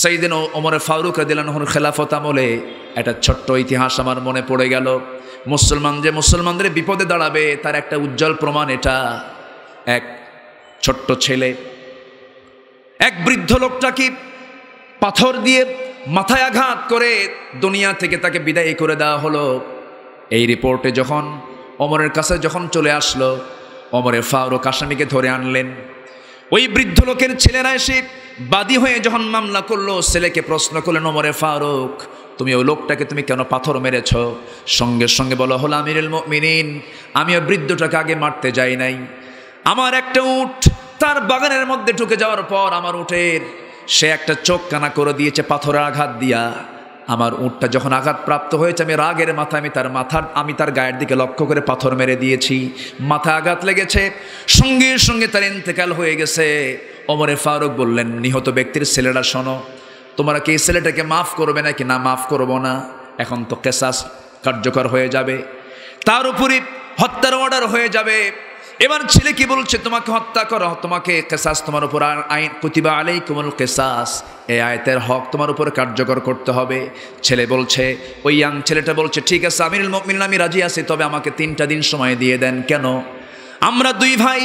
সেইদিন ওমরে ফারুক দিলানহর খেলাফত আমলে একটা ছোট্ট ইতিহাস আমার মনে পড়ে গেল মুসলমান যে মুসলমানদের বিপদে দাঁড়াবে তার একটা উজ্জ্বল প্রমাণ এটা এক ছোট্ট ছেলে এক বৃদ্ধ লোকটাকে পাথর দিয়ে মাথায় আঘাত করে দুনিয়া থেকে তাকে বিদায় করে দেওয়া হলো এই রিপোর্টে যখন অমরের কাছে যখন চলে আসলো অমরের ফারুক আসামিকে ধরে আনলেন ওই বৃদ্ধ লোকের ছেলেরা এসে বাদী হয়ে যখন মামলা করলো ছেলেকে প্রশ্ন করলেন ওমরে ফারুক তুমি ওই লোকটাকে তুমি কেন পাথর মেরেছ সঙ্গে সঙ্গে বলা হলো আমিরুল মিনিন আমি ওই বৃদ্ধটাকে আগে মারতে যাই নাই আমার একটা উঠ তার বাগানের মধ্যে ঢুকে যাওয়ার পর আমার উঠের সে একটা চোখ কানা করে দিয়েছে পাথরের আঘাত দিয়া আমার উঠটা যখন আঘাতপ্রাপ্ত হয়েছে আমি রাগের মাথা আমি তার মাথার আমি তার গায়ের দিকে লক্ষ্য করে পাথর মেরে দিয়েছি মাথা আঘাত লেগেছে সঙ্গে সঙ্গে তার ইন্তেকাল হয়ে গেছে অমরে ফারুক বললেন নিহত ব্যক্তির ছেলেরা শোনো তোমরা কি এই ছেলেটাকে মাফ করবে নাকি না মাফ করবো না এখন তো কেসাস কার্যকর হয়ে যাবে তার উপরে হত্যার অর্ডার হয়ে যাবে এবার ছেলে কি বলছে তোমাকে হত্যা করো তোমাকে কেসাস তোমার উপর আইন কুতিবা আলেই কুমল কেসাস এ আয়তের হক তোমার উপর কার্যকর করতে হবে ছেলে বলছে ওই ইয়াং ছেলেটা বলছে ঠিক আছে আমির মকমিল আমি রাজি আছি তবে আমাকে তিনটা দিন সময় দিয়ে দেন কেন আমরা দুই ভাই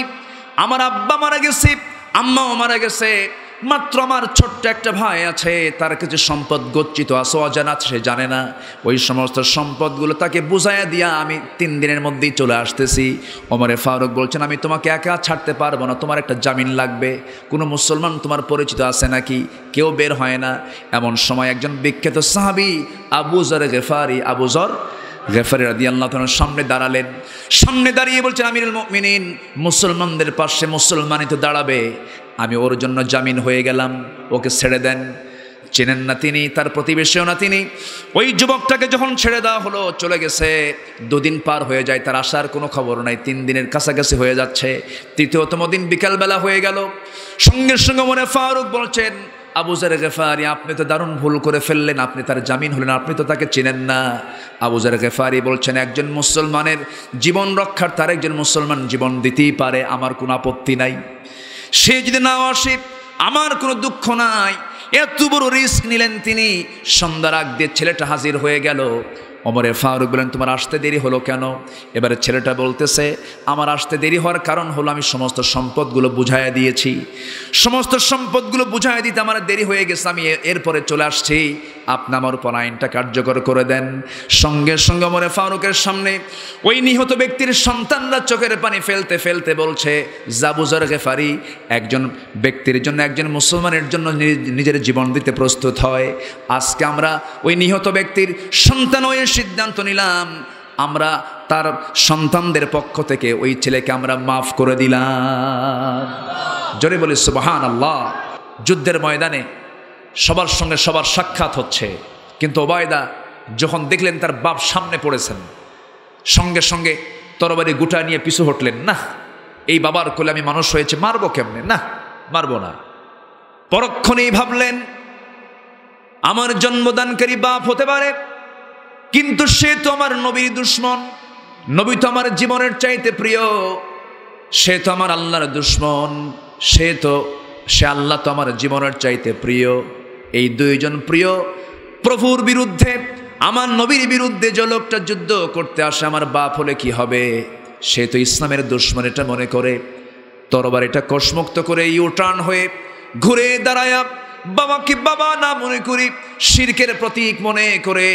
আমার আব্বা মারা গেছে আম্মাও মারা গেছে মাত্র আমার ছোট্ট একটা ভাই আছে তার কিছু সম্পদ গচ্ছিত আছে অজানা সে জানে না ওই সমস্ত সম্পদগুলো তাকে বুঝাইয়া দিয়া আমি তিন দিনের মধ্যেই চলে আসতেছি ওমরে ফারুক বলছেন আমি তোমাকে একা ছাড়তে পারবো না তোমার একটা জামিন লাগবে কোনো মুসলমান তোমার পরিচিত আছে নাকি কেউ বের হয় না এমন সময় একজন বিখ্যাত সাহাবি আবুজর গেফারি আবুজর রেফারি রাদি আল্লাহ সামনে দাঁড়ালেন সামনে দাঁড়িয়ে বলছেন আমির মিন মুসলমানদের পাশে মুসলমানই তো দাঁড়াবে আমি ওর জন্য জামিন হয়ে গেলাম ওকে ছেড়ে দেন চেনেন না তিনি তার প্রতিবেশীও না তিনি ওই যুবকটাকে যখন ছেড়ে দেওয়া হলো চলে গেছে দুদিন পার হয়ে যায় তার আসার কোনো খবর নাই তিন দিনের কাছাকাছি হয়ে যাচ্ছে তৃতীয়তম দিন বিকালবেলা হয়ে গেল সঙ্গে সঙ্গে মনে ফারুক বলছেন আবুজার গেফারি আপনি তো দারুণ ভুল করে ফেললেন আপনি তার জামিন হলেন আপনি তো তাকে চেনেন না আবুজার গেফারি বলছেন একজন মুসলমানের জীবন রক্ষার তার একজন মুসলমান জীবন দিতেই পারে আমার কোনো আপত্তি নাই সে যদি না আসে আমার কোনো দুঃখ নাই এত বড় রিস্ক নিলেন তিনি সন্ধ্যার আগ দিয়ে ছেলেটা হাজির হয়ে গেল অমরে ফারুক বলেন তোমার আসতে দেরি হলো কেন এবারে ছেলেটা বলতেছে আমার আসতে দেরি হওয়ার কারণ হলো আমি সমস্ত সম্পদগুলো বুঝাইয়া দিয়েছি সমস্ত সম্পদগুলো বুঝাইয়া দিতে আমার দেরি হয়ে গেছে আমি এরপরে চলে আসছি আপনি আমার উপর আইনটা কার্যকর করে দেন সঙ্গে সঙ্গে মরে ফারুকের সামনে ওই নিহত ব্যক্তির সন্তানরা চোখের পানি ফেলতে ফেলতে বলছে জাবুজর গেফারি একজন ব্যক্তির জন্য একজন মুসলমানের জন্য নিজের জীবন দিতে প্রস্তুত হয় আজকে আমরা ওই নিহত ব্যক্তির সন্তান ওই সিদ্ধান্ত নিলাম আমরা তার সন্তানদের পক্ষ থেকে ওই ছেলেকে আমরা মাফ করে দিলাম জোরে বলি সুবাহান আল্লাহ যুদ্ধের ময়দানে সবার সঙ্গে সবার সাক্ষাৎ হচ্ছে কিন্তু ওবায়দা যখন দেখলেন তার বাপ সামনে পড়েছেন সঙ্গে সঙ্গে তরবারি গুটা নিয়ে পিছু হটলেন না এই বাবার কোলে আমি মানুষ হয়েছে মারবো কেমনে না মারবো না পরক্ষণেই ভাবলেন আমার জন্মদানকারী বাপ হতে পারে কিন্তু সে তো আমার নবীর দুশ্মন নবী তো আমার জীবনের চাইতে প্রিয় সে তো আমার আল্লাহর দুশ্মন সে তো সে আল্লাহ তো আমার জীবনের চাইতে প্রিয় এই দুইজন প্রিয় প্রভুর বিরুদ্ধে আমার নবীর বিরুদ্ধে যে লোকটা যুদ্ধ করতে আসে আমার বাপ হলে কি হবে সে তো ইসলামের দুশ্মন এটা মনে করে তরবার এটা কষমুক্ত করে ইউটার্ন হয়ে ঘুরে দাঁড়ায়া বাবাকে বাবা না মনে করি শিরকের প্রতীক মনে করে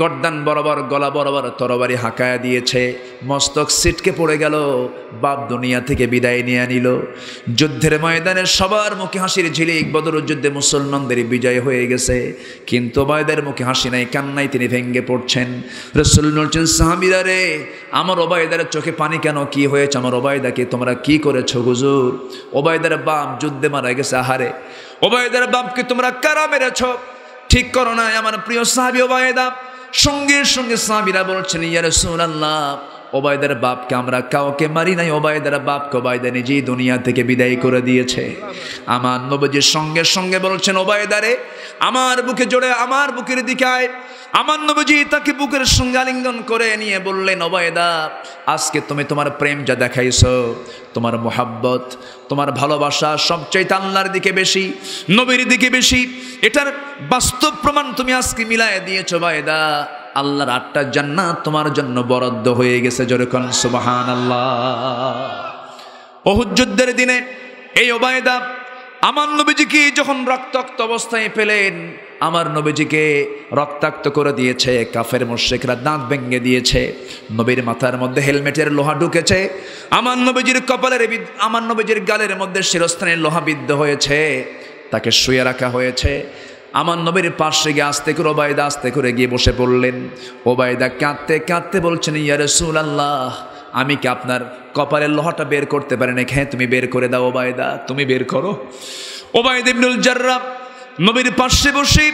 গড্ডান বরাবর গলা বরাবর তরবারি হাঁকায়া দিয়েছে মস্তক সিটকে পড়ে গেল বাপ দুনিয়া থেকে বিদায় নিয়ে নিল যুদ্ধের ময়দানে সবার মুখে হাসির ঝিলিক বদর যুদ্ধে মুসলমানদের বিজয় হয়ে গেছে কিন্তু ওবায়দের মুখে হাসি নাই কান্নাই তিনি ভেঙ্গে পড়ছেন রসুল নড়ছেন সাহাবিরা রে আমার ওবায়দার চোখে পানি কেন কি হয়েছে আমার ওবায়দাকে তোমরা কি করেছ হুজুর ওবায়দার বাপ যুদ্ধে মারা গেছে আহারে ওবায়দের বাপকে তোমরা কারা মেরেছ ঠিক করো না আমার প্রিয় সাহাবি ওবায়দা সঙ্গে সঙ্গে সাহাবিরা বলছেন ইয়ারসুল আল্লাহ ওবায়দার বাপকে আমরা কাউকে মারি নাই ওবায়দার বাপকে ওবায়দা নিজেই দুনিয়া থেকে বিদায় করে দিয়েছে আমার নবজির সঙ্গে সঙ্গে বলছেন ওবায়দারে আমার বুকে জোড়ে আমার বুকের দিকায় আমার নবজি তাকে বুকের সঙ্গে আলিঙ্গন করে নিয়ে বললেন ওবায়দা আজকে তুমি তোমার প্রেম যা দেখাইছ তোমার মোহাব্বত তোমার ভালোবাসা সবচেয়ে আল্লাহর দিকে বেশি নবীর দিকে বেশি এটার বাস্তব প্রমাণ তুমি আজকে মিলায় দিয়েছো বায়দা আল্লাহর আটটা জান্নাত তোমার জন্য বরাদ্দ হয়ে গেছে যেরকম সুবাহান আল্লাহ যুদ্ধের দিনে এই ওবায়দা আমার নবীজিকে যখন রক্তাক্ত অবস্থায় পেলেন আমার নবীজিকে রক্তাক্ত করে দিয়েছে কাফের মোর্শেকরা দাঁত ভেঙে দিয়েছে নবীর মাথার মধ্যে হেলমেটের লোহা ঢুকেছে আমার নবীজির কপালের আমার নবীজির গালের মধ্যে শিরস্থানের লোহা বিদ্ধ হয়েছে তাকে শুয়ে রাখা হয়েছে আমার নবীর পাশে গিয়ে আস্তে করে ওবায়দা আস্তে করে গিয়ে বসে পড়লেন ওবায়দা কাঁদতে কাঁদতে বলছেন ইয়ার রসুল আল্লাহ আমি কি আপনার কপালের লোহাটা বের করতে পারি না হ্যাঁ তুমি বের করে দাও ওবায়দা তুমি বের করো ওবায়দ ইবনুল জার্রাব নবীর পাশে বসে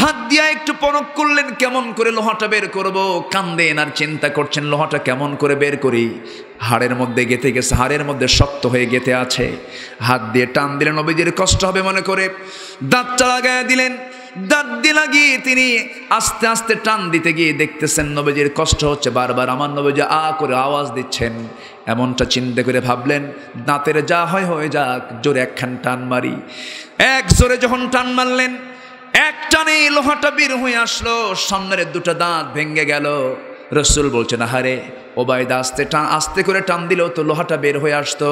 হাত দিয়া একটু পনক করলেন কেমন করে লোহাটা বের করব কান্দেন আর চিন্তা করছেন লোহাটা কেমন করে বের করি হাড়ের মধ্যে গেঁথে গেছে হাড়ের মধ্যে শক্ত হয়ে গেঁথে আছে হাত দিয়ে টান দিলেন অভিজির কষ্ট হবে মনে করে দাঁতটা লাগাই দিলেন দাঁত দিয়ে লাগিয়ে তিনি আস্তে আস্তে টান দিতে গিয়ে দেখতেছেন নবীজির কষ্ট হচ্ছে বারবার আমার নবীজি আ করে আওয়াজ দিচ্ছেন এমনটা চিন্তা করে ভাবলেন দাঁতের যা হয় হয়ে যাক জোরে একখান টান মারি এক জোরে যখন টান মারলেন একটানে লোহাটা বের হয়ে আসলো সামনের দুটা দাঁত ভেঙে গেল রসুল বলছেন হারে ওবায়দা আস্তে টান আস্তে করে টান দিলেও তো লোহাটা বের হয়ে আসতো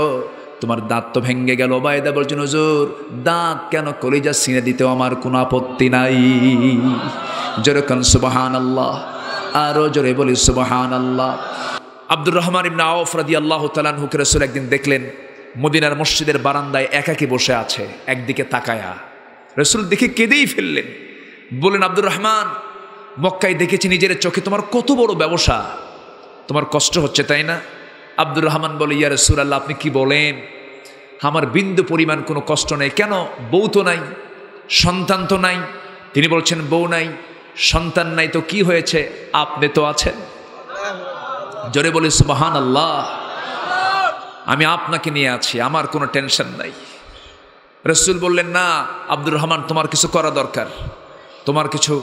তোমার দাঁত তো ভেঙে গেল ওবায়দা বলছেন নজুর দাঁত কেন কলিজা সিনে দিতে আমার কোনো আপত্তি নাই যেরকম সুবাহান আল্লাহ আরও জোরে বলি সুবাহান আল্লাহ আব্দুর রহমান ইমনা আওফ রাদি আল্লাহ তালানহুকে রসুল একদিন দেখলেন মদিনার মসজিদের বারান্দায় একাকি বসে আছে একদিকে তাকায়া রসুল দেখে কেঁদেই ফেললেন বললেন আব্দুর রহমান মক্কায় দেখেছি নিজের চোখে তোমার কত বড় ব্যবসা তোমার কষ্ট হচ্ছে তাই না আব্দুর রহমান বলে ইয়া রসুল আল্লাহ আপনি কি বলেন আমার বিন্দু পরিমাণ কোনো কষ্ট নেই কেন বউ তো নাই সন্তান তো নাই তিনি বলছেন বউ নাই সন্তান নাই তো কি হয়েছে আপনি তো আছেন জোরে বলি সুবাহান আল্লাহ আমি আপনাকে নিয়ে আছি আমার কোনো টেনশন নাই রসুল বললেন না আব্দুর রহমান তোমার কিছু করা দরকার তোমার কিছু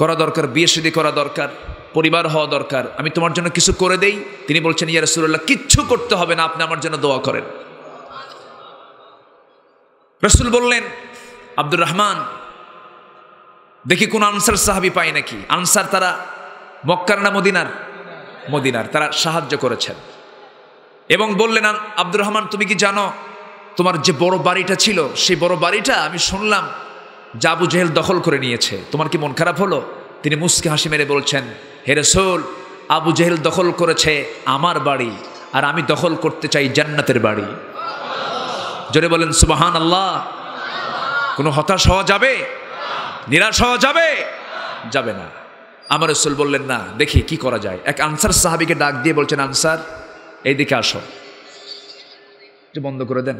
করা দরকার বিয়ে সিদ্ধি করা দরকার পরিবার হওয়া দরকার আমি তোমার জন্য কিছু করে দেই তিনি বলছেন ইয়া রসুল্লাহ কিচ্ছু করতে হবে না আপনি আমার জন্য দোয়া করেন রসুল বললেন আব্দুর রহমান দেখি কোন আনসার সাহাবি পাই নাকি আনসার তারা মক্কার না মদিনার মদিনার তারা সাহায্য করেছেন এবং বললেন আব্দুর রহমান তুমি কি জানো তোমার যে বড় বাড়িটা ছিল সেই বড় বাড়িটা আমি শুনলাম জাবু জেহেল দখল করে নিয়েছে তোমার কি মন খারাপ হলো তিনি মুসকে হাসি মেরে বলছেন হেরেসোল আবু জেহেল দখল করেছে আমার বাড়ি আর আমি দখল করতে চাই জান্নাতের বাড়ি জোরে বলেন সুবাহান আল্লাহ কোনো হতাশ হওয়া যাবে নিরাশ হওয়া যাবে যাবে না আমার রসুল বললেন না দেখি কি করা যায় এক আনসার সাহাবিকে ডাক দিয়ে বলছেন আনসার এইদিকে আসো বন্ধ করে দেন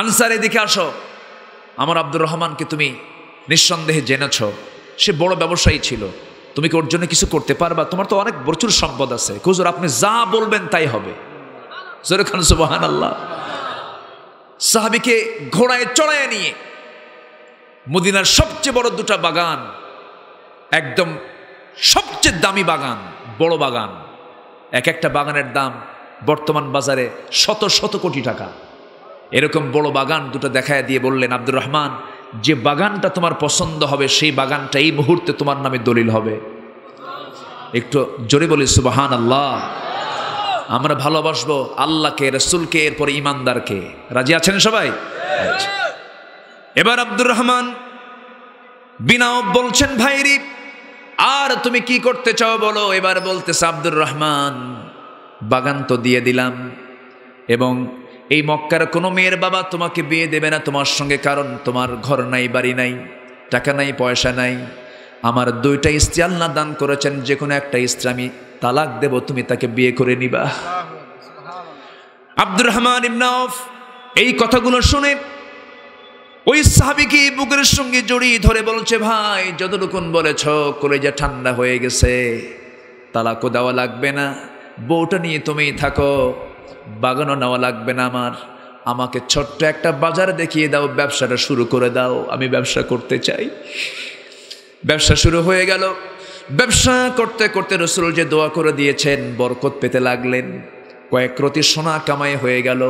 আনসার এদিকে আসো আমার আব্দুর রহমানকে তুমি নিঃসন্দেহে জেনেছ সে বড় ব্যবসায়ী ছিল তুমি কি ওর জন্য কিছু করতে পারবা তোমার তো অনেক প্রচুর সম্পদ আছে খুজুর আপনি যা বলবেন তাই হবে জোরখান সুবাহান আল্লাহ সাহাবিকে ঘোড়ায় চড়ায় নিয়ে মদিনার সবচেয়ে বড় দুটা বাগান একদম সবচেয়ে দামি বাগান বড় বাগান এক একটা বাগানের দাম বর্তমান বাজারে শত শত কোটি টাকা এরকম বড় বাগান দুটো দেখায় দিয়ে বললেন আব্দুর রহমান যে বাগানটা তোমার পছন্দ হবে সেই বাগানটা এই মুহূর্তে তোমার নামে দলিল হবে একটু জোরে বলি সুবাহান আল্লাহ আমরা ভালোবাসবো আল্লাহকে রসুলকে এরপর ইমানদারকে রাজি আছেন সবাই আচ্ছা। এবার আব্দুর রহমান বিনাও বলছেন ভাইরি আর তুমি কি করতে চাও বলো এবার বলতেছে আব্দুর রহমান বাগান তো দিয়ে দিলাম এবং এই মক্কার কোনো মেয়ের বাবা তোমাকে বিয়ে দেবে না তোমার সঙ্গে কারণ তোমার ঘর নাই বাড়ি নাই টাকা নাই পয়সা নাই আমার দুইটা স্ত্রী আল্লাহ দান করেছেন যে কোনো একটা স্ত্রী আমি তালাক দেব তুমি তাকে বিয়ে করে নিবা আব্দুর রহমান ইমনাফ এই কথাগুলো শুনে ওই সাহাবিকে বুকের সঙ্গে জড়িয়ে ধরে বলছে ভাই যতটুকুন বলেছ কলেজা ঠান্ডা হয়ে গেছে তালাকও দেওয়া লাগবে না বউটা নিয়ে তুমি থাকো বাগানও নেওয়া লাগবে না আমার আমাকে ছোট্ট একটা বাজার দেখিয়ে দাও ব্যবসাটা শুরু করে দাও আমি ব্যবসা করতে চাই ব্যবসা শুরু হয়ে গেল ব্যবসা করতে করতে রসুল যে দোয়া করে দিয়েছেন বরকত পেতে লাগলেন কয়েক রতি সোনা কামাই হয়ে গেল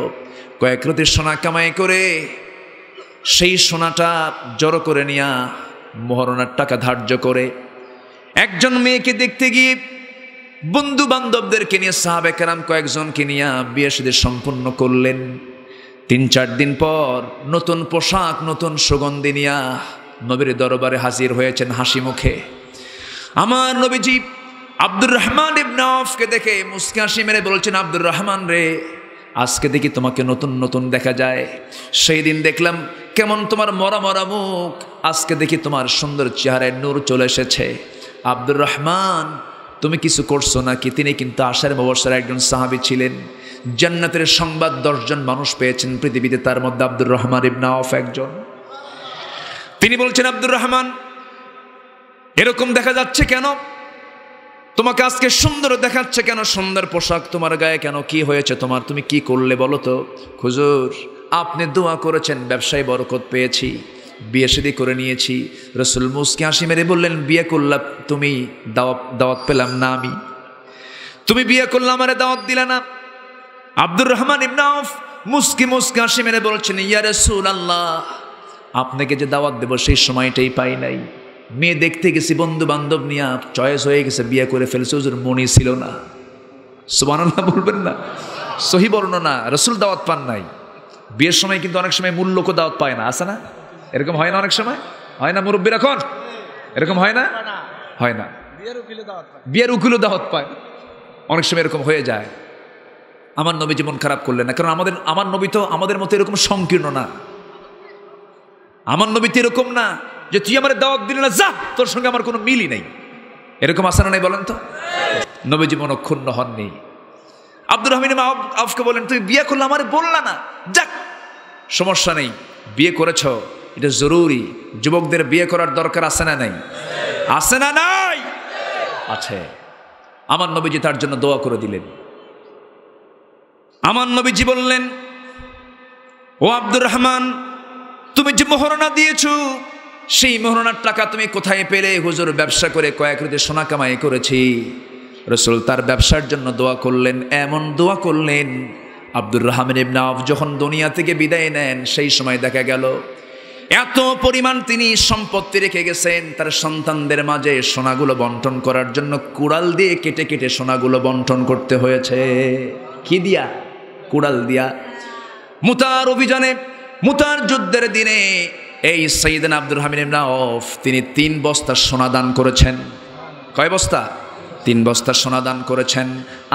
কয়েক রতি সোনা কামাই করে সেই সোনাটা জড়ো করে নিয়া মহরণার টাকা ধার্য করে একজন মেয়েকে দেখতে গিয়ে বন্ধু বান্ধবদেরকে নিয়ে সাহাবে কেরাম কয়েকজনকে নিয়ে বিয়ে সেদের সম্পন্ন করলেন তিন চার দিন পর নতুন পোশাক নতুন সুগন্ধি নিয়া নবীর দরবারে হাজির হয়েছেন হাসি মুখে আমার নবীজি আব্দুর রহমান ইবনফকে দেখে মুসকে হাসি মেরে বলছেন আব্দুর রহমান রে আজকে দেখি তোমাকে নতুন নতুন দেখা যায় সেই দিন দেখলাম কেমন তোমার মরা মরা মুখ আজকে দেখি তোমার সুন্দর চেহারায় নূর চলে এসেছে আব্দুর রহমান তুমি কিছু করছো নাকি তিনি কিন্তু আশার মবসার একজন সাহাবি ছিলেন জান্নাতের সংবাদ দশজন মানুষ পেয়েছেন পৃথিবীতে তার মধ্যে আব্দুর রহমান ইবনাওফ একজন তিনি বলছেন আব্দুর রহমান এরকম দেখা যাচ্ছে কেন তোমাকে আজকে সুন্দর দেখাচ্ছে কেন সুন্দর পোশাক তোমার গায়ে কেন কি হয়েছে তোমার তুমি কি করলে বলো তো খুজুর আপনি দোয়া করেছেন ব্যবসায় বরকত পেয়েছি বিয়ে সেদি করে নিয়েছি রসুল মুসকে হাসি মেরে বললেন বিয়ে করলাম তুমি দাওয়াত দাওয়াত পেলাম না আমি তুমি বিয়ে করলাম আরে দাওয়াত দিলে না আব্দুর রহমান ইমনাফ মুসকি মুসকি হাসি মেরে বলছেন ইয়া রসুল আল্লাহ আপনাকে যে দাওয়াত দেবো সেই সময়টাই পাই নাই মেয়ে দেখতে গেছি বন্ধু বান্ধব নিয়ে চয়েস হয়ে গেছে বিয়ে করে ফেলছে ওজোর মনে ছিল না সুবানাল্লাহ বলবেন না সহি বর্ণনা রসুল দাওয়াত পান নাই বিয়ের সময় কিন্তু অনেক সময় মূল্যকে দাওয়াত পায় না আসে না এরকম হয় না অনেক সময় হয় না মুরব্বী রাখুন এরকম হয় না হয় না বিয়ের উকিলও দাওয়াত পায় অনেক সময় এরকম হয়ে যায় আমার নবী জীবন খারাপ করলেন না কারণ আমাদের আমার নবী তো আমাদের মতো এরকম সংকীর্ণ না আমার নবী তো এরকম না যে তুই আমার দাওয়াত দিলি না যা তোর সঙ্গে আমার কোনো মিলই নেই এরকম আসানো নেই বলেন তো নবী জীবন অক্ষুণ্ণ হননি আব্দুর রহমিন আফকে বলেন তুই বিয়ে করলে আমার বললা না যাক সমস্যা নেই বিয়ে করেছ এটা জরুরি যুবকদের বিয়ে করার দরকার আছে না নাই আছে না নাই আছে আমার নবীজি তার জন্য দোয়া করে দিলেন আমার নবীজি বললেন ও আব্দুর রহমান তুমি যে মোহরণা দিয়েছ সেই মোহরণার টাকা তুমি কোথায় পেলে হুজুর ব্যবসা করে কয়েক রুদে সোনা কামাই করেছি রসুল তার ব্যবসার জন্য দোয়া করলেন এমন দোয়া করলেন আব্দুর রহমান ইবনাফ যখন দুনিয়া থেকে বিদায় নেন সেই সময় দেখা গেল এত পরিমাণ তিনি সম্পত্তি রেখে গেছেন তার সন্তানদের মাঝে সোনাগুলো বন্টন করার জন্য কুড়াল দিয়ে কেটে কেটে সোনাগুলো বন্টন করতে হয়েছে কি দিয়া কুড়াল দিয়া মুতার অভিযানে মুতার যুদ্ধের দিনে এই সঈদান আব্দুর হামিদ অফ তিনি তিন বস্তা সোনা দান করেছেন কয় বস্তা তিন বস্তা সোনা দান করেছেন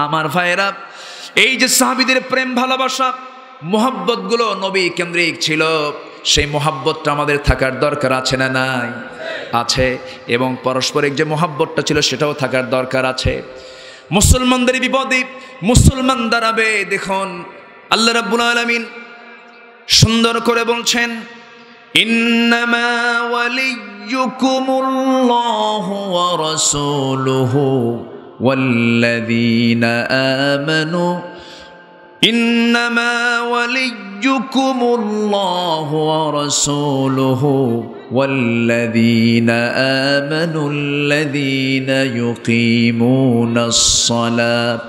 আমার ভাইয়েরা এই যে সাহাবিদের প্রেম ভালোবাসা গুলো নবী কেন্দ্রিক ছিল সেই মোহাব্বতটা আমাদের থাকার দরকার আছে না নাই আছে এবং পরস্পরিক যে মোহাব্বতটা ছিল সেটাও থাকার দরকার আছে মুসলমানদের বিপদে মুসলমান দাঁড়াবে দেখুন আল্লাহ রাব্বুল আলামিন সুন্দর করে বলছেন ইন্নামা ওয়ালিয়ুকুমুল্লাহু ওয়া রাসূলুহু ينجكم الله ورسوله والذين آمنوا الذين يقيمون الصلاة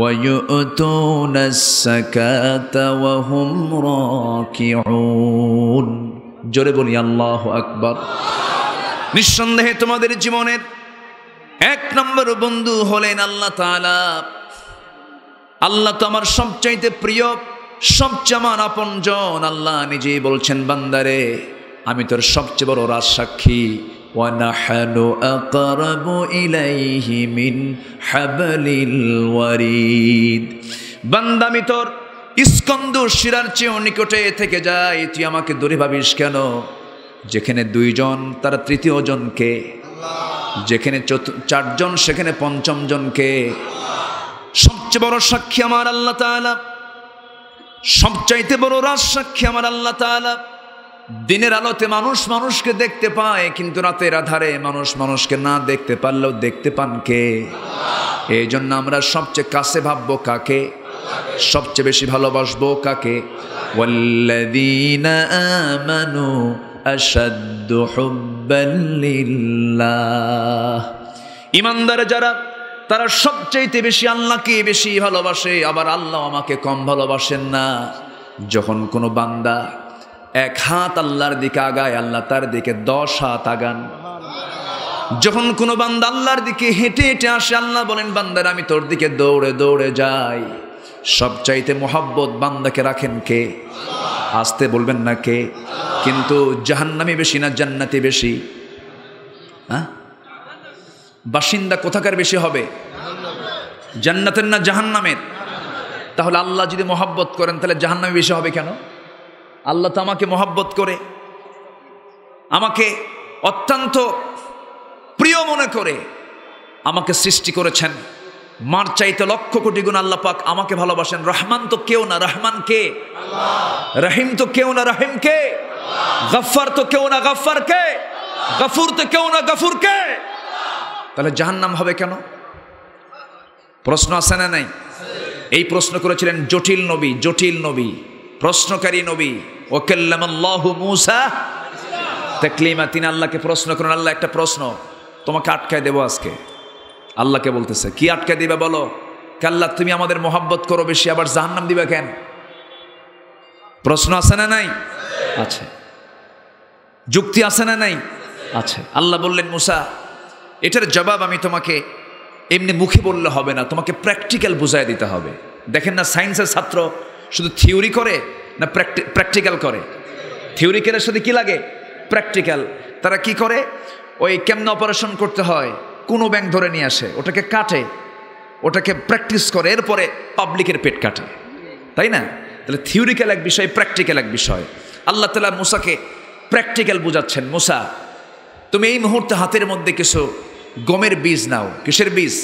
ويؤتون الزكاة وهم راكعون জোরে বলি আল্লাহ আকবর নিঃসন্দেহে তোমাদের জীবনের এক নম্বর বন্ধু হলেন আল্লাহ তালা আল্লাহ তো আমার সবচাইতে প্রিয় সবচেয়ে আমার আপন জন আল্লাহ নিজেই বলছেন বান্দারে আমি তোর সবচেয়ে বড় রাজ সাক্ষী ونحن أقرب إليه من حبل বান্দামি তোর স্কন্দ শিরার চেয়েও নিকটে থেকে যাই তুই আমাকে দূরে ভাবিস কেন যেখানে দুইজন তার তৃতীয় জনকে যেখানে চারজন সেখানে পঞ্চম জনকে সবচেয়ে বড় সাক্ষী আমার আল্লাহ তাআলা সবচাইতে বড় রাজসাক্ষী আমার আল্লাহ তালা দিনের আলোতে মানুষ মানুষকে দেখতে পায় কিন্তু রাতের আধারে মানুষ মানুষকে না দেখতে পারলেও দেখতে পান কে এই জন্য আমরা সবচেয়ে কাছে ভাববো কাকে সবচেয়ে বেশি ভালোবাসবো কাকে আমানু ইমানদারে যারা তারা সবচাইতে বেশি আল্লাহকে বেশি ভালোবাসে আবার আল্লাহ আমাকে কম ভালোবাসেন না যখন কোনো বান্দা এক হাত আল্লাহর দিকে আগায় আল্লাহ তার দিকে দশ হাত আগান যখন কোনো বান্দা আল্লাহর দিকে হেঁটে হেঁটে আসে আল্লাহ বলেন বান্দার আমি তোর দিকে দৌড়ে দৌড়ে যাই সবচাইতে মোহাব্বত বান্দাকে রাখেন কে আসতে বলবেন না কে কিন্তু জাহান্নামি বেশি না জান্নাতি বেশি হ্যাঁ বাসিন্দা কোথাকার বেশি হবে জান্নাতের না জাহান্নামের তাহলে আল্লাহ যদি মহাব্বত করেন তাহলে জাহান্নামে বেশি হবে কেন আল্লাহ তো আমাকে মহাব্বত করে আমাকে অত্যন্ত প্রিয় মনে করে আমাকে সৃষ্টি করেছেন মার চাইতে লক্ষ কোটি গুণ আল্লাহ পাক আমাকে ভালোবাসেন রহমান তো কেউ না রহমান কে রহিম তো কেউ না রহিম কে গফার তো কেউ না গফার কে গফুর তো কেউ না গফুর কে তাহলে জাহান্নাম হবে কেন প্রশ্ন আছে না নাই এই প্রশ্ন করেছিলেন জটিল নবী জটিল নবী প্রশ্নকারী নবী ওকেল্লামাল্লাহু মুসা তেকলিমা তিনি আল্লাহকে প্রশ্ন করেন আল্লাহ একটা প্রশ্ন তোমাকে আটকায় দেবো আজকে আল্লাহকে বলতেছে কি আটকায় দিবে বলো কাল্লা তুমি আমাদের মোহাব্বত করো বেশি আবার জাহান্নাম দিবে কেন প্রশ্ন আছে না নাই আছে যুক্তি আছে না নাই আছে আল্লাহ বললেন মুসা এটার জবাব আমি তোমাকে এমনি মুখে বললে হবে না তোমাকে প্র্যাকটিক্যাল বুঝাই দিতে হবে দেখেন না সায়েন্সের ছাত্র শুধু থিওরি করে না প্র্যাকটিক্যাল করে থিওরিক্যালের সাথে কি লাগে প্র্যাকটিক্যাল তারা কি করে ওই কেমনে অপারেশন করতে হয় কোনো ব্যাংক ধরে নিয়ে আসে ওটাকে কাটে ওটাকে প্র্যাকটিস করে এরপরে পাবলিকের পেট কাটে তাই না তাহলে থিওরিক্যাল এক বিষয় প্র্যাকটিক্যাল এক বিষয় আল্লাহ তালা মুসাকে প্র্যাকটিক্যাল বোঝাচ্ছেন মুসা তুমি এই মুহূর্তে হাতের মধ্যে কিছু গমের বীজ নাও কিসের বীজ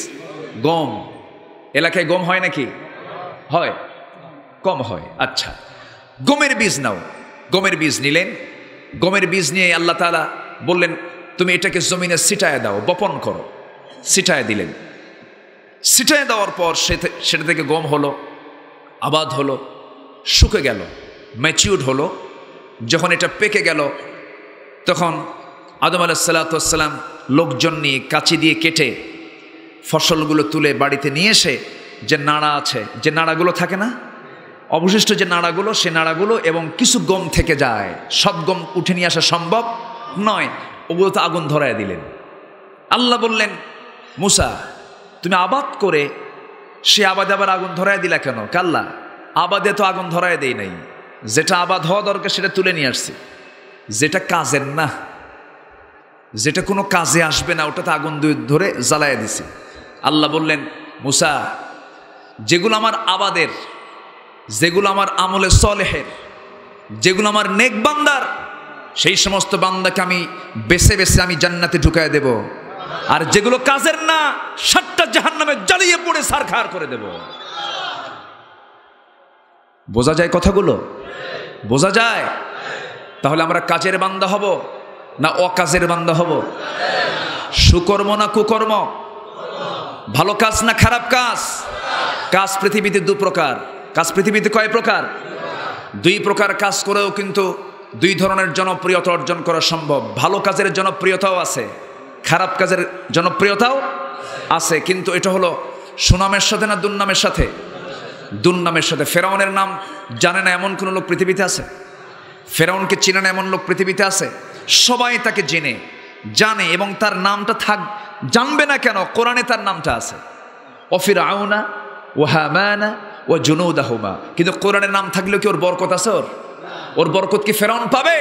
গম এলাকায় গম হয় নাকি হয় কম হয় আচ্ছা গমের বীজ নাও গমের বীজ নিলেন গমের বীজ নিয়ে আল্লাহ তালা বললেন তুমি এটাকে জমিনে সিটায় দাও বপন করো সিটায় দিলেন সিটায় দেওয়ার পর সেটা থেকে গম হলো আবাদ হলো শুকে গেল ম্যাচিউর হলো যখন এটা পেকে গেল তখন আদম আলাহ সাল্লাম লোকজন নিয়ে কাঁচি দিয়ে কেটে ফসলগুলো তুলে বাড়িতে নিয়ে এসে যে নাড়া আছে যে নাড়াগুলো থাকে না অবশিষ্ট যে নাড়াগুলো সে নাড়াগুলো এবং কিছু গম থেকে যায় সব গম উঠে নিয়ে আসা সম্ভব নয় ওগুলো তো আগুন ধরায় দিলেন আল্লাহ বললেন মুসা তুমি আবাদ করে সে আবাদে আবার আগুন ধরায় দিলা কেন কাল্লা আবাদে তো আগুন ধরায় দেই নাই যেটা আবাদ হওয়া দরকার সেটা তুলে নিয়ে আসছি যেটা কাজের না যেটা কোনো কাজে আসবে না ওটাতে আগুন ধরে জ্বালায় দিছি আল্লাহ বললেন মুসা যেগুলো আমার আবাদের যেগুলো আমার আমলে সলেহের যেগুলো আমার নেক বান্দার সেই সমস্ত বান্দাকে আমি বেছে বেছে আমি জান্নাতে ঢুকায় দেব আর যেগুলো কাজের না সাতটা জাহান নামে জ্বালিয়ে পড়ে সারখার করে দেব বোঝা যায় কথাগুলো বোঝা যায় তাহলে আমরা কাজের বান্দা হব না অকাজের বান্দা হব সুকর্ম না কুকর্ম ভালো কাজ না খারাপ কাজ কাজ পৃথিবীতে দু প্রকার কাজ পৃথিবীতে কয় প্রকার দুই প্রকার কাজ করেও কিন্তু দুই ধরনের জনপ্রিয়তা অর্জন করা সম্ভব ভালো কাজের জনপ্রিয়তাও আছে খারাপ কাজের জনপ্রিয়তাও আছে কিন্তু এটা হলো সুনামের সাথে না দুর্নামের সাথে দুর্নামের সাথে ফেরাউনের নাম জানে না এমন কোনো লোক পৃথিবীতে আছে ফেরাউনকে চিনে না এমন লোক পৃথিবীতে আছে সবাই তাকে জেনে জানে এবং তার নামটা থাক জানবে না কেন কোরআনে তার নামটা আছে অফির আউনা ও হ্যামানা ও জুনৌদাহুমা কিন্তু কোরআনের নাম থাকলেও কি ওর বরকত আছে ওর ওর বরকত কি ফেরাউন পাবে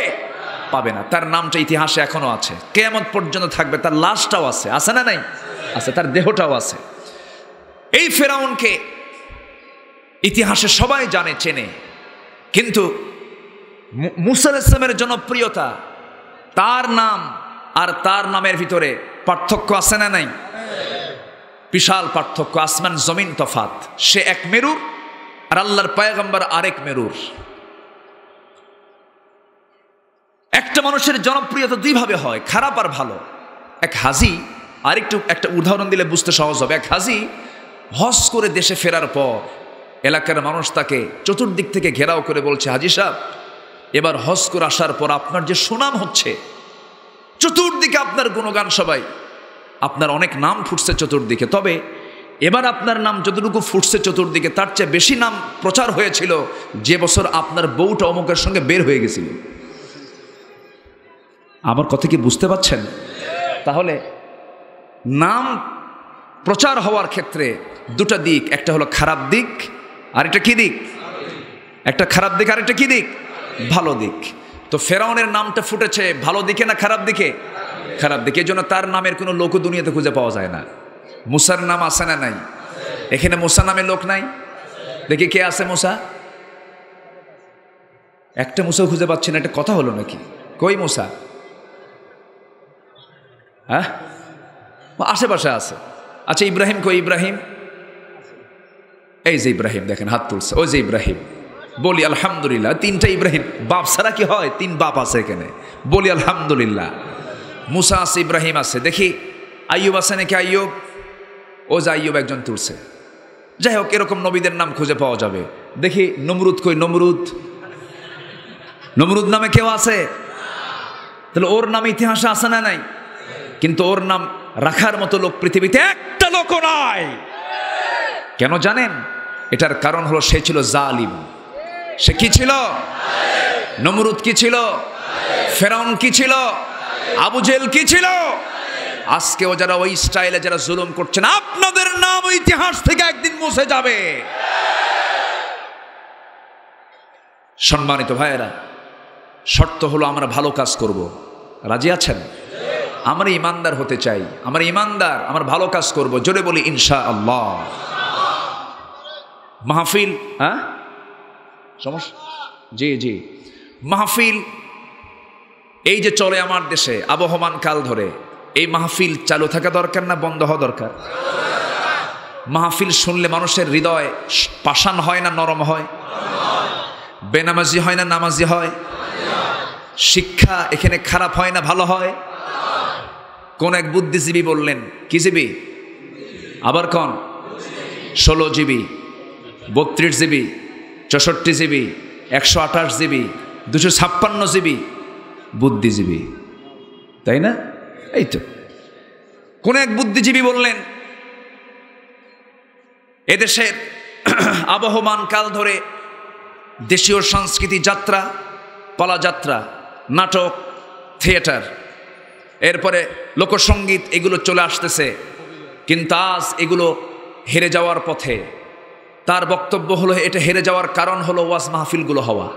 পাবে না তার নামটা ইতিহাসে এখনও আছে কেমন পর্যন্ত থাকবে তার লাশটাও আছে আছে না নাই আছে তার দেহটাও আছে এই ফেরাউনকে ইতিহাসে সবাই জানে চেনে কিন্তু মুসাল ইসলামের জনপ্রিয়তা তার নাম আর তার নামের ভিতরে পার্থক্য আছে না নাই বিশাল পার্থক্য আসমান জমিন তফাত সে এক মেরুর আর আল্লাহর পায়গম্বর আরেক মেরুর একটা মানুষের জনপ্রিয়তা দুইভাবে হয় খারাপ আর ভালো এক হাজি আরেকটু একটা উদাহরণ দিলে বুঝতে সহজ হবে এক হাজি হস করে দেশে ফেরার পর এলাকার মানুষ তাকে চতুর্দিক থেকে ঘেরাও করে বলছে হাজি সাহেব এবার হজ করে আসার পর আপনার যে সুনাম হচ্ছে চতুর্দিকে আপনার গুণগান সবাই আপনার অনেক নাম ফুটছে চতুর্দিকে তবে এবার আপনার নাম যতটুকু ফুটছে চতুর্দিকে তার চেয়ে বেশি নাম প্রচার হয়েছিল যে বছর আপনার বউটা অমুকের সঙ্গে বের হয়ে গেছিল আমার কথা কি বুঝতে পাচ্ছেন তাহলে নাম প্রচার হওয়ার ক্ষেত্রে দুটা দিক একটা হলো খারাপ দিক আর এটা কী দিক একটা খারাপ দিক আর একটা কী দিক ভালো দিক তো ফেরাউনের নামটা ফুটেছে ভালো দিকে না খারাপ দিকে খারাপ দিকে এই জন্য তার নামের কোনো লোক দুনিয়াতে খুঁজে পাওয়া যায় না মুসার নাম আসে না নাই এখানে মুসা নামের লোক নাই দেখি কে আছে মুসা একটা মুসা খুঁজে পাচ্ছি না একটা কথা হলো নাকি কই মুসা হ্যাঁ আশেপাশে আছে আচ্ছা ইব্রাহিম কই ইব্রাহিম এই যে ইব্রাহিম দেখেন হাত তুলছে ওই যে ইব্রাহিম বলি আলহামদুলিল্লাহ তিনটা ইব্রাহিম বাপ ছাড়া কি হয় তিন বাপ আছে এখানে বলি আলহামদুলিল্লাহ মুসা আছে ইব্রাহিম আছে দেখি আইয়ুব আছে নাকি আইয়ুব ও যে আইয়ুব একজন তুলছে যাই হোক এরকম নবীদের নাম খুঁজে পাওয়া যাবে দেখি নমরুদ কই নমরুদ নমরুদ নামে কেউ আছে তাহলে ওর নাম ইতিহাসে আছে না নাই কিন্তু ওর নাম রাখার মতো লোক পৃথিবীতে একটা লোক নাই কেন জানেন এটার কারণ হলো সে ছিল জালিম সে কি ছিল নমরুদ কি ছিল ফেরাউন কি ছিল আবুজেল কি ছিল আজকেও যারা ওই স্টাইলে যারা জুলুম করছেন আপনাদের নাম ইতিহাস থেকে একদিন মুছে যাবে সম্মানিত ভাইয়েরা শর্ত হলো আমরা ভালো কাজ করব। রাজি আছেন আমরা ইমানদার হতে চাই আমার ইমানদার আমরা ভালো কাজ করব জোরে বলি ইনশা আল্লাহ মাহফিল হ্যাঁ সমস্যা জি জি মাহফিল এই যে চলে আমার দেশে আবহমান কাল ধরে এই মাহফিল চালু থাকা দরকার না বন্ধ হওয়া দরকার মাহফিল শুনলে মানুষের হৃদয় পাষাণ হয় না নরম হয় বেনামাজি হয় না নামাজি হয় শিক্ষা এখানে খারাপ হয় না ভালো হয় কোন এক বুদ্ধিজীবী বললেন কি জিবি আবার কন ষোলো জিবি বত্রিশ জিবি চৌষট্টি জিবি একশো আঠাশ জিবি দুশো ছাপ্পান্ন জিবি বুদ্ধিজীবী তাই না এই তো কোন এক বুদ্ধিজীবী বললেন এদেশের আবহমান কাল ধরে দেশীয় সংস্কৃতি যাত্রা যাত্রা নাটক থিয়েটার এরপরে লোকসঙ্গীত এগুলো চলে আসতেছে কিন্তু আজ এগুলো হেরে যাওয়ার পথে তার বক্তব্য হলো এটা হেরে যাওয়ার কারণ হলো ওয়াজ মাহফিলগুলো হওয়া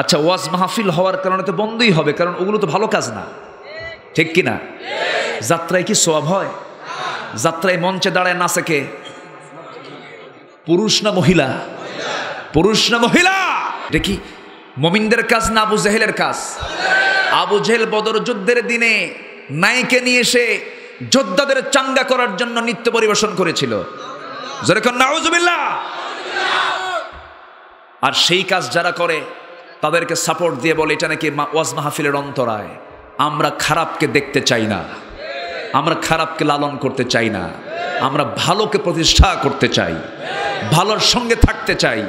আচ্ছা ওয়াজ মাহফিল হওয়ার কারণে তো বন্ধই হবে কারণ ওগুলো তো ভালো কাজ না ঠিক কি না যাত্রায় কি সোয়াব হয় যাত্রায় মঞ্চে দাঁড়ায় না শেখে পুরুষ না মহিলা পুরুষ না মহিলা দেখি মমিনদের কাজ না আবু জেহেলের কাজ আবু জেহেল বদর যুদ্ধের দিনে নাইকে নিয়ে এসে যোদ্ধাদের চাঙ্গা করার জন্য নৃত্য পরিবেশন করেছিল যেরকম আর সেই কাজ যারা করে তাদেরকে সাপোর্ট দিয়ে বলে এটা নাকি ওয়াজ মাহফিলের অন্তরায় আমরা খারাপকে দেখতে চাই না আমরা খারাপকে লালন করতে চাই না আমরা ভালোকে প্রতিষ্ঠা করতে চাই ভালোর সঙ্গে থাকতে চাই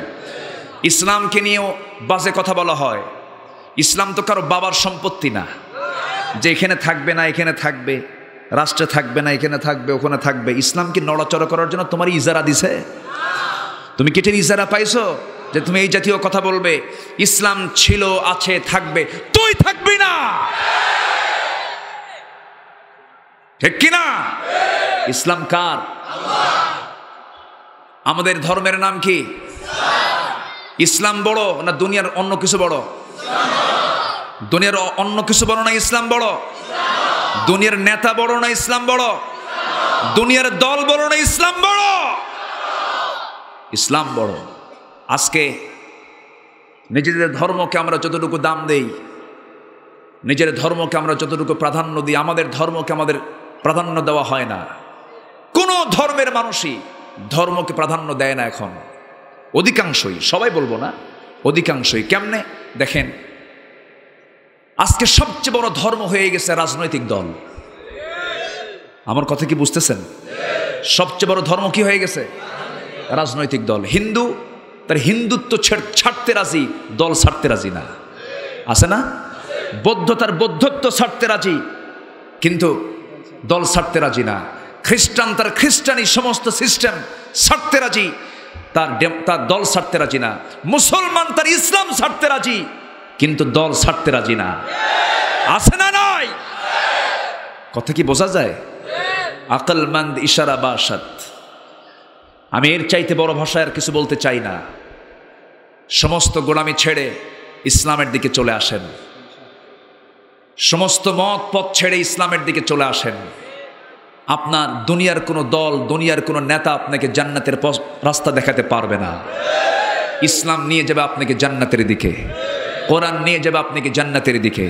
ইসলামকে নিয়েও বাজে কথা বলা হয় ইসলাম তো কারো বাবার সম্পত্তি না যে এখানে থাকবে না এখানে থাকবে রাষ্ট্রে থাকবে না এখানে থাকবে ওখানে থাকবে ইসলামকে নড়াচড়া করার জন্য তোমার ইজারা দিছে তুমি কেটের ইজারা পাইছো যে তুমি এই জাতীয় কথা বলবে ইসলাম ছিল আছে থাকবে তুই থাকবি না ঠিক কিনা ইসলাম কার আমাদের ধর্মের নাম কি ইসলাম বড় না দুনিয়ার অন্য কিছু বড় দুনিয়ার অন্য কিছু বড় না ইসলাম বড় দুনিয়ার নেতা বড় না ইসলাম বড় দুনিয়ার দল বড় না ইসলাম বড় ইসলাম বড় আজকে নিজেদের ধর্মকে আমরা যতটুকু দাম দেই নিজের ধর্মকে আমরা যতটুকু প্রাধান্য দিই আমাদের ধর্মকে আমাদের প্রাধান্য দেওয়া হয় না কোনো ধর্মের মানুষই ধর্মকে প্রাধান্য দেয় না এখন অধিকাংশই সবাই বলবো না অধিকাংশই কেমনে দেখেন আজকে সবচেয়ে বড় ধর্ম হয়ে গেছে রাজনৈতিক দল আমার কথা কি বুঝতেছেন সবচেয়ে বড় ধর্ম কি হয়ে গেছে রাজনৈতিক দল হিন্দু তার হিন্দুত্ব ছাড়তে রাজি দল ছাড়তে রাজি না আছে না বৌদ্ধ তার বৌদ্ধত্ব ছাড়তে রাজি কিন্তু দল ছাড়তে রাজি না খ্রিস্টান তার খ্রিস্টানি সমস্ত সিস্টেম ছাড়তে রাজি তার তার দল ছাড়তে রাজি না মুসলমান তার ইসলাম ছাড়তে রাজি কিন্তু দল ছাড়তে রাজি না আছে না নয় কথা কি বোঝা যায় মান্দ ইশারা বা আমি এর চাইতে বড় ভাষায় আর কিছু বলতে চাই না সমস্ত গোলামি ছেড়ে ইসলামের দিকে চলে আসেন সমস্ত মত পথ ছেড়ে ইসলামের দিকে চলে আসেন আপনার দুনিয়ার কোনো দল দুনিয়ার কোনো নেতা আপনাকে জান্নাতের রাস্তা দেখাতে পারবে না ইসলাম নিয়ে যাবে আপনাকে জান্নাতের দিকে কোরআন নিয়ে যাবে আপনি কি জান্নাতের দিকে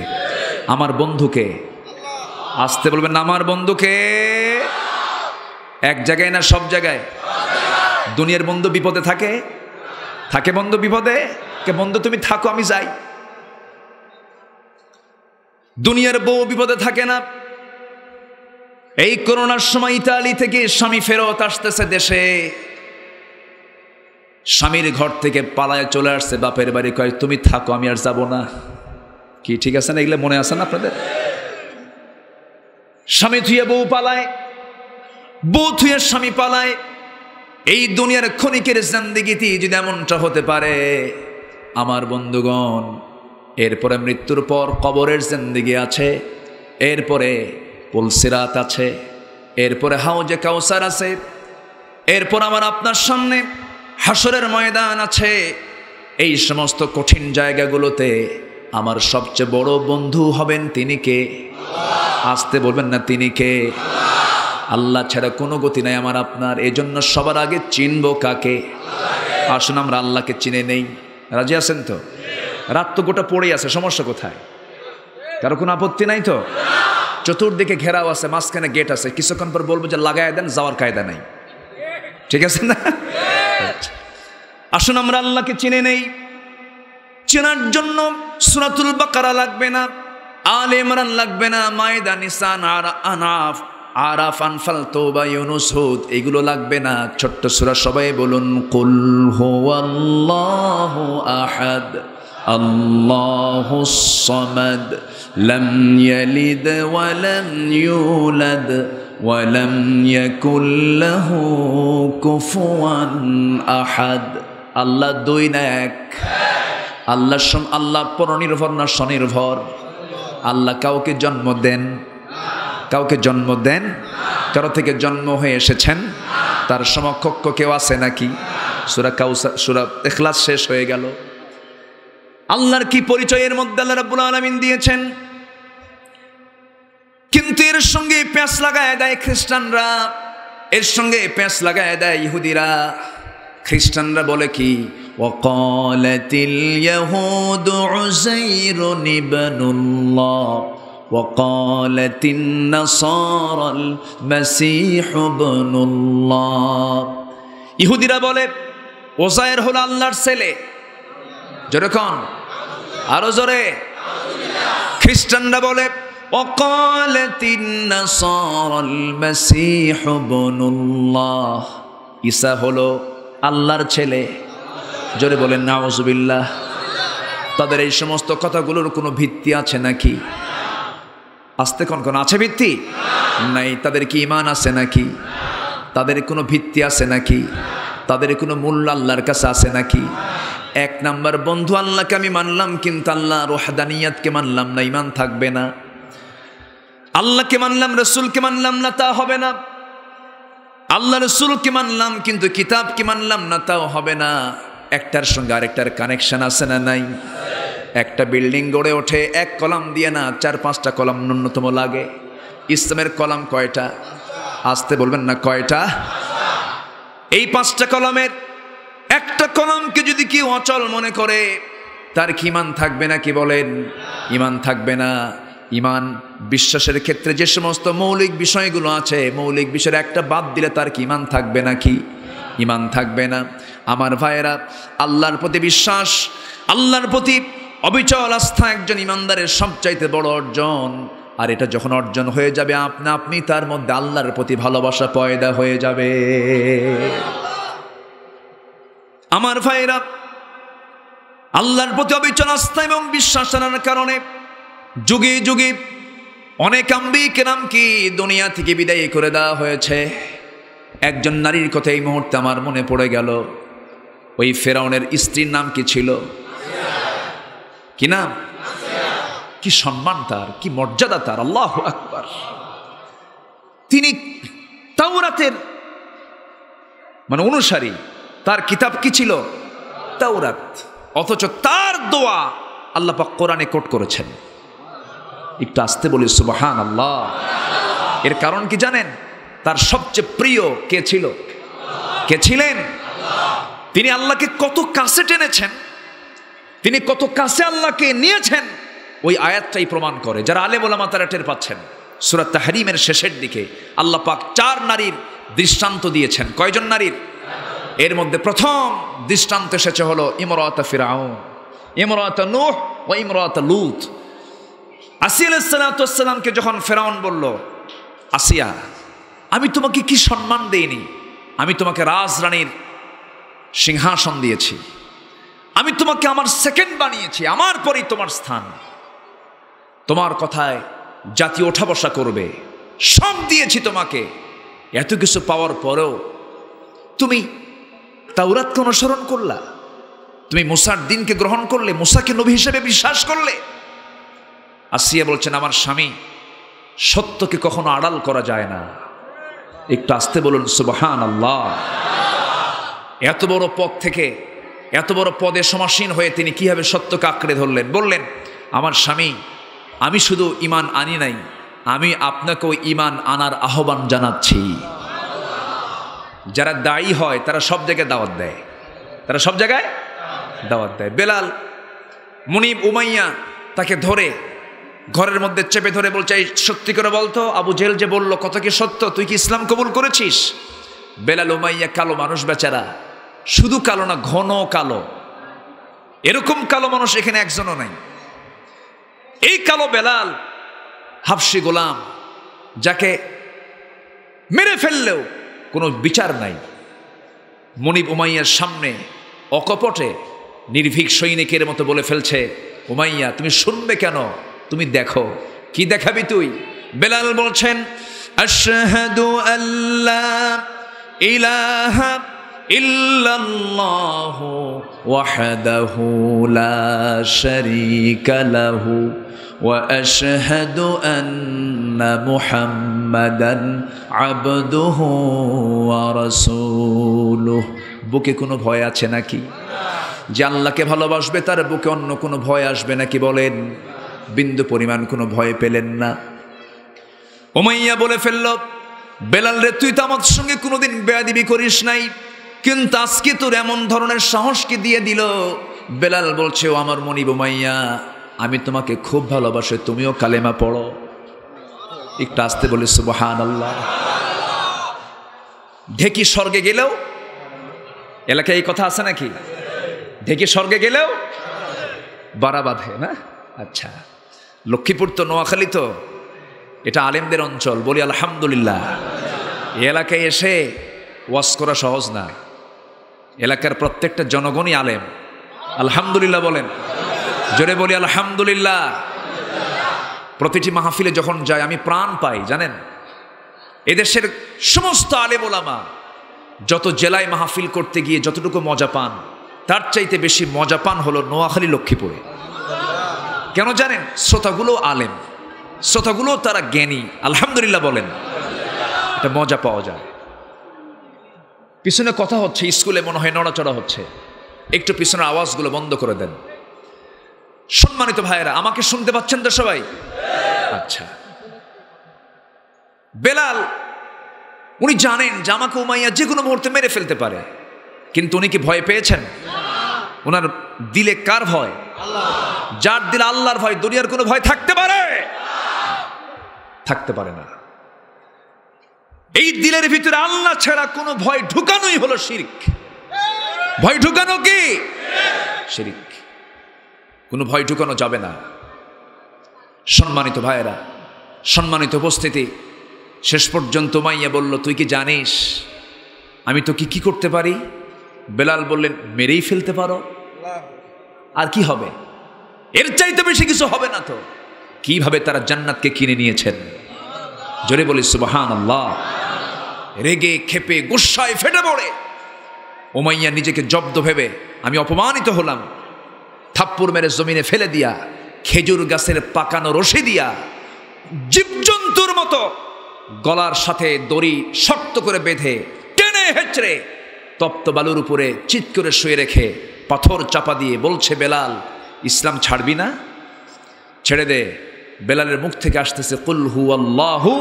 আমার বন্ধুকে আসতে বলবেন আমার বন্ধুকে এক জায়গায় না সব জায়গায় দুনিয়ার বন্ধু বিপদে থাকে থাকে বন্ধু বিপদে কে বন্ধু তুমি থাকো আমি যাই দুনিয়ার বউ বিপদে থাকে না এই করোনার সময় ইতালি থেকে স্বামী ফেরত আসতেছে দেশে স্বামীর ঘর থেকে পালায় চলে আসছে বাপের বাড়ি কয় তুমি থাকো আমি আর যাব না কি ঠিক আছে না এগুলো মনে আছে না আপনাদের স্বামী থুয়ে বউ পালায় বউ থুয়ে স্বামী পালায় এই দুনিয়ার ক্ষণিকের জান্দিগিতি যদি এমনটা হতে পারে আমার বন্ধুগণ এরপরে মৃত্যুর পর কবরের জিন্দিগি আছে এরপরে পুলসিরাত আছে এরপরে হাউজে কাউসার আছে এরপর আমার আপনার সামনে হাসরের ময়দান আছে এই সমস্ত কঠিন জায়গাগুলোতে আমার সবচেয়ে বড় বন্ধু হবেন তিনি কে আসতে বলবেন না তিনি কে আল্লাহ ছাড়া কোনো গতি নাই আমার আপনার এজন্য সবার আগে চিনব কাকে আসুন আমরা আল্লাহকে চিনে নেই রাজি আছেন তো রাত তো গোটা পড়েই আছে সমস্যা কোথায় কারো কোনো আপত্তি নাই তো চতুর্দিকে ঘেরাও আছে মাঝখানে গেট আছে কিছুক্ষণ পর বলবো যে লাগাই দেন যাওয়ার কায়দা নাই ঠিক আছে না আসুন আমরা আল্লাহকে চিনে নেই চেনার জন্য সুরাতুল বাকারা লাগবে না আল ইমরান লাগবে না মায়দা নিসান আর আনাফ আরাফ আনফাল তোবা ইউনুস হুদ এগুলো লাগবে না ছোট্ট সুরা সবাই বলুন কুল হুয়াল্লাহু আহাদ আল্লাহু সামাদ লম ইয়ালিদ ওয়া লাম ইউলাদ ওয়া লাম ইয়াকুল লাহু কুফুয়ান আহাদ আল্লাহ দুই না এক আল্লাহ আল্লাহ পরনির্ভর না স্বনির্ভর আল্লাহ কাউকে জন্ম দেন কাউকে জন্ম দেন কারো থেকে জন্ম হয়ে এসেছেন তার সমকক্ষ কেউ আছে নাকি সুরা কাউসা সুরা এখলাস শেষ হয়ে গেল আল্লাহর কি পরিচয়ের মধ্যে আল্লাহ রাব্বুল আলামিন দিয়েছেন কিন্তু এর সঙ্গে প্যাঁচ লাগায় দেয় খ্রিস্টানরা এর সঙ্গে প্যাঁচ লাগায় দেয় ইহুদিরা খ্রিস্টানরা বলে কি ইহুদিরা বলে ওজাইর হল আল্লাহর ছেলে যেরকম আরো জোরে খ্রিস্টানরা বলে অকল তিন সরল মেসি হবনুল্লাহ ঈশা হলো আল্লাহর ছেলে জোরে বলেন নাওজবিল্লাহ তাদের এই সমস্ত কথাগুলোর কোনো ভিত্তি আছে নাকি আসতে কোন কোন আছে ভিত্তি নাই তাদের কি ইমান আছে নাকি তাদের কোনো ভিত্তি আছে নাকি তাদের কোনো মূল্য আল্লাহর কাছে আছে নাকি এক নাম্বার বন্ধু আল্লাহকে আমি মানলাম কিন্তু আল্লাহ রোহাদানিয়াতকে মানলাম না ইমান থাকবে না আল্লাহকে মানলাম রসুলকে মানলাম না তা হবে না আল্লাহ রসুলকে মানলাম কিন্তু কিতাবকে মানলাম না তাও হবে না একটার সঙ্গে আরেকটার কানেকশন আছে না নাই একটা বিল্ডিং গড়ে ওঠে এক কলাম দিয়ে না চার পাঁচটা কলাম ন্যূনতম লাগে ইসলামের কলাম কয়টা আসতে বলবেন না কয়টা এই পাঁচটা কলমের একটা কলামকে যদি কেউ অচল মনে করে তার কি ইমান থাকবে না কি বলেন ইমান থাকবে না ইমান বিশ্বাসের ক্ষেত্রে যে সমস্ত মৌলিক বিষয়গুলো আছে মৌলিক বিষয়ের একটা বাদ দিলে তার কি ইমান থাকবে নাকি ইমান থাকবে না আমার ভাইয়েরা আল্লাহর প্রতি বিশ্বাস আল্লাহর প্রতি অবিচল আস্থা একজন ইমানদারের সবচাইতে বড় অর্জন আর এটা যখন অর্জন হয়ে যাবে আপনা আপনি তার মধ্যে আল্লাহর প্রতি ভালোবাসা পয়দা হয়ে যাবে আমার ভাইয়েরা আল্লাহর প্রতি অবিচল আস্থা এবং বিশ্বাস আনার কারণে যুগে যুগে অনেক আম্বিক কি দুনিয়া থেকে বিদায় করে দেওয়া হয়েছে একজন নারীর কথা এই মুহূর্তে আমার মনে পড়ে গেল ওই ফেরাউনের স্ত্রীর নাম কি ছিল কি নাম কি সম্মান তার কি মর্যাদা তার আল্লাহ আকবর তিনি তাওরাতের মানে অনুসারী তার কিতাব কি ছিল তাওরাত অথচ তার দোয়া আল্লাপাক কোরআনে কোট করেছেন একটু আসতে বলি সুবাহান আল্লাহ এর কারণ কি জানেন তার সবচেয়ে প্রিয় কে ছিল কে ছিলেন তিনি আল্লাহকে কত কাছে টেনেছেন তিনি কত কাছে আল্লাহকে নিয়েছেন ওই আয়াতটাই প্রমাণ করে যারা আলে বোলামা তারা টের পাচ্ছেন সুরাত হারিমের শেষের দিকে আল্লাহ পাক চার নারীর দৃষ্টান্ত দিয়েছেন কয়জন নারীর এর মধ্যে প্রথম দৃষ্টান্ত এসেছে হলো ইমরাত ফিরাউন ইমরাত নুহ ও ইমরাত লুথ আসিয়ালামকে যখন ফেরাউন বলল আসিয়া আমি তোমাকে কি সম্মান দেইনি আমি তোমাকে রাজরানীর সিংহাসন দিয়েছি আমি তোমাকে আমার সেকেন্ড বানিয়েছি আমার পরেই তোমার স্থান তোমার কথায় জাতি ওঠা বসা করবে সব দিয়েছি তোমাকে এত কিছু পাওয়ার পরেও তুমি তাওরাতকে অনুসরণ করলা তুমি মুসার দিনকে গ্রহণ করলে মুসাকে নবী হিসেবে বিশ্বাস করলে আসিয়া বলছেন আমার স্বামী সত্যকে কখনো আড়াল করা যায় না একটু আসতে বলুন সুবাহান আল্লাহ এত বড় পদ থেকে এত বড় পদে সমাসীন হয়ে তিনি কীভাবে সত্যকে আঁকড়ে ধরলেন বললেন আমার স্বামী আমি শুধু ইমান আনি নাই আমি আপনাকেও ইমান আনার আহ্বান জানাচ্ছি যারা দায়ী হয় তারা সব জায়গায় দাওয়াত দেয় তারা সব জায়গায় দাওয়াত দেয় বেলাল মুনিব উমাইয়া তাকে ধরে ঘরের মধ্যে চেপে ধরে বলছে সত্যি করে বলতো আবু জেল যে বলল কত কি সত্য তুই কি ইসলাম কবুল করেছিস বেলাল ওমাইয়া কালো মানুষ বেচারা শুধু কালো না ঘন কালো এরকম কালো মানুষ এখানে একজনও নাই এই কালো বেলাল হাফসি গোলাম যাকে মেরে ফেললেও কোনো বিচার নাই মনিব ওমাইয়ার সামনে অকপটে নির্ভীক সৈনিকের মতো বলে ফেলছে ওমাইয়া তুমি শুনবে কেন তুমি দেখো কি দেখাবি তুই বেলাল বলছেন আল্লাহ ইলাহা ইল্লাল্লাহ লা বুকে কোনো ভয় আছে নাকি যে আল্লাহকে ভালোবাসবে তার বুকে অন্য কোনো ভয় আসবে নাকি বলেন বিন্দু পরিমাণ কোনো ভয় পেলেন না ওমাইয়া বলে ফেলল বেলাল রে তুই তো আমার সঙ্গে কোনোদিন বেয়াদিবি করিস নাই কিন্তু আজকে তোর এমন ধরনের সাহসকে দিয়ে দিল বেলাল বলছে ও আমার মনি বোমাইয়া আমি তোমাকে খুব ভালোবাসে তুমিও কালেমা পড়ো একটু আসতে বলে সুবহান আল্লাহ ঢেকি স্বর্গে গেলেও এলাকায় এই কথা আছে নাকি ঢেকি স্বর্গে গেলেও বাড়া বাঁধে না আচ্ছা লক্ষ্মীপুর তো নোয়াখালী তো এটা আলেমদের অঞ্চল বলি আলহামদুলিল্লাহ এ এলাকায় এসে ওয়াশ করা সহজ না এলাকার প্রত্যেকটা জনগণই আলেম আলহামদুলিল্লাহ বলেন জোরে বলি আলহামদুলিল্লাহ প্রতিটি মাহফিলে যখন যায় আমি প্রাণ পাই জানেন এদেশের সমস্ত আলেম ওলামা যত জেলায় মাহফিল করতে গিয়ে যতটুকু মজা পান তার চাইতে বেশি মজা পান হলো নোয়াখালী লক্ষ্মীপুরে কেন জানেন শ্রোতাগুলো আলেম শ্রোতাগুলো তারা জ্ঞানী আলহামদুলিল্লাহ বলেন এটা মজা পাওয়া যায় পিছনে কথা হচ্ছে স্কুলে মনে হয় নড়াচড়া হচ্ছে একটু পিছনের আওয়াজগুলো বন্ধ করে দেন সম্মানিত ভাইয়েরা আমাকে শুনতে পাচ্ছেন তো সবাই আচ্ছা বেলাল উনি জানেন জামাকে উমাইয়া যে কোনো মুহূর্তে মেরে ফেলতে পারে কিন্তু উনি কি ভয় পেয়েছেন ওনার দিলে কার ভয় যার দিলে আল্লাহর ভয় দুনিয়ার কোনো ভয় থাকতে পারে থাকতে পারে না এই দিলের ভিতরে আল্লাহ ছাড়া কোনো ভয় ঢুকানোই হলো শিরিক ভয় ঢুকানো কি শিরিক কোনো ভয় ঢুকানো যাবে না সম্মানিত ভাইয়েরা সম্মানিত উপস্থিতি শেষ পর্যন্ত মাইয়া বলল তুই কি জানিস আমি তো কি কি করতে পারি বেলাল বললেন মেরেই ফেলতে পারো আর কি হবে এর চাইতে বেশি কিছু হবে না তো কিভাবে তারা জান্নাতকে কিনে নিয়েছেন জোরে বলি সুবাহান আল্লাহ রেগে খেপে গুসায় ফেটে পড়ে ওমাইয়া নিজেকে জব্দ ভেবে আমি অপমানিত হলাম থাপ্পুর মেরে জমিনে ফেলে দিয়া খেজুর গাছের পাকানো রশি দিয়া জীবজন্তুর মতো গলার সাথে দড়ি শক্ত করে বেঁধে টেনে হেঁচড়ে তপ্ত বালুর উপরে চিৎ করে শুয়ে রেখে পাথর চাপা দিয়ে বলছে বেলাল ইসলাম ছাড়বি না ছেড়ে দে বেলালের মুখ থেকে আসতেছে কুলহু আল্লাহু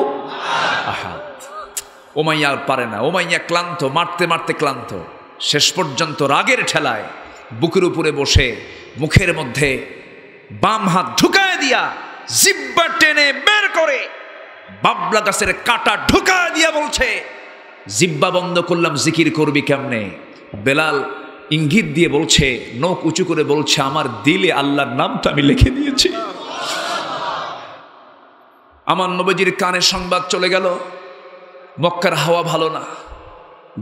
আহাদ ওমাইয়া আর পারে না ওমাইয়া ক্লান্ত মারতে মারতে ক্লান্ত শেষ পর্যন্ত রাগের ঠেলায় বুকের উপরে বসে মুখের মধ্যে বাম হাত ঢুকায় দিয়া জিব্বা টেনে বের করে বাবলা গাছের কাটা ঢুকায় দিয়া বলছে জিব্বা বন্ধ করলাম জিকির করবি কেমনে বেলাল ইঙ্গিত দিয়ে বলছে নখ উঁচু করে বলছে আমার দিলে আল্লাহর নামটা আমি লিখে দিয়েছি আমার নবজির কানে সংবাদ চলে গেল মক্কার হাওয়া ভালো না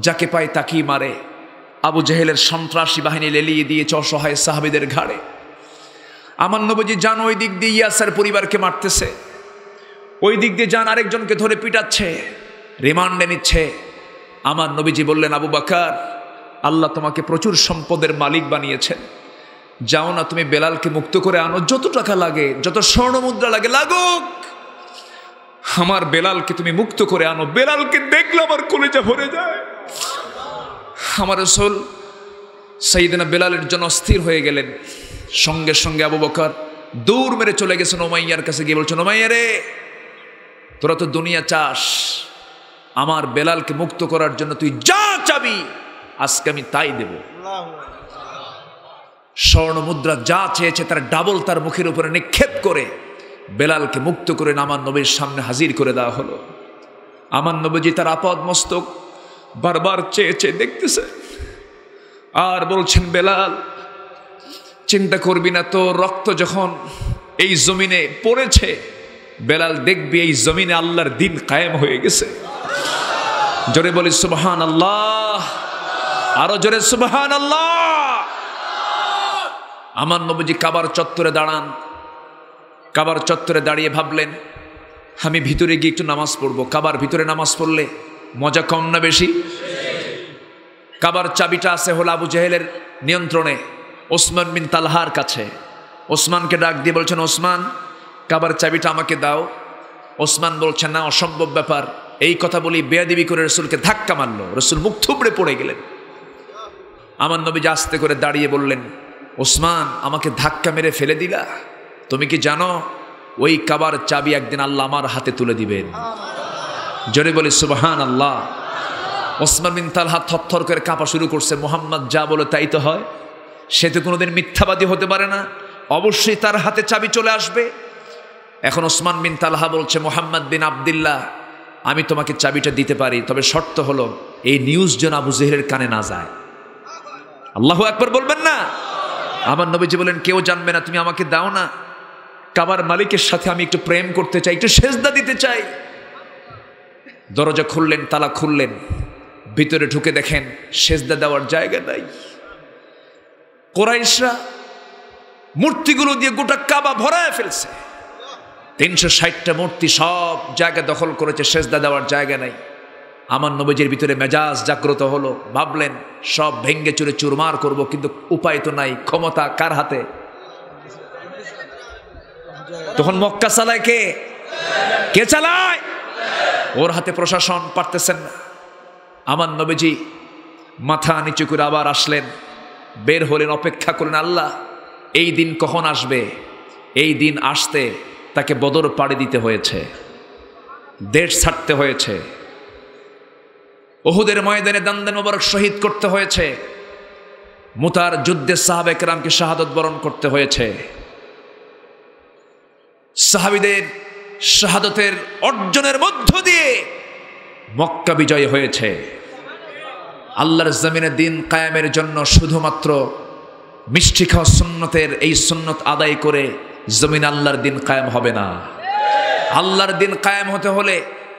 যাকে পায় তাকেই মারে আবু জেহেলের সন্ত্রাসী বাহিনী লেলিয়ে দিয়েছে অসহায় সাহাবিদের ঘাড়ে আমার নবজি যান ওই দিক দিয়ে ইয়াসার পরিবারকে মারতেছে ওই দিক দিয়ে যান আরেকজনকে ধরে পিটাচ্ছে রিমান্ডে নিচ্ছে আমার নবীজি বললেন আবু বাকার আল্লাহ তোমাকে প্রচুর সম্পদের মালিক বানিয়েছেন যাও না তুমি বেলালকে মুক্ত করে আনো যত টাকা লাগে যত স্বর্ণ মুদ্রা লাগে লাগুক আমার বেলালকে তুমি মুক্ত করে আনো বেলালকে দেখলে আমার কলেজা ভরে যায় আমার আসল সেইদিনা বেলালের জন্য অস্থির হয়ে গেলেন সঙ্গে সঙ্গে আবু বকর দৌড় মেরে চলে গেছেন ওমাইয়ার কাছে গিয়ে বলছেন ওমাইয়া রে তোরা তো দুনিয়া চাষ আমার বেলালকে মুক্ত করার জন্য তুই যা চাবি আজকে আমি তাই দেব স্বর্ণ মুদ্রা যা চেয়েছে তার ডাবল তার মুখের উপরে নিক্ষেপ করে বেলালকে মুক্ত করে আমার নবীর সামনে হাজির করে দেওয়া হলো আমার নবীজি তার আপদ মস্তক বারবার চেয়ে চেয়ে দেখতেছে আর বলছেন বেলাল চিন্তা করবি না তো রক্ত যখন এই জমিনে পড়েছে বেলাল দেখবি এই জমিনে আল্লাহর দিন কায়েম হয়ে গেছে জোরে বলি সুবহান আল্লাহ আরো জোরে সুবহান আল্লাহ আমার নবীজি কাবার চত্বরে দাঁড়ান কাবার চত্বরে দাঁড়িয়ে ভাবলেন আমি ভিতরে গিয়ে একটু নামাজ পড়বো কাবার ভিতরে নামাজ পড়লে মজা কম না বেশি কাবার চাবিটা আছে হল আবু জেহেলের নিয়ন্ত্রণে ওসমান বিন তালহার কাছে ওসমানকে ডাক দিয়ে বলছেন ওসমান কাবার চাবিটা আমাকে দাও ওসমান বলছেন না অসম্ভব ব্যাপার এই কথা বলি বেয়াদিবি করে রসুলকে ধাক্কা মারল রসুল মুখ থুবড়ে পড়ে গেলেন আমার নবী আস্তে করে দাঁড়িয়ে বললেন ওসমান আমাকে ধাক্কা মেরে ফেলে দিলা তুমি কি জানো ওই কাবার চাবি একদিন আল্লাহ আমার হাতে তুলে দিবেন জোরে বলি সুবাহান আল্লাহ ওসমান বিন হাত থরথর করে কাঁপা শুরু করছে মোহাম্মদ যা বলে তাই তো হয় সে তো কোনোদিন মিথ্যাবাদী হতে পারে না অবশ্যই তার হাতে চাবি চলে আসবে এখন ওসমান বিন তালহা বলছে মোহাম্মদ বিন আবদুল্লাহ আমি তোমাকে চাবিটা দিতে পারি তবে শর্ত হলো এই নিউজ যেন আবু জেহরের কানে না যায় আল্লাহ একবার বলবেন না আমার নবীজি বলেন কেউ জানবে না তুমি আমাকে দাও না কাবার মালিকের সাথে আমি একটু প্রেম করতে চাই একটু সেজদা দিতে চাই দরজা খুললেন তালা খুললেন ভিতরে ঢুকে দেখেন সেজদা দেওয়ার জায়গা নাই কোরাইশরা মূর্তিগুলো দিয়ে গোটা কাবা ভরায় ফেলছে তিনশো ষাটটা মূর্তি সব জায়গা দখল করেছে সেজদা দেওয়ার জায়গা নাই আমার নবীজির ভিতরে মেজাজ জাগ্রত হলো ভাবলেন সব ভেঙ্গে চুরে চুরমার করব কিন্তু উপায় তো নাই ক্ষমতা কার হাতে তখন মক্কা চালায় কে কে চালায় ওর হাতে প্রশাসন পারতেছেন না আমার নবীজি মাথা নিচু করে আবার আসলেন বের হলেন অপেক্ষা করলেন আল্লাহ এই দিন কখন আসবে এই দিন আসতে তাকে বদর পাড়ি দিতে হয়েছে দেশ ছাড়তে হয়েছে ওহুদের ময়দানে দান্দেন মোবারক শহীদ করতে হয়েছে মুতার যুদ্ধে সাহাব একরামকে শাহাদত বরণ করতে হয়েছে সাহাবিদের শাহাদতের অর্জনের মধ্য দিয়ে মক্কা বিজয় হয়েছে আল্লাহর জমিনে দিন কায়ামের জন্য শুধুমাত্র মিষ্টি খাওয়া সন্নতের এই সন্নত আদায় করে জমিন আল্লাহর দিন কায়েম হবে না আল্লাহর দিন কায়েম হতে হলে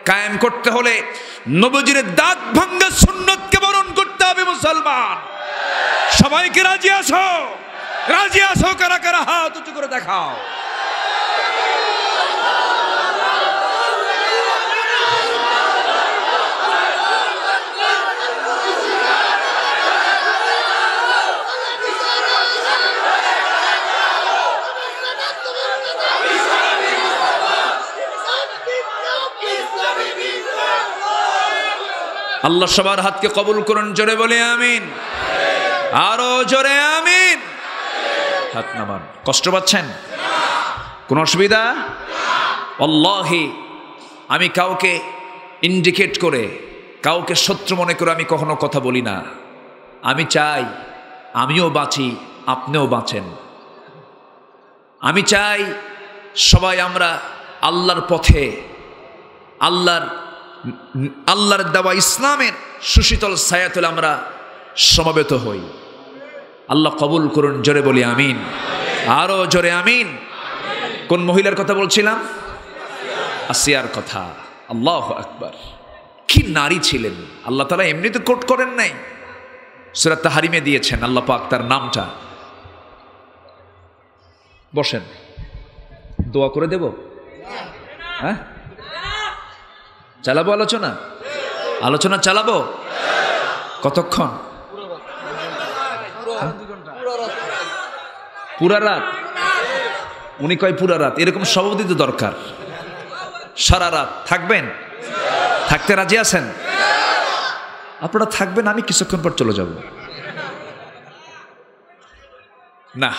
কায়েম করতে হলে নবজির দাঁত ভাঙ্গা সুন্নতকে বরণ করতে হবে মুসলমান সবাইকে রাজি আসো রাজি আসো কারা কারা হাত উঁচু করে দেখাও আল্লাহ সবার হাতকে কবুল করুন জোরে বলে আমিন আরো জোরে আমিন হাত নামান কষ্ট পাচ্ছেন কোনো অসুবিধা অল্লাহি আমি কাউকে ইন্ডিকেট করে কাউকে শত্রু মনে করে আমি কখনো কথা বলি না আমি চাই আমিও বাঁচি আপনিও বাঁচেন আমি চাই সবাই আমরা আল্লাহর পথে আল্লাহর আল্লাহর দেওয়া ইসলামের সুশীতল সায়াতলে আমরা সমবেত হই আল্লাহ কবুল করুন জোরে বলি আমিন আরও জোরে আমিন কোন মহিলার কথা বলছিলাম আসিয়ার কথা আল্লাহ আকবার কি নারী ছিলেন আল্লাহ তালা এমনিতে কোট করেন নাই তা হারিমে দিয়েছেন আল্লাহ পাক তার নামটা বসেন দোয়া করে দেব হ্যাঁ চালাবো আলোচনা আলোচনা চালাবো কতক্ষণ হ্যাঁ? পুরা রাত উনি কয় পুরা রাত এরকম সভাপতি তো দরকার সারা রাত থাকবেন থাকতে রাজি আছেন আপনারা থাকবেন আমি কিছুক্ষণ পর চলে যাব না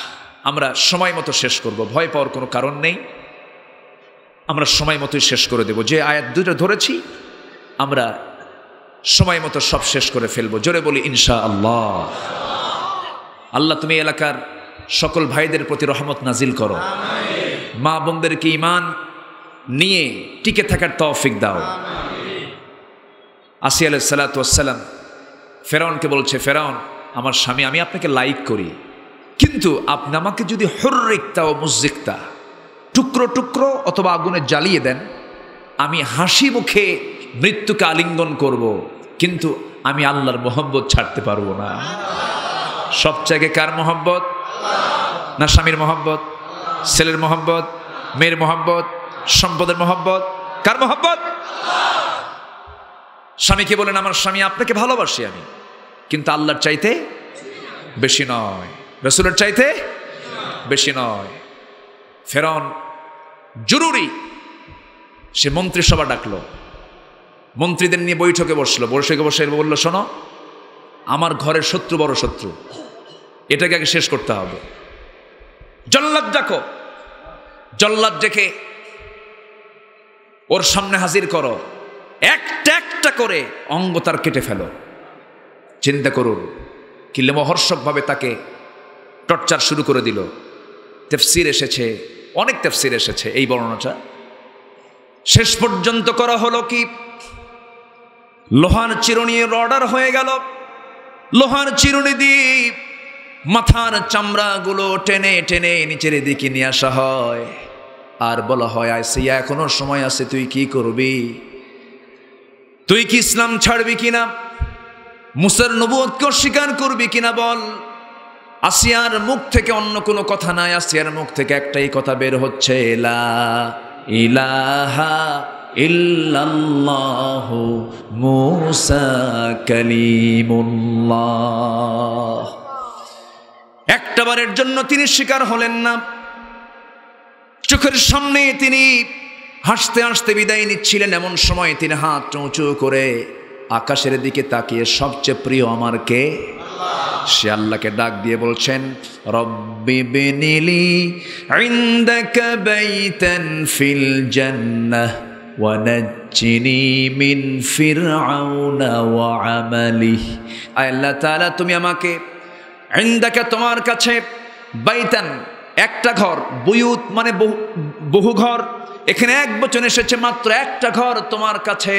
আমরা সময় মতো শেষ করব ভয় পাওয়ার কোনো কারণ নেই আমরা সময় মতোই শেষ করে দেব যে আয়াত দুটো ধরেছি আমরা সময় মতো সব শেষ করে ফেলবো জোরে বলি ইনশা আল্লাহ আল্লাহ তুমি এলাকার সকল ভাইদের প্রতি রহমত নাজিল করো মা বোনদেরকে ইমান নিয়ে টিকে থাকার তৌফিক দাও আসি আলহ সালাতাম ফেরাউনকে বলছে ফেরাউন আমার স্বামী আমি আপনাকে লাইক করি কিন্তু আপনি আমাকে যদি হর্রিকতা ও মুজিকতা টুকরো টুকরো অথবা আগুনে জ্বালিয়ে দেন আমি হাসি মুখে মৃত্যুকে আলিঙ্গন করব। কিন্তু আমি আল্লাহর মোহব্বত ছাড়তে পারবো না সব জায়গায় কার মোহব্বত না স্বামীর মোহব্বত ছেলের মোহব্বত মেয়ের মোহব্বত সম্পদের মোহব্বত কার মোহব্বত স্বামীকে বলেন আমার স্বামী আপনাকে ভালোবাসি আমি কিন্তু আল্লাহর চাইতে বেশি নয় রসুলের চাইতে বেশি নয় ফেরন জরুরি সে মন্ত্রিসভা ডাকলো মন্ত্রীদের নিয়ে বৈঠকে বসলো বৈঠকে বসে বললো শোনো আমার ঘরের শত্রু বড় শত্রু এটাকে আগে শেষ করতে হবে জল্লাদ ডাকো জল্লাদ ডেকে ওর সামনে হাজির করো একটা একটা করে অঙ্গ তার কেটে ফেলো চিন্তা করুন কি মহর্ষকভাবে তাকে টর্চার শুরু করে দিল তেফসির এসেছে অনেক তেফসির এসেছে এই বর্ণনাটা শেষ পর্যন্ত করা হলো কি লোহার চিরুনির অর্ডার হয়ে গেল লোহার চিরুনি দিয়ে মাথার চামড়াগুলো টেনে টেনে নিচের দিকে নিয়ে আসা হয় আর বলা হয় আইসিয়া এখনো সময় আছে তুই কি করবি তুই কি ইসলাম ছাড়বি কিনা মুসার নবুয়কে অস্বীকার করবি কিনা বল আসিয়ার মুখ থেকে অন্য কোনো কথা নাই আসিয়ার মুখ থেকে একটাই কথা বের হচ্ছে এলা ইলাহা ইল্লাল্লাহ মুসা কালিমুল্লাহ একটাবারের জন্য তিনি শিকার হলেন না চোখের সামনে তিনি হাসতে হাসতে বিদায় নিচ্ছিলেন এমন সময় তিনি হাত উঁচু করে আকাশের দিকে তাকিয়ে সবচেয়ে প্রিয় আমার কে সে আল্লাহকে ডাক দিয়ে বলছেন রব্বি বিনিলি ইন্দাকা বাইতান ফিল জান্নাহ মিন আল্লাহ তুমি আমাকে তোমার কাছে বাইতান একটা ঘর বুয়ুত মানে বহু বহু ঘর এখানে এক বচন এসেছে মাত্র একটা ঘর তোমার কাছে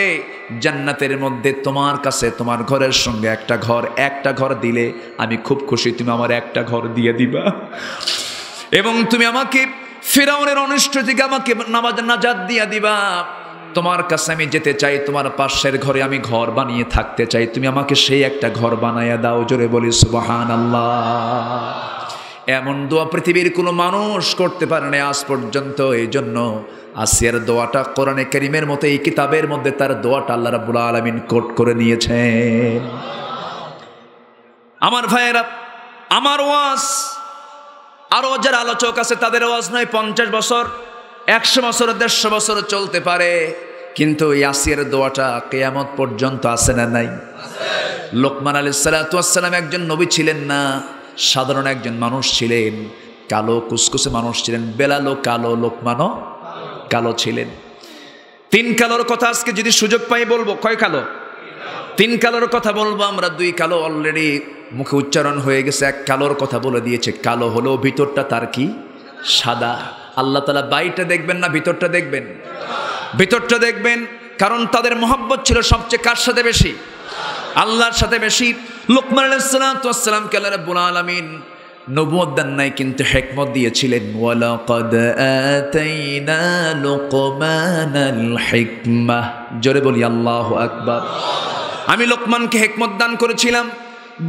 জান্নাতের মধ্যে তোমার কাছে তোমার ঘরের সঙ্গে একটা ঘর একটা ঘর দিলে আমি খুব খুশি তুমি আমার একটা ঘর দিয়ে দিবা এবং তুমি আমাকে ফেরাউনের অনিষ্ট থেকে আমাকে নামাজ নাজাদ দিয়া দিবা তোমার কাছে আমি যেতে চাই তোমার পাশের ঘরে আমি ঘর বানিয়ে থাকতে চাই তুমি আমাকে সেই একটা ঘর বানাইয়া দাও জোরে বলি সুবাহান আল্লাহ এমন দোয়া পৃথিবীর কোনো মানুষ করতে পারে না আজ পর্যন্ত এই জন্য আসিয়ার দোয়াটা কোরআনে করিমের মতো এই কিতাবের মধ্যে তার দোয়াটা আল্লাহ রাবুল আলমিন কোট করে নিয়েছেন আমার ভাইয়েরা আমার ওয়াজ আরও যার আলোচক আছে তাদের ওয়াজ নয় পঞ্চাশ বছর একশো বছর দেড়শো বছর চলতে পারে কিন্তু ইয়াসিয়ার দোয়াটা কেয়ামত পর্যন্ত আসে না নাই লোকমান আলী সালাতাম একজন নবী ছিলেন না সাধারণ একজন মানুষ ছিলেন কালো কুসকুসে মানুষ ছিলেন বেলালো কালো লোকমানো কালো ছিলেন তিন কালোর কথা আজকে যদি সুযোগ পাই বলবো কয় কালো তিন কালোর কথা বলবো আমরা দুই কালো অলরেডি মুখে উচ্চারণ হয়ে গেছে এক কালোর কথা বলে দিয়েছে কালো হলেও ভিতরটা তার কি সাদা আল্লাহ তালা বাইটা দেখবেন না ভিতরটা দেখবেন ভিতরটা দেখবেন কারণ তাদের মোহাব্বত ছিল সবচেয়ে কার সাথে বেশি আল্লাহর সাথে বেশি লোকমান আলাইসালামকে আল্লাহ রাব্বুল আলামিন নবুয়ত দান নাই কিন্তু হেকমত দিয়েছিলেন জোরে বলি আল্লাহ আকবার আমি লোকমানকে হেকমত দান করেছিলাম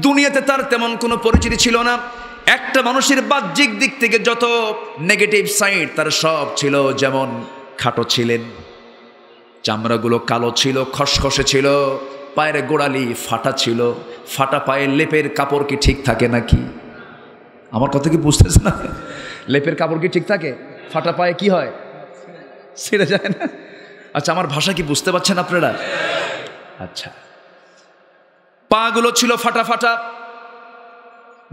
দুনিয়াতে তার তেমন কোনো পরিচিতি ছিল না একটা মানুষের বাহ্যিক দিক থেকে যত নেগেটিভ সাইড তার সব ছিল যেমন খাটো ছিলেন চামড়াগুলো কালো ছিল খসখসে ছিল পায়ের গোড়ালি ফাটা ছিল ফাটা পায়ে লেপের কাপড় কি ঠিক থাকে নাকি আমার কথা কি বুঝতেছে না লেপের কাপড় কি ঠিক থাকে ফাটা পায়ে কি হয় ছেড়ে যায় না আচ্ছা আমার ভাষা কি বুঝতে পারছেন আপনারা আচ্ছা পাগুলো ছিল ফাটা ফাটা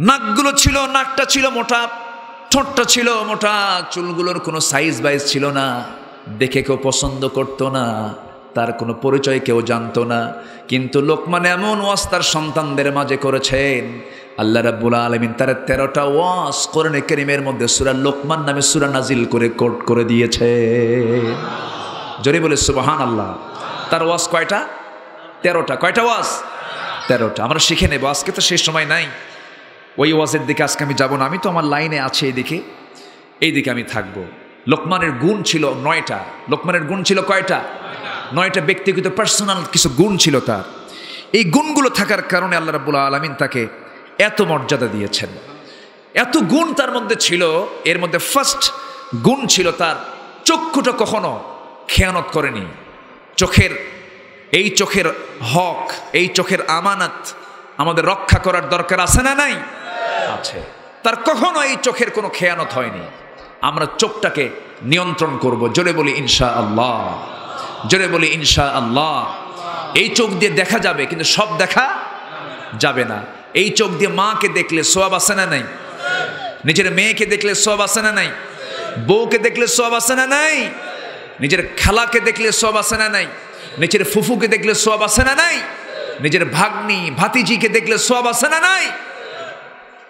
নাকগুলো ছিল নাকটা ছিল মোটা ঠোঁটটা ছিল মোটা চুলগুলোর কোনো সাইজ বাইজ ছিল না দেখে কেউ পছন্দ করতো না তার কোনো পরিচয় কেউ জানতো না কিন্তু লোকমান এমন ওয়াজ তার সন্তানদের মাঝে করেছেন আল্লাহ রাব্বুল আলমিন তার তেরোটা ওয়াস করেন কেরিমের মধ্যে সুরা লোকমান নামে সুরা নাজিল করে কোট করে দিয়েছে জরি বলে সুবাহান আল্লাহ তার ওয়াজ কয়টা তেরোটা কয়টা ওয়াজ তেরোটা আমরা শিখে নেব আজকে তো সেই সময় নাই ওই ওয়াজের দিকে আজকে আমি যাবো না আমি তো আমার লাইনে আছে এইদিকে এইদিকে আমি থাকবো লোকমানের গুণ ছিল নয়টা লোকমানের গুণ ছিল কয়টা নয়টা ব্যক্তিগত পার্সোনাল কিছু গুণ ছিল তার এই গুণগুলো থাকার কারণে আল্লাহ রাবুল আলমিন তাকে এত মর্যাদা দিয়েছেন এত গুণ তার মধ্যে ছিল এর মধ্যে ফার্স্ট গুণ ছিল তার চক্ষুটা কখনো খেয়ানত করেনি চোখের এই চোখের হক এই চোখের আমানত আমাদের রক্ষা করার দরকার আছে না নাই আছে তার কখনো এই চোখের কোনো খেয়ানত হয়নি আমরা চোখটাকে নিয়ন্ত্রণ করব জোরে বলি ইনশা আল্লাহ জোরে বলি ইনশা আল্লাহ এই চোখ দিয়ে দেখা যাবে কিন্তু সব দেখা যাবে না এই চোখ দিয়ে মাকে দেখলে সব আসে না নাই নিজের মেয়েকে দেখলে সব আসে না নাই বউকে দেখলে সব আসে না নাই নিজের খালাকে দেখলে সব আসে না নাই নিজের ফুফুকে দেখলে সব আসে না নাই নিজের ভাগ্নি ভাতিজিকে দেখলে সব আসে না নাই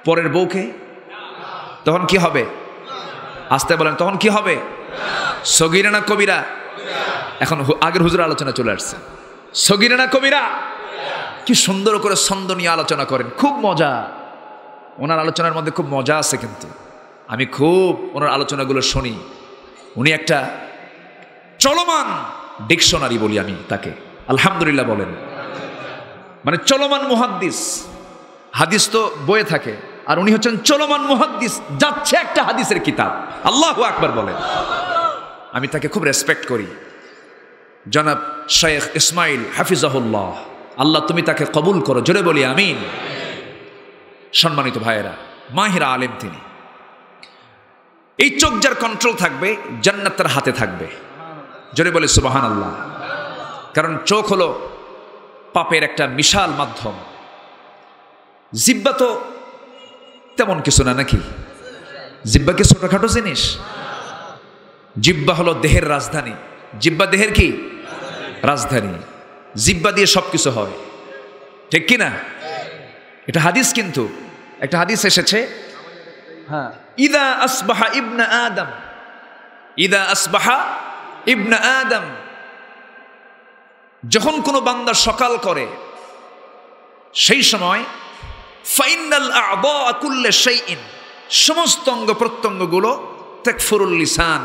পরের বউকে তখন কি হবে আসতে বলেন তখন কি হবে সগিরা না কবিরা এখন আগের হুজুর আলোচনা চলে আসছে সগিরা না কবিরা কি সুন্দর করে ছন্দ নিয়ে আলোচনা করেন খুব মজা ওনার আলোচনার মধ্যে খুব মজা আছে কিন্তু আমি খুব ওনার আলোচনাগুলো শুনি উনি একটা চলমান ডিকশনারি বলি আমি তাকে আলহামদুলিল্লাহ বলেন মানে চলমান মুহাদ্দিস হাদিস তো বয়ে থাকে আর উনি হচ্ছেন চলমান মুহাদ্দিস যাচ্ছে একটা হাদিসের কিতাব আল্লাহ আকবার বলেন আমি তাকে খুব রেসপেক্ট করি জনাব শেখ ইসমাইল হাফিজাহুল্লাহ আল্লাহ তুমি তাকে কবুল করো জোরে বলি আমিন সম্মানিত ভাইয়েরা মাহিরা আলেম তিনি এই চোখ যার কন্ট্রোল থাকবে জান্নাত তার হাতে থাকবে জোরে বলে সুবাহান আল্লাহ কারণ চোখ হলো পাপের একটা বিশাল মাধ্যম জিব্বা তো তেমন কিছু না নাকি জিব্বা কি ছোটোখাটো জিনিস জিব্বা হলো দেহের রাজধানী জিব্বা দেহের কি রাজধানী জিব্বা দিয়ে সব কিছু হয় ঠিক কি না এটা হাদিস কিন্তু একটা হাদিস এসেছে হ্যাঁ ইদা আসবাহা ইবনা আদম ইদা আসবাহা ইবনা আদম যখন কোনো বান্দা সকাল করে সেই সময় ফাইনাল আবাকুল্লে সেই ইন সমস্ত অঙ্গ প্রত্যঙ্গগুলো তেকফরুল লিসান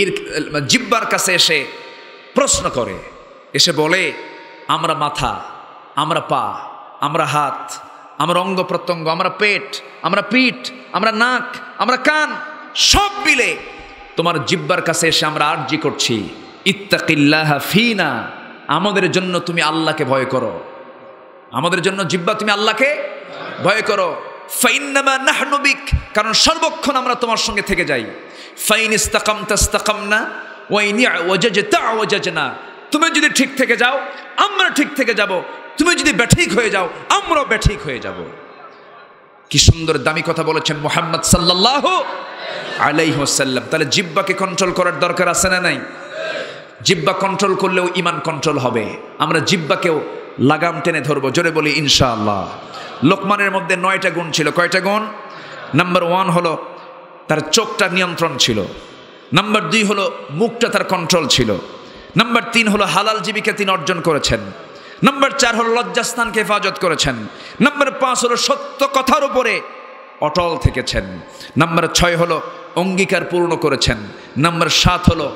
ইর জিব্বার কাছে এসে প্রশ্ন করে এসে বলে আমরা মাথা আমরা পা আমরা হাত আমরা অঙ্গ প্রত্যঙ্গ আমরা পেট আমরা পিঠ আমরা নাক আমরা কান সব মিলে তোমার জিব্বার কাছে এসে আমরা আর্জি করছি ইত্তাকিল্লাহ ফিনা আমাদের জন্য তুমি আল্লাহকে ভয় করো আমাদের জন্য জিব্বা তুমি আল্লাহকে ভয় করো ফাইন্নামা নাহনবিক কারণ সর্বক্ষণ আমরা তোমার সঙ্গে থেকে যাই ফাইন ইস্তাকাম তাস্তাকাম না ওয়াইনিয়া ওয়াজে তা ওয়াজে না তুমি যদি ঠিক থেকে যাও আমরা ঠিক থেকে যাব তুমি যদি ব্যাঠিক হয়ে যাও আমরাও ব্যাঠিক হয়ে যাব কি সুন্দর দামি কথা বলেছেন মোহাম্মদ সাল্লাহ আলাইহসাল্লাম তাহলে জিব্বাকে কন্ট্রোল করার দরকার আছে না নাই জিব্বা কন্ট্রোল করলেও ইমান কন্ট্রোল হবে আমরা জিব্বাকেও লাগাম টেনে ধরবো জোরে বলি ইনশাআল্লাহ লোকমানের মধ্যে নয়টা গুণ ছিল কয়টা গুণ নাম্বার ওয়ান হলো তার চোখটা নিয়ন্ত্রণ ছিল নাম্বার দুই হলো মুখটা তার কন্ট্রোল ছিল নাম্বার তিন হলো হালাল জীবিকা তিনি অর্জন করেছেন নাম্বার চার হলো লজ্জাস্থানকে হেফাজত করেছেন নাম্বার পাঁচ হলো সত্য কথার উপরে অটল থেকেছেন নাম্বার ছয় হলো অঙ্গীকার পূর্ণ করেছেন নাম্বার সাত হলো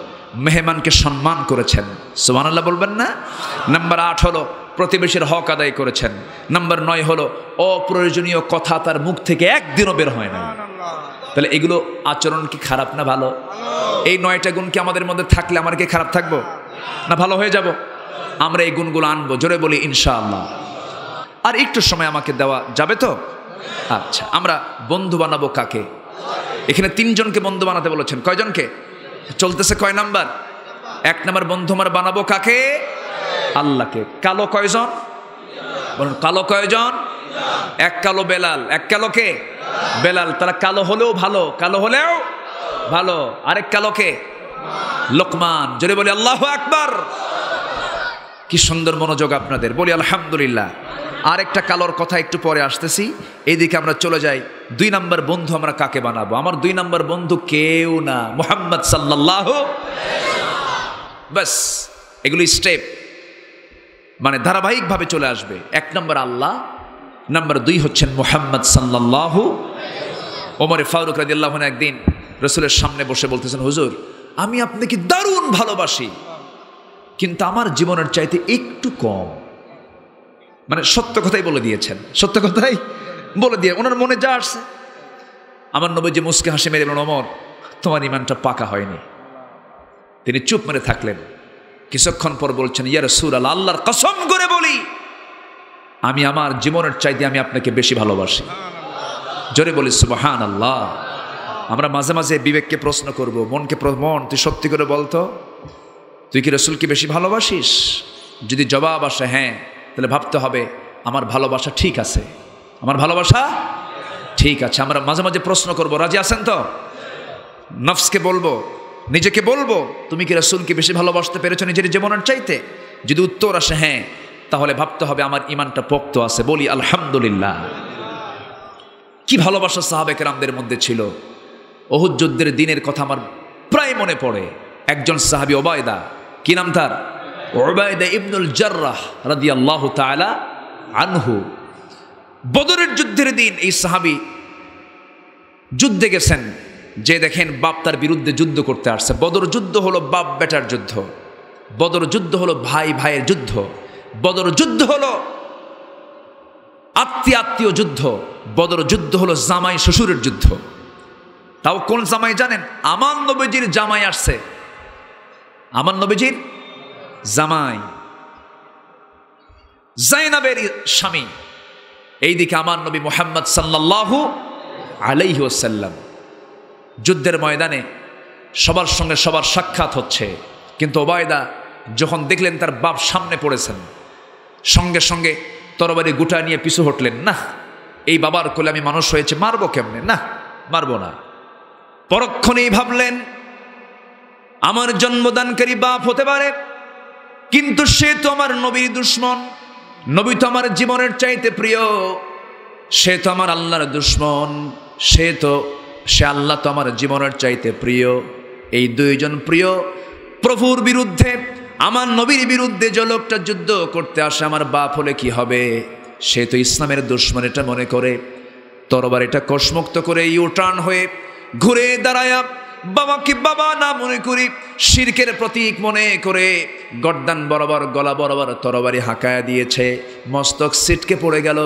মেহমানকে সম্মান করেছেন সোমানাল্লাহ বলবেন না নাম্বার আট হলো প্রতিবেশীর হক আদায় করেছেন নাম্বার নয় হলো অপ্রয়োজনীয় কথা তার মুখ থেকে একদিনও বের হয় না তাহলে এগুলো আচরণ কি খারাপ না ভালো এই নয়টা গুণ কি আমাদের মধ্যে থাকলে আমার কি খারাপ থাকবো না ভালো হয়ে যাব আমরা এই গুণগুলো আনবো জোরে বলি ইনশাআল্লাহ আর একটু সময় আমাকে দেওয়া যাবে তো আচ্ছা আমরা বন্ধু বানাবো কাকে এখানে তিনজনকে বন্ধু বানাতে বলেছেন কয়জনকে চলতেছে কয় নাম্বার এক নাম্বার বন্ধু আমার বানাবো কাকে আল্লাহকে কালো কয়জন বলুন কালো কয়জন এক কালো বেলাল এক কালো কে বেলাল তারা কালো হলেও ভালো কালো হলেও ভালো আরেক কালো কে লোকমান জোরে বলি আল্লাহ আকবার কি সুন্দর মনোযোগ আপনাদের বলি আলহামদুলিল্লাহ আরেকটা কালোর কথা একটু পরে আসতেছি এইদিকে আমরা চলে যাই দুই নাম্বার বন্ধু আমরা কাকে বানাবো আমার দুই নাম্বার বন্ধু কেউ না মোহাম্মদ সাল্লাহ বাস এগুলি স্টেপ মানে ধারাবাহিকভাবে চলে আসবে এক নম্বর আল্লাহ নাম্বার দুই হচ্ছেন মোহাম্মদ সাল্লাহ ওমরে ফারুক রাজিয়াল্লাহন একদিন রসুলের সামনে বসে বলতেছেন হুজুর আমি আপনাকে দারুণ ভালোবাসি কিন্তু আমার জীবনের চাইতে একটু কম মানে সত্য কথাই বলে দিয়েছেন সত্য কথাই বলে দিয়ে ওনার মনে যা আসছে আমার নবী যে মুসকে হাসি মেরে বলেন অমর তোমার ইমানটা পাকা হয়নি তিনি চুপ মেরে থাকলেন কিছুক্ষণ পর বলছেন ইয়ার সুর আল্লাহর কসম করে বলি আমি আমার জীবনের চাইতে আমি আপনাকে বেশি ভালোবাসি জোরে বলি সুবাহান আল্লাহ আমরা মাঝে মাঝে বিবেককে প্রশ্ন করব মনকে মন তুই সত্যি করে বলতো তুই কি রসুলকে বেশি ভালোবাসিস যদি জবাব আসে হ্যাঁ তাহলে ভাবতে হবে আমার ভালোবাসা ঠিক আছে আমার ভালোবাসা ঠিক আছে আমরা মাঝে মাঝে প্রশ্ন করব রাজি আছেন তো নফসকে বলবো নিজেকে বলবো তুমি কি রসুলকে বেশি ভালোবাসতে পেরেছো নিজের জীবনের চাইতে যদি উত্তর আসে হ্যাঁ তাহলে ভাবতে হবে আমার ইমানটা পোক্ত আছে বলি আলহামদুলিল্লাহ কি ভালোবাসা রামদের মধ্যে ছিল অহুযুদ্ধের যুদ্ধের দিনের কথা আমার প্রায় মনে পড়ে একজন সাহাবি ওবায়দা কি নাম তার ওবায়দা ইবনুল জার্রাহ রাদি আল্লাহ তালা আনহু বদরের যুদ্ধের দিন এই সাহাবি যুদ্ধে গেছেন যে দেখেন বাপ তার বিরুদ্ধে যুদ্ধ করতে আসছে বদর যুদ্ধ হলো বাপ বেটার যুদ্ধ বদর যুদ্ধ হলো ভাই ভাইয়ের যুদ্ধ বদর যুদ্ধ হলো আত্মীয় আত্মীয় যুদ্ধ বদর যুদ্ধ হলো জামাই শ্বশুরের যুদ্ধ তাও কোন জামাই জানেন আমার নবীজির জামাই আসছে আমার নবীজির জামাই জাইনাবের স্বামী এইদিকে আমার নবী মোহাম্মদ সাল্লাহু আলাইহি ওসাল্লাম যুদ্ধের ময়দানে সবার সঙ্গে সবার সাক্ষাৎ হচ্ছে কিন্তু ওবায়দা যখন দেখলেন তার বাপ সামনে পড়েছেন সঙ্গে সঙ্গে তরবারি গুটা নিয়ে পিছু হটলেন না এই বাবার কোলে আমি মানুষ হয়েছে মারব কেমনে না মারব না পরক্ষণেই ভাবলেন আমার জন্মদানকারী বাপ হতে পারে কিন্তু সে তো আমার নবীর দুশ্মন নবী তো আমার জীবনের চাইতে প্রিয় সে তো আমার আল্লাহর দুশ্মন সে তো সে আল্লাহ তো আমার জীবনের চাইতে প্রিয় এই দুইজন প্রিয় প্রভুর বিরুদ্ধে আমার নবীর বিরুদ্ধে যে লোকটা যুদ্ধ করতে আসে আমার বাপ হলে কি হবে সে তো ইসলামের দুশ্মন এটা মনে করে তরবার এটা কষমুক্ত করে ইউটার্ন হয়ে ঘুরে দাঁড়ায়া বাবাকে বাবা না মনে করি শিরকের প্রতীক মনে করে গর্দান বরাবর গলা বরাবর তরবারি হাঁকায়া দিয়েছে মস্তক সিটকে পড়ে গেল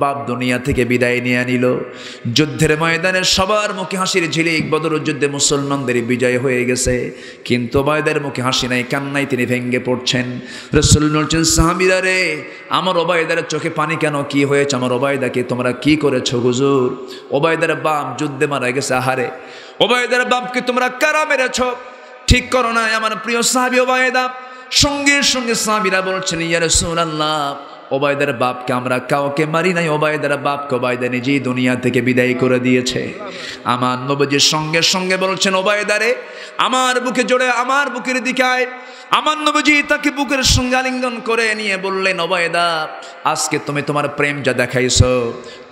বাপ দুনিয়া থেকে বিদায় নিয়ে নিল যুদ্ধের ময়দানে সবার মুখে হাসির ঝিলিক বদর যুদ্ধে মুসলমানদের বিজয় হয়ে গেছে কিন্তু ওবায়দের মুখে হাসি নাই কান্নাই তিনি ভেঙ্গে পড়ছেন রসুল নলছেন সাহাবিরা রে আমার ওবায়দার চোখে পানি কেন কি হয়েছে আমার ওবায়দাকে তোমরা কি করেছো হুজুর ওবায়দার বাপ যুদ্ধে মারা গেছে আহারে ওবায়দার বাপকে তোমরা কারা মেরেছ ঠিক করো না আমার প্রিয় সাহাবি ওবায়দা সঙ্গে সঙ্গে সাহাবিরা বলছেন ইয়ারে সোনাল্লাহ ওবায়দার বাপকে আমরা কাউকে মারি নাই ওবায়দার বাপকে ওবায়দা নিজেই দুনিয়া থেকে বিদায় করে দিয়েছে আমার নবজির সঙ্গে সঙ্গে বলছেন ওবায়দারে আমার বুকে জোড়ে আমার বুকের দিকে আয় আমার নবজি তাকে বুকের সঙ্গে আলিঙ্গন করে নিয়ে বললেন ওবায়দা আজকে তুমি তোমার প্রেম যা দেখাইছ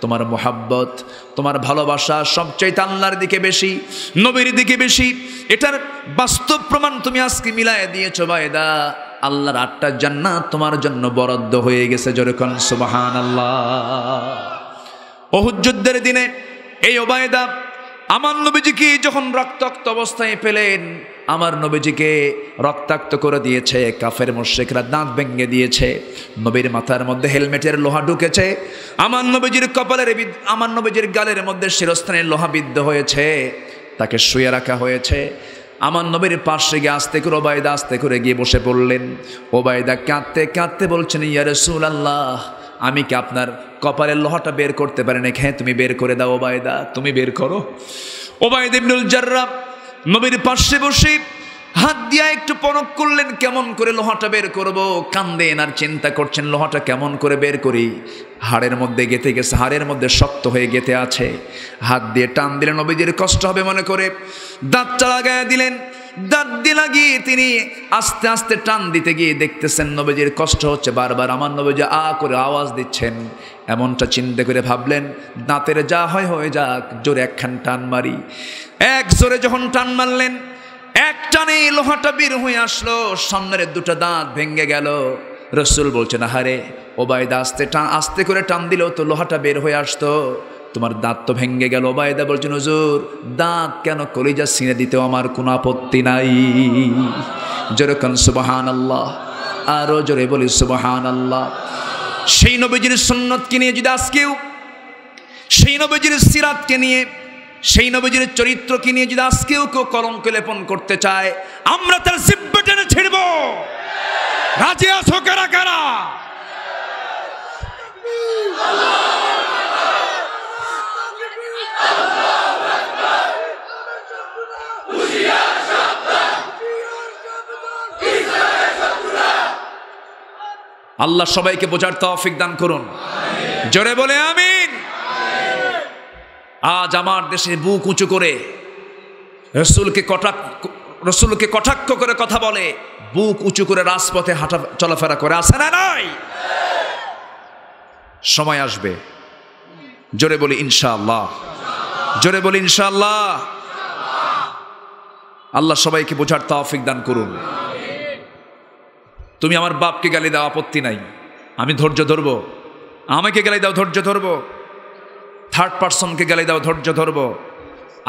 তোমার মোহাব্বত তোমার ভালোবাসা সবচেয়ে আল্লাহর দিকে বেশি নবীর দিকে বেশি এটার বাস্তব প্রমাণ তুমি আজকে মিলায় দিয়েছো ওবায়দা আল্লাহর আটটা জান্নাত তোমার জন্য বরাদ্দ হয়ে গেছে যেরকম সুবাহান আল্লাহ যুদ্ধের দিনে এই ওবায়দা আমার নবীজিকে যখন রক্তাক্ত অবস্থায় পেলেন আমার নবীজিকে রক্তাক্ত করে দিয়েছে কাফের মোশেকরা দাঁত ভেঙে দিয়েছে নবীর মাথার মধ্যে হেলমেটের লোহা ঢুকেছে আমার নবীজির কপালের আমার নবীজির গালের মধ্যে শিরস্থানের লোহা বিদ্ধ হয়েছে তাকে শুয়ে রাখা হয়েছে আমার নবীর পাশে গিয়ে আস্তে করে ওবায়দা আস্তে করে গিয়ে বসে পড়লেন ওবায়দা কাঁদতে কাঁদতে বলছেন ইয়ারসুল আল্লাহ আমি কি আপনার কপালের লোহাটা বের করতে পারেন হ্যাঁ তুমি বের করে দাও ওবায়দা তুমি বের করো ওবায়দ ইবনুল জার্রাব নবীর পাশে বসে হাত দিয়া একটু পনক করলেন কেমন করে লোহাটা বের করব কান্দেন আর চিন্তা করছেন লোহাটা কেমন করে বের করি হাড়ের মধ্যে গেঁথে গেছে হাড়ের মধ্যে শক্ত হয়ে গেঁথে আছে হাত দিয়ে টান দিলেন অভিজির কষ্ট হবে মনে করে দাঁতটা লাগাই দিলেন দাঁত দিয়ে লাগিয়ে তিনি আস্তে আস্তে টান দিতে গিয়ে দেখতেছেন নবীজির কষ্ট হচ্ছে বারবার আমার নবীজি আ করে আওয়াজ দিচ্ছেন এমনটা চিন্তা করে ভাবলেন দাঁতের যা হয় হয়ে যাক জোরে একখান টান মারি এক জোরে যখন টান মারলেন নেই লোহাটা বের হয়ে আসলো সামনের দুটো দাঁত ভেঙে গেল রসুল না হারে ওবায়দা আস্তে টান আস্তে করে টান দিলেও তো লোহাটা বের হয়ে আসতো তোমার দাঁত তো ভেঙে গেল ওবায়দা বলছে নজুর দাঁত কেন কলিজা সিনে দিতে আমার কোনো আপত্তি নাই যেরকম সুবাহান আল্লাহ আরও জোরে বলি সুবাহান আল্লাহ সেই নবীজির সন্ন্যতকে নিয়ে যদি আজকেও সেই নবীজির সিরাতকে নিয়ে সেই নবীজির চরিত্র কি নিয়ে যদি আজকেও কেউ কলঙ্ক লেপন করতে চায় আমরা তার জিব্বে টেনে ছিড়ব রাজি আছো কারা কারা আল্লাহ সবাইকে বোঝার তৌফিক দান করুন জোরে বলে আমিন আজ আমার দেশে বুক উঁচু করে রসুলকে কটাক্ষ রসুলকে কটাক্ষ করে কথা বলে বুক উঁচু করে রাজপথে হাঁটা চলাফেরা করে আসে না নয় সময় আসবে জোরে বলি ইনশাআল্লাহ জোরে বলি ইনশাআল্লাহ আল্লাহ সবাইকে বোঝার তাওফিক দান করুন তুমি আমার বাপকে গালি দাও আপত্তি নাই আমি ধৈর্য ধরবো আমাকে গালি দাও ধৈর্য ধরবো থার্ড পার্সনকে গেলে দাও ধৈর্য ধরবো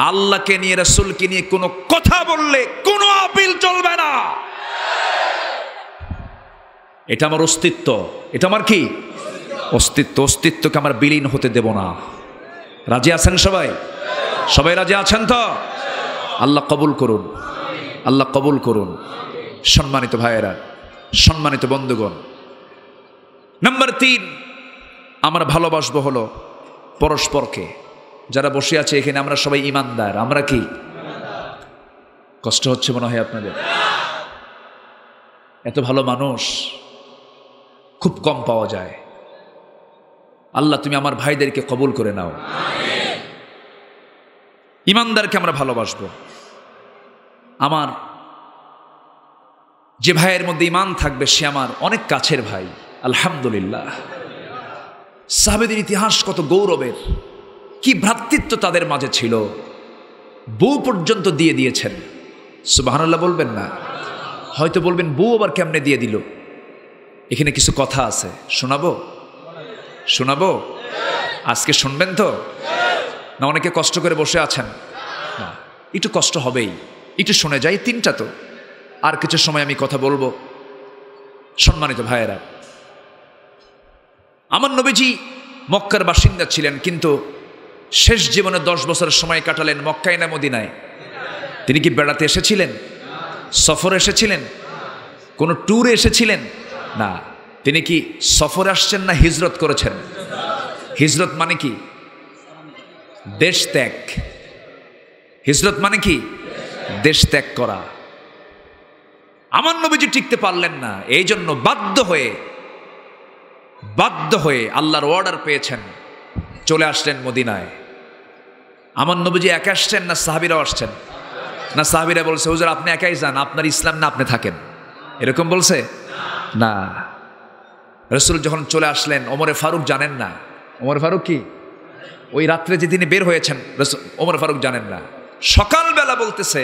আল্লাহকে নিয়ে রসুলকে নিয়ে কোনো কথা বললে কোনো আপিল চলবে না এটা আমার অস্তিত্ব এটা আমার কি অস্তিত্ব অস্তিত্বকে আমার বিলীন হতে দেব না রাজি আছেন সবাই সবাই রাজি আছেন তো আল্লাহ কবুল করুন আল্লাহ কবুল করুন সম্মানিত ভাইয়েরা সম্মানিত বন্ধুগণ নাম্বার তিন আমার ভালোবাসবো হলো পরস্পরকে যারা বসে আছে এখানে আমরা সবাই ইমানদার আমরা কি কষ্ট হচ্ছে মনে হয় আপনাদের এত ভালো মানুষ খুব কম পাওয়া যায় আল্লাহ তুমি আমার ভাইদেরকে কবুল করে নাও ইমানদারকে আমরা ভালোবাসব আমার যে ভাইয়ের মধ্যে ইমান থাকবে সে আমার অনেক কাছের ভাই আলহামদুলিল্লাহ সাহাবেদের ইতিহাস কত গৌরবের কি ভ্রাতৃত্ব তাদের মাঝে ছিল বউ পর্যন্ত দিয়ে দিয়েছেন সুবাহান্লাহ বলবেন না হয়তো বলবেন বউ আবার কেমনে দিয়ে দিল এখানে কিছু কথা আছে শোনাবো শোনাবো আজকে শুনবেন তো না অনেকে কষ্ট করে বসে আছেন না একটু কষ্ট হবেই একটু শুনে যাই তিনটা তো আর কিছু সময় আমি কথা বলবো সম্মানিত ভাইয়েরা আমার নবীজি মক্কার বাসিন্দা ছিলেন কিন্তু শেষ জীবনে দশ বছরের সময় কাটালেন মক্কায় না মদিনায় তিনি কি বেড়াতে এসেছিলেন সফর এসেছিলেন কোনো ট্যুরে এসেছিলেন না তিনি কি সফর আসছেন না হিজরত করেছেন হিজরত মানে কি দেশ ত্যাগ হিজরত মানে কি দেশ ত্যাগ করা আমার নবীজি টিকতে পারলেন না এই জন্য বাধ্য হয়ে বাধ্য হয়ে আল্লাহর অর্ডার পেয়েছেন চলে আসলেন মদিনায় আমার নবীজি একা আসছেন না সাহাবিরাও আসছেন না সাহাবিরা বলছে হুজুর আপনি একাই যান আপনার ইসলাম না আপনি থাকেন এরকম বলছে না রসুল যখন চলে আসলেন ওমরে ফারুক জানেন না ওমর ফারুক কি ওই রাত্রে যে তিনি বের হয়েছেন ওমর ফারুক জানেন না সকালবেলা বলতেছে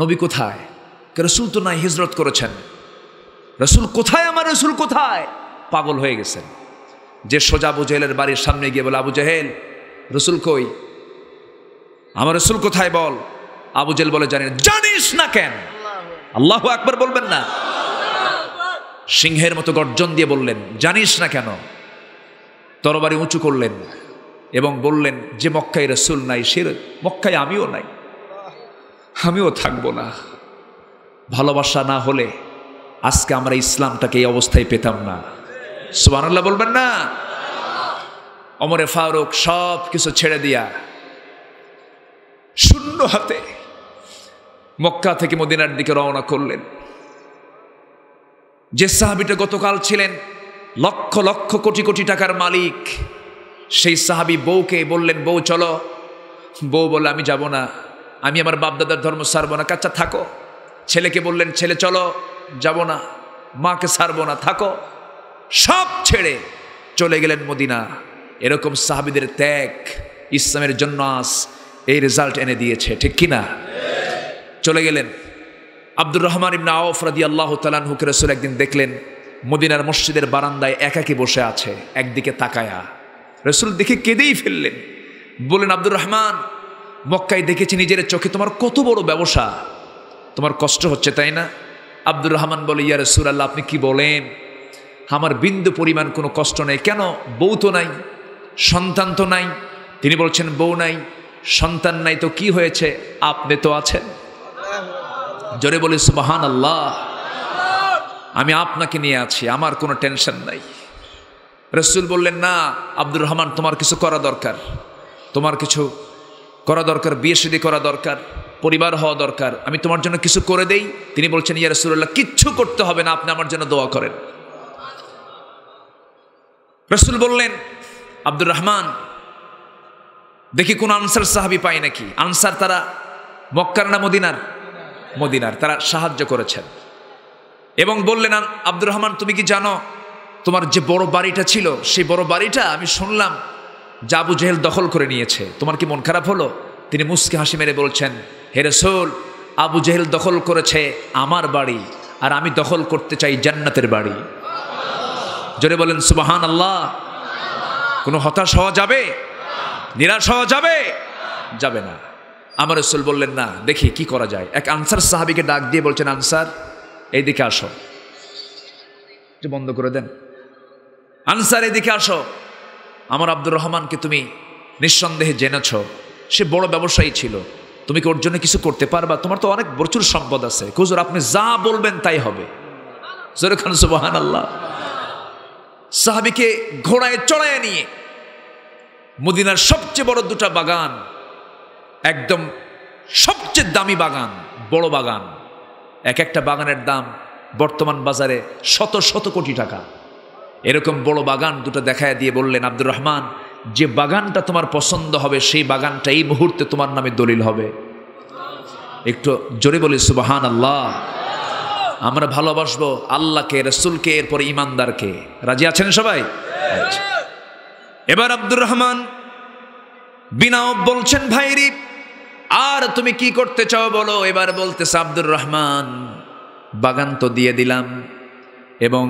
নবী কোথায় রসুল তো নাই হিজরত করেছেন রসুল কোথায় আমার রসুল কোথায় পাগল হয়ে গেছেন যে সোজা আবু জেহেলের বাড়ির সামনে গিয়ে বলে আবু জেহেল রসুল কই আমার রসুল কোথায় বল আবু জেল বলে জানি জানিস না কেন আল্লাহ একবার বলবেন না সিংহের মতো গর্জন দিয়ে বললেন জানিস না কেন তরবারি উঁচু করলেন এবং বললেন যে মক্কাই রসুল নাই সে মক্কায় আমিও নাই আমিও থাকবো না ভালোবাসা না হলে আজকে আমরা ইসলামটাকে এই অবস্থায় পেতাম না সুবাহ বলবেন না অমরে ফারুক সব কিছু ছেড়ে দিয়া শূন্য হাতে মক্কা থেকে মদিনার দিকে রওনা করলেন যে সাহাবিটা গতকাল ছিলেন লক্ষ লক্ষ কোটি কোটি টাকার মালিক সেই সাহাবি বউকে বললেন বউ চলো বউ বলে আমি যাব না আমি আমার বাপদাদার ধর্ম সারবো না কাচ্চা থাকো ছেলেকে বললেন ছেলে চলো যাব না মাকে সারবো না থাকো সব ছেড়ে চলে গেলেন মদিনা এরকম সাহাবিদের ত্যাগ ইসলামের জন্য আস এই রেজাল্ট এনে দিয়েছে ঠিক কিনা চলে গেলেন আব্দুর রহমান ইমনা আওফ রাদি আল্লাহ হুকের সুর একদিন দেখলেন মদিনার মসজিদের বারান্দায় একাকি বসে আছে একদিকে তাকায়া রসুল দেখে কেঁদেই ফেললেন বললেন আব্দুর রহমান মক্কাই দেখেছি নিজের চোখে তোমার কত বড় ব্যবসা তোমার কষ্ট হচ্ছে তাই না আব্দুর রহমান বলে ইয়া রসুল আল্লাহ আপনি কি বলেন আমার বিন্দু পরিমাণ কোনো কষ্ট নেই কেন বউ তো নাই সন্তান তো নাই তিনি বলছেন বউ নাই সন্তান নাই তো কি হয়েছে আপনি তো আছেন জোরে বলি সুবাহান আল্লাহ আমি আপনাকে নিয়ে আছি আমার কোনো টেনশন নাই রসুল বললেন না আব্দুর রহমান তোমার কিছু করা দরকার তোমার কিছু করা দরকার বিয়ে সিদ্ধি করা দরকার পরিবার হওয়া দরকার আমি তোমার জন্য কিছু করে দেই তিনি বলছেন ইয়া রসুল্লাহ কিচ্ছু করতে হবে না আপনি আমার জন্য দোয়া করেন রসুল বললেন আব্দুর রহমান দেখি কোন আনসার সাহাবি পায় নাকি আনসার তারা মক্কার না মদিনার মদিনার তারা সাহায্য করেছেন এবং বললেন আব্দুর রহমান তুমি কি জানো তোমার যে বড় বাড়িটা ছিল সেই বড় বাড়িটা আমি শুনলাম জাবু জেহেল দখল করে নিয়েছে তোমার কি মন খারাপ হলো তিনি মুসকে হাসি মেরে বলছেন হেরেসোল আবু জেহেল দখল করেছে আমার বাড়ি আর আমি দখল করতে চাই জান্নাতের বাড়ি জোরে বলেন সুবাহান আল্লাহ কোনো হতাশ হওয়া যাবে নিরাশ হওয়া যাবে যাবে না আমার রসুল বললেন না দেখি কি করা যায় এক আনসার সাহাবিকে ডাক দিয়ে বলছেন আনসার এইদিকে আসো যে বন্ধ করে দেন আনসার এদিকে আসো আমার আব্দুর রহমানকে তুমি নিঃসন্দেহে জেনেছ সে বড় ব্যবসায়ী ছিল তুমি কি ওর জন্য কিছু করতে পারবা তোমার তো অনেক প্রচুর সম্পদ আছে কুজুর আপনি যা বলবেন তাই হবে জোরে খান সুবাহান আল্লাহ সাহাবিকে ঘোড়ায় চড়ায় নিয়ে মদিনার সবচেয়ে বড় দুটা বাগান একদম সবচেয়ে দামি বাগান বড় বাগান এক একটা বাগানের দাম বর্তমান বাজারে শত শত কোটি টাকা এরকম বড় বাগান দুটো দেখায় দিয়ে বললেন আব্দুর রহমান যে বাগানটা তোমার পছন্দ হবে সেই বাগানটা এই মুহূর্তে তোমার নামে দলিল হবে একটু জোরে বলি সুবাহান আল্লাহ আমরা ভালোবাসবো আল্লাহকে রসুলকে এরপর ইমানদারকে রাজি আছেন সবাই আচ্ছা। এবার আব্দুর রহমান বিনাও বলছেন ভাইরি আর তুমি কি করতে চাও বলো এবার বলতেছে আব্দুর রহমান বাগান তো দিয়ে দিলাম এবং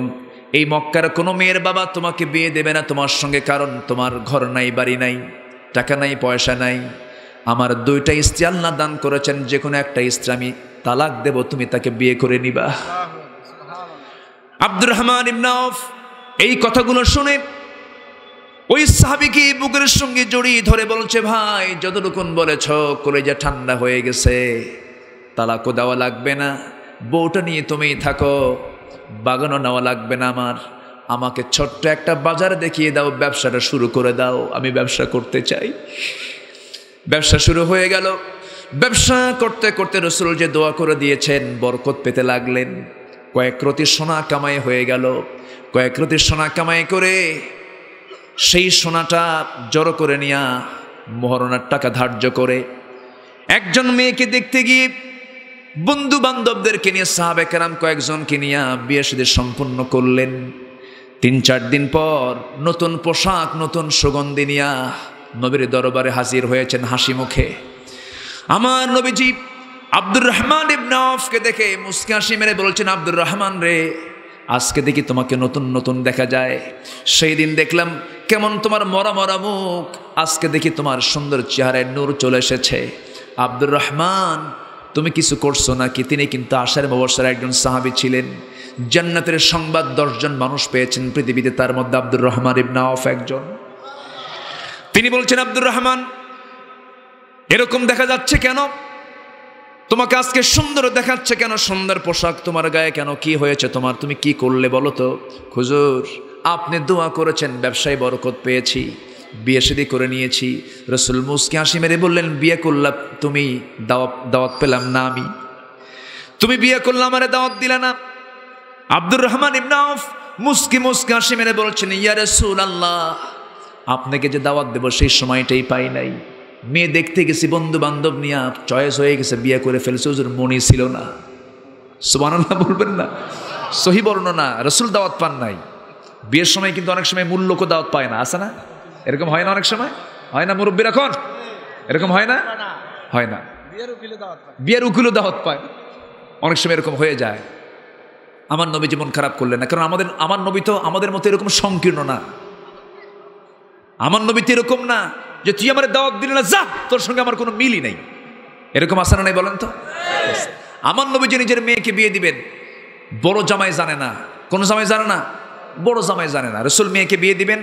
এই মক্কার কোনো মেয়ের বাবা তোমাকে বিয়ে দেবে না তোমার সঙ্গে কারণ তোমার ঘর নাই বাড়ি নাই টাকা নাই পয়সা নাই আমার দুইটা স্ত্রী আল্লাহ দান করেছেন যে কোনো একটা স্ত্রী আমি তালাক দেব তুমি তাকে বিয়ে করে নিবা আব্দুর রহমান ইমনাফ এই কথাগুলো শুনে ওই সাহাবিকে বুকের সঙ্গে জড়িয়ে ধরে বলছে ভাই যতটুকুন বলেছ যা ঠান্ডা হয়ে গেছে তালাকও দেওয়া লাগবে না বউটা নিয়ে তুমি থাকো বাগানও নেওয়া লাগবে না আমার আমাকে ছোট্ট একটা বাজার দেখিয়ে দাও ব্যবসাটা শুরু করে দাও আমি ব্যবসা করতে চাই ব্যবসা শুরু হয়ে গেল ব্যবসা করতে করতে রসুল যে দোয়া করে দিয়েছেন বরকত পেতে লাগলেন কয়েক রতি সোনা কামাই হয়ে গেল কয়েক রতি সোনা কামাই করে সেই সোনাটা জড়ো করে নিয়া মহরণার টাকা ধার্য করে একজন মেয়েকে দেখতে গিয়ে বন্ধু বান্ধবদেরকে নিয়ে সাহাবেকেরাম কয়েকজনকে নিয়ে বিয়ে সেদের সম্পূর্ণ করলেন তিন চার দিন পর নতুন পোশাক নতুন সুগন্ধি নিয়া নবীর দরবারে হাজির হয়েছেন হাসি মুখে আমার নবীজি আব্দুর রহমান ইবনাফকে দেখে মুসকাশি হাসি মেরে বলছেন আব্দুর রহমান রে আজকে দেখি তোমাকে নতুন নতুন দেখা যায় সেই দিন দেখলাম কেমন তোমার মরা মরা মুখ আজকে দেখি তোমার সুন্দর চেহারায় নূর চলে এসেছে আব্দুর রহমান তুমি কিছু করছো নাকি তিনি কিন্তু আশার অবসর একজন সাহাবি ছিলেন জান্নাতের সংবাদ দশজন মানুষ পেয়েছেন পৃথিবীতে তার মধ্যে আব্দুর রহমান ইবনাফ একজন তিনি বলছেন আব্দুর রহমান এরকম দেখা যাচ্ছে কেন তোমাকে আজকে সুন্দর দেখাচ্ছে কেন সুন্দর পোশাক তোমার গায়ে কেন কি হয়েছে তোমার তুমি কি করলে বলো তো খুজুর আপনি দোয়া করেছেন ব্যবসায় বরকত পেয়েছি বিয়ে সেদি করে নিয়েছি রসুল মুসকে হাসি মেরে বললেন বিয়ে করলাম তুমি দাওয়াত দাওয়াত পেলাম না আমি তুমি বিয়ে করলে আমারে দাওয়াত দিলে না আব্দুর রহমান ইবনাফ মুসকি মুসকি হাসি মেরে বলছেন ইয়ারসুল আল্লাহ আপনাকে যে দাওয়াত দেব সেই সময়টাই পাই নাই মেয়ে দেখতে গেছি বন্ধু বান্ধব নিয়ে চয়েস হয়ে গেছে বিয়ে করে ফেলছে ওদের মনে ছিল না সুবানাল্লাহ বলবেন না সহি বর্ণনা রসুল দাওয়াত পান নাই বিয়ের সময় কিন্তু অনেক সময় মূল লোক দাওয়াত পায় না আসে না এরকম হয় না অনেক সময় হয় না মুরব্বী এখন এরকম হয় না হয় না বিয়ের উকিলও দাওয়াত পায় অনেক সময় এরকম হয়ে যায় আমার নবী জীবন খারাপ করলেন না কারণ আমাদের আমার নবী তো আমাদের মতো এরকম সংকীর্ণ না আমার নবী তো এরকম না যে তুই আমার দাওয়াত দিলি না যা তোর সঙ্গে আমার কোনো মিলই নাই এরকম আসানা নাই বলেন তো হ্যাঁ। আমার নবী যে নিজের মেয়েকে বিয়ে দিবেন বড় জামাই জানে না কোনো জামাই জানে না বড় জামাই জানে না রসুল মেয়েকে বিয়ে দিবেন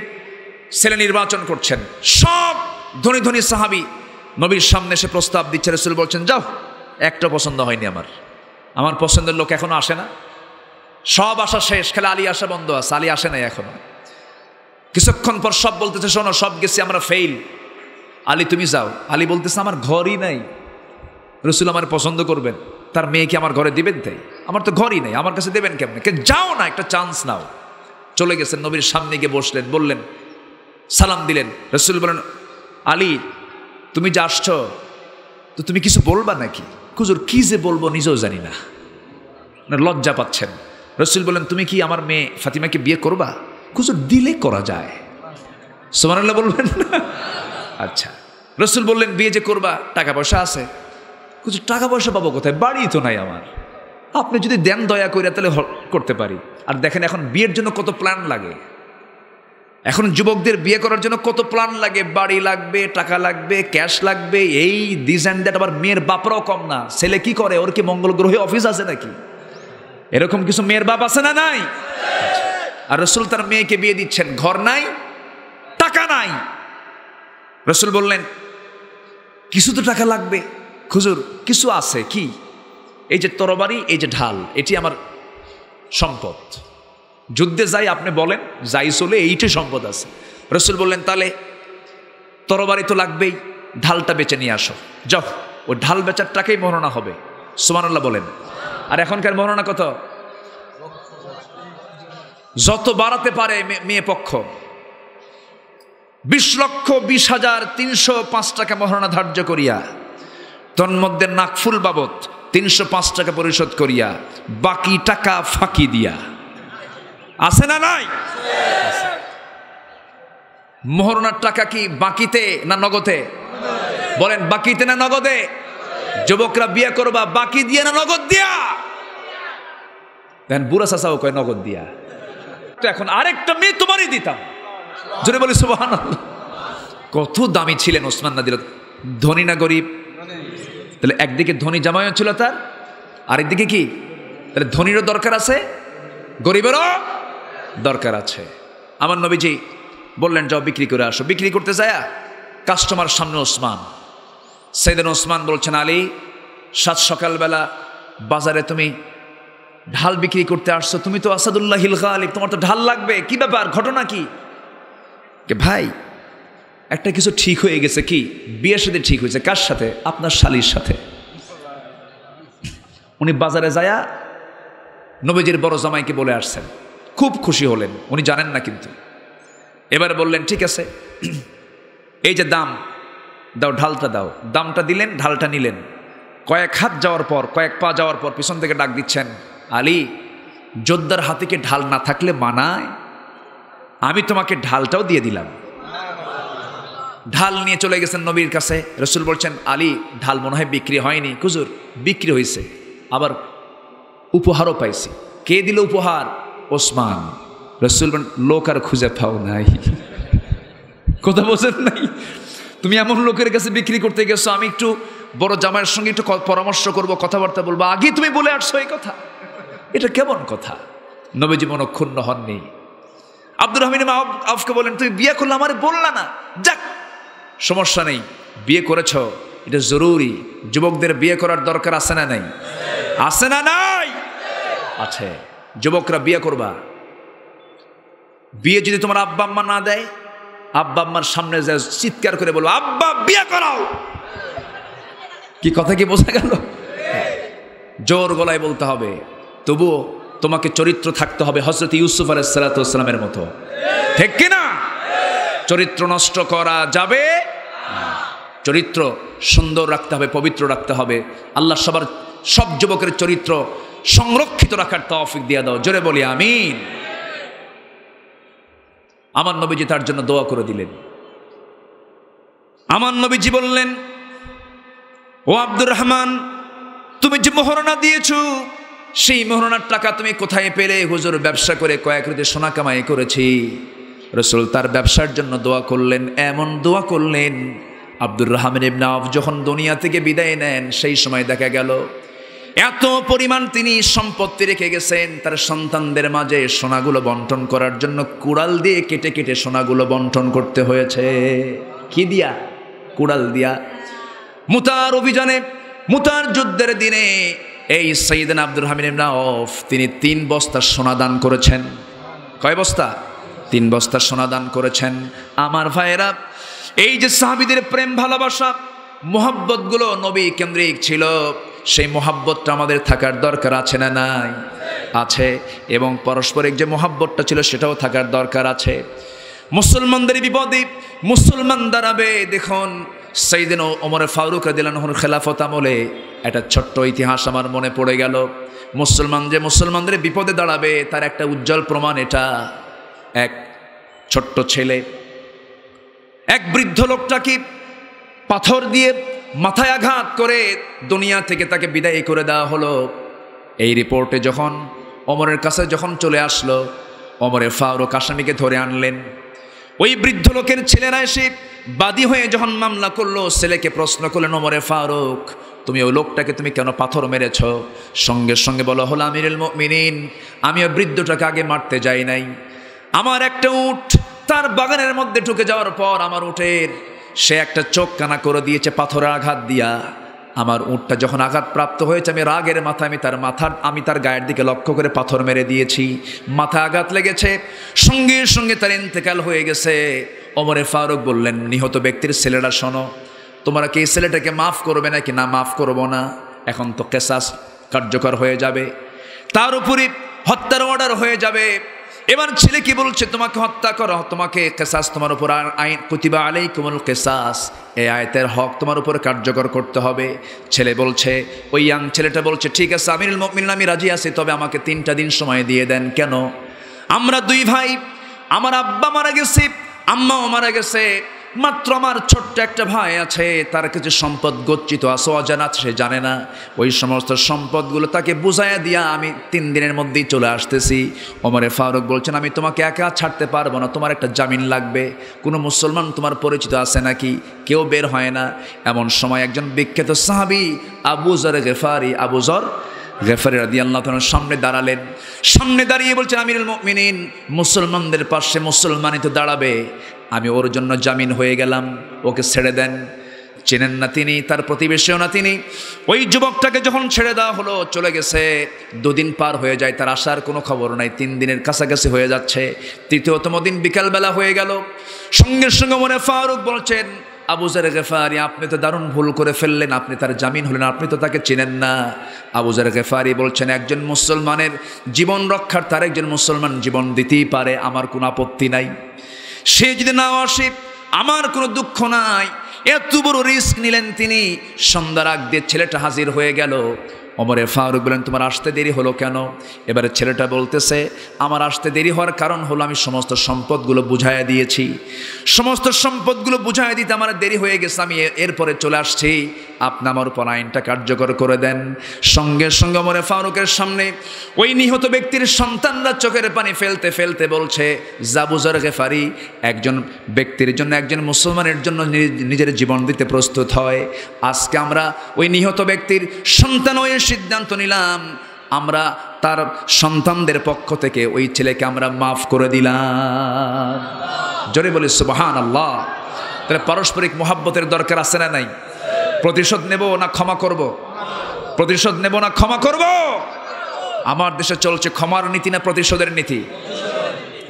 ছেলে নির্বাচন করছেন সব ধনী ধনী সাহাবি নবীর সামনে এসে প্রস্তাব দিচ্ছে রসুল বলছেন যাও একটা পছন্দ হয়নি আমার আমার পছন্দের লোক এখনো আসে না সব আসা শেষ খেলে আলী আসা বন্ধ আছে আলী আসে নাই এখনো কিছুক্ষণ পর সব বলতেছে শোনো সব গেছি আমরা ফেইল আলী তুমি যাও আলী বলতেছে আমার ঘরই নাই রসুল আমার পছন্দ করবেন তার মেয়েকে আমার ঘরে দেবেন তাই আমার তো ঘরই নাই আমার কাছে দেবেন কেমন কে যাও না একটা চান্স নাও চলে গেছেন নবীর সামনে গিয়ে বসলেন বললেন সালাম দিলেন রসুল বলেন আলী তুমি যে আসছ তো তুমি কিছু বলবা নাকি কুজুর কি যে বলবো নিজেও জানি না লজ্জা পাচ্ছেন রসুল বলেন তুমি কি আমার মেয়ে ফাতিমাকে বিয়ে করবা কুজুর দিলে করা যায় সোমান বলবেন না আচ্ছা রসুল বললেন বিয়ে যে করবা টাকা পয়সা আছে কিছু টাকা পয়সা পাবো কোথায় বাড়ি তো নাই আমার আপনি যদি দেন দয়া করে তাহলে করতে পারি আর দেখেন এখন বিয়ের জন্য কত প্ল্যান লাগে এখন যুবকদের বিয়ে করার জন্য কত প্ল্যান লাগে বাড়ি লাগবে টাকা লাগবে ক্যাশ লাগবে এই দিস অ্যান্ড দ্যাট আবার মেয়ের বাপরাও কম না ছেলে কি করে ওর কি মঙ্গল গ্রহে অফিস আছে নাকি এরকম কিছু মেয়ের বাপ আছে না নাই আচ্ছা। আর রসুল তার মেয়েকে বিয়ে দিচ্ছেন ঘর নাই টাকা নাই রসুল বললেন কিছু তো টাকা লাগবে খুজুর কিছু আছে কি এই যে তরবারি এই যে ঢাল এটি আমার সম্পদ যুদ্ধে যাই আপনি বলেন যাই চলে এইটি সম্পদ আছে রসুল বললেন তাহলে তরবারি তো লাগবেই ঢালটা বেচে নিয়ে আসো যফ ও ঢাল বেচার টাকাই মরণা হবে সুমানুল্লাহ বলেন আর এখনকার মরণা কত যত বাড়াতে পারে মেয়ে পক্ষ বিশ লক্ষ বিশ হাজার তিনশো পাঁচ টাকা মহারণা ধার্য করিয়া তন্মধ্যে নাকফুল বাবদ তিনশো পাঁচ টাকা পরিশোধ করিয়া বাকি টাকা ফাঁকি দিয়া আছে না নাই মহরণার টাকা কি বাকিতে না নগদে বলেন বাকিতে না নগদে যুবকরা বিয়ে করবা বাকি দিয়ে না নগদ দিয়া দেন বুড়া চাষাও কয় নগদ দিয়া তো এখন আরেকটা মেয়ে তোমারই দিতাম জোরে বলি সুবাহান কত দামি ছিলেন ওসমান নাদির ধনী না গরিব তাহলে একদিকে ধনী জামাই ছিল তার আরেকদিকে কি তাহলে ধনীরও দরকার আছে গরিবেরও দরকার আছে আমার নবীজি বললেন যাও বিক্রি করে আসো বিক্রি করতে যায় কাস্টমার সামনে ওসমান সেদিন ওসমান বলছেন আলী সাত সকালবেলা বাজারে তুমি ঢাল বিক্রি করতে আসছো তুমি তো আসাদুল্লাহ হিল আলী তোমার তো ঢাল লাগবে কি ব্যাপার ঘটনা কি যে ভাই একটা কিছু ঠিক হয়ে গেছে কি বিয়ের সাথে ঠিক হয়েছে কার সাথে আপনার শালির সাথে উনি বাজারে যায়া নবীজির বড় জামাইকে বলে আসছেন খুব খুশি হলেন উনি জানেন না কিন্তু এবার বললেন ঠিক আছে এই যে দাম দাও ঢালটা দাও দামটা দিলেন ঢালটা নিলেন কয়েক হাত যাওয়ার পর কয়েক পা যাওয়ার পর পিছন থেকে ডাক দিচ্ছেন আলী যোদ্দার হাতে কি ঢাল না থাকলে মানায় আমি তোমাকে ঢালটাও দিয়ে দিলাম ঢাল নিয়ে চলে গেছেন নবীর কাছে রসুল বলছেন আলী ঢাল মনে হয় বিক্রি হয়নি কুজুর বিক্রি হয়েছে আবার উপহারও পাইছে কে দিল উপহার ওসমান রসুল লোক আর খুঁজে পাও নাই কথা বলছেন নাই তুমি এমন লোকের কাছে বিক্রি করতে গেছো আমি একটু বড় জামাইয়ের সঙ্গে একটু পরামর্শ করব কথাবার্তা বলবো আগে তুমি বলে আসছো এই কথা এটা কেমন কথা নবীজি মনক্ষুণ্ণ হননি আব্দুর রহমিন আফকে বলেন তুমি বিয়ে করলে আমার বললা না যাক সমস্যা নেই বিয়ে করেছ এটা জরুরি যুবকদের বিয়ে করার দরকার আছে না নাই আছে না নাই আছে যুবকরা বিয়ে করবা বিয়ে যদি তোমার আব্বা আম্মা না দেয় আব্বা আম্মার সামনে যায় চিৎকার করে বলো আব্বা বিয়ে করাও কি কথা কি বোঝা গেল জোর গলায় বলতে হবে তবুও তোমাকে চরিত্র থাকতে হবে হজরত ইউসুফ সালাতামের মতো ঠিক কিনা চরিত্র নষ্ট করা যাবে চরিত্র সুন্দর রাখতে হবে পবিত্র রাখতে হবে আল্লাহ সবার সব যুবকের চরিত্র সংরক্ষিত রাখার তফিক দিয়ে দাও জোরে বলি আমিন আমার নবীজি তার জন্য দোয়া করে দিলেন আমার নবীজি বললেন ও আব্দুর রহমান তুমি যে মোহরণা দিয়েছো সেই মোহরনার টাকা তুমি কোথায় পেলে হুজুর ব্যবসা করে কয়েক রুটি সোনা কামাই করেছি রসুল তার ব্যবসার জন্য দোয়া করলেন এমন দোয়া করলেন আব্দুর রহমান ইবনাফ যখন দুনিয়া থেকে বিদায় নেন সেই সময় দেখা গেল এত পরিমাণ তিনি সম্পত্তি রেখে গেছেন তার সন্তানদের মাঝে সোনাগুলো বন্টন করার জন্য কুড়াল দিয়ে কেটে কেটে সোনাগুলো বন্টন করতে হয়েছে কি দিয়া কুড়াল দিয়া মুতার অভিযানে মুতার যুদ্ধের দিনে এই সঈদান আব্দুর হামিন ইমনাওফ তিনি তিন বস্তা সোনা দান করেছেন কয় বস্তা তিন বস্তা সোনা দান করেছেন আমার ভাইয়েরা এই যে সাহাবিদের প্রেম ভালোবাসা মোহাব্বতগুলো নবী কেন্দ্রিক ছিল সেই মোহাব্বতটা আমাদের থাকার দরকার আছে না নাই আছে এবং পরস্পরিক যে মোহাব্বতটা ছিল সেটাও থাকার দরকার আছে মুসলমানদের বিপদে মুসলমান দাঁড়াবে দেখুন সেইদিন ওমরে ফারুক দিলানহর খেলাফত আমলে একটা ছোট্ট ইতিহাস আমার মনে পড়ে গেল মুসলমান যে মুসলমানদের বিপদে দাঁড়াবে তার একটা উজ্জ্বল প্রমাণ এটা এক ছোট্ট ছেলে এক বৃদ্ধ লোকটাকে পাথর দিয়ে মাথায় আঘাত করে দুনিয়া থেকে তাকে বিদায় করে দেওয়া হলো এই রিপোর্টে যখন অমরের কাছে যখন চলে আসলো অমরের ফারুক আসামিকে ধরে আনলেন ওই বৃদ্ধ লোকের ছেলেরা এসে বাদী হয়ে যখন মামলা করলো ছেলেকে প্রশ্ন করলেন ওমরে ফারুক তুমি ওই লোকটাকে তুমি কেন পাথর মেরেছ সঙ্গে সঙ্গে বলা হলো আমিরুল মিনিন আমি ওই বৃদ্ধটাকে আগে মারতে যাই নাই আমার একটা উঠ তার বাগানের মধ্যে ঢুকে যাওয়ার পর আমার উঠের সে একটা চোখ কানা করে দিয়েছে পাথরের আঘাত দিয়া আমার উঁটটা যখন আঘাতপ্রাপ্ত হয়েছে আমি রাগের মাথা আমি তার মাথার আমি তার গায়ের দিকে লক্ষ্য করে পাথর মেরে দিয়েছি মাথা আঘাত লেগেছে সঙ্গে সঙ্গে তার ইন্তেকাল হয়ে গেছে অমরে ফারুক বললেন নিহত ব্যক্তির ছেলেরা শোনো তোমরা কি ছেলেটাকে মাফ করবে নাকি না মাফ করব না এখন তো কেসাস কার্যকর হয়ে যাবে তার উপরই হত্যার অর্ডার হয়ে যাবে এবার ছেলে কি বলছে তোমাকে হত্যা করো তোমাকে কেসাস তোমার উপর আইন প্রতিবা আলেই কুমল কেসাস এ আয়তের হক তোমার উপর কার্যকর করতে হবে ছেলে বলছে ওই ইয়াং ছেলেটা বলছে ঠিক আছে আমিরুল মকমিল আমি রাজি আছি তবে আমাকে তিনটা দিন সময় দিয়ে দেন কেন আমরা দুই ভাই আমার আব্বা মারা গেছে আম্মাও মারা গেছে মাত্র আমার ছোট্ট একটা ভাই আছে তার কিছু সম্পদ গচ্ছিত আছে অজানা সে জানে না ওই সমস্ত সম্পদগুলো তাকে বুঝাইয়া দিয়া আমি তিন দিনের মধ্যেই চলে আসতেছি ওমরে ফারুক বলছেন আমি তোমাকে একা ছাড়তে পারবো না তোমার একটা জামিন লাগবে কোনো মুসলমান তোমার পরিচিত আছে নাকি কেউ বের হয় না এমন সময় একজন বিখ্যাত সাহাবি আবুজর গেফারি আবুজর গেফারি রাদি আল্লাহ সামনে দাঁড়ালেন সামনে দাঁড়িয়ে বলছেন আমিরুল মিনিন মুসলমানদের পাশে মুসলমানই তো দাঁড়াবে আমি ওর জন্য জামিন হয়ে গেলাম ওকে ছেড়ে দেন চেনেন না তিনি তার প্রতিবেশীও না তিনি ওই যুবকটাকে যখন ছেড়ে দেওয়া হলো চলে গেছে দুদিন পার হয়ে যায় তার আসার কোনো খবর নাই তিন দিনের কাছাকাছি হয়ে যাচ্ছে তৃতীয়তম দিন বিকালবেলা হয়ে গেল সঙ্গে সঙ্গে মনে ফারুক বলছেন আবুজার গেফারি আপনি তো দারুণ ভুল করে ফেললেন আপনি তার জামিন হলেন আপনি তো তাকে চেনেন না আবুজার গেফারি বলছেন একজন মুসলমানের জীবন রক্ষার তার একজন মুসলমান জীবন দিতেই পারে আমার কোনো আপত্তি নাই সে যদি না আসে আমার কোনো দুঃখ নাই এত বড় রিস্ক নিলেন তিনি সন্ধ্যা রাগ দিয়ে ছেলেটা হাজির হয়ে গেল অমরে ফারুক বলেন তোমার আসতে দেরি হলো কেন এবারে ছেলেটা বলতেছে আমার আসতে দেরি হওয়ার কারণ হলো আমি সমস্ত সম্পদগুলো বুঝাইয়া দিয়েছি সমস্ত সম্পদগুলো বুঝাইয়া দিতে আমার দেরি হয়ে গেছে আমি এরপরে চলে আসছি আপনি আমার উপর আইনটা কার্যকর করে দেন সঙ্গে সঙ্গে মরে ফারুকের সামনে ওই নিহত ব্যক্তির সন্তানরা চোখের পানি ফেলতে ফেলতে বলছে জাবুজার গেফারি একজন ব্যক্তির জন্য একজন মুসলমানের জন্য নিজের জীবন দিতে প্রস্তুত হয় আজকে আমরা ওই নিহত ব্যক্তির সন্তান ওই সিদ্ধান্ত নিলাম আমরা তার সন্তানদের পক্ষ থেকে ওই ছেলেকে আমরা মাফ করে দিলাম জোরে বলি সুবাহান আল্লাহ তাহলে পারস্পরিক মোহাব্বতের দরকার আছে না নাই প্রতিশোধ নেব না ক্ষমা করব। প্রতিশোধ নেব না ক্ষমা করব। আমার দেশে চলছে ক্ষমার নীতি না প্রতিশোধের নীতি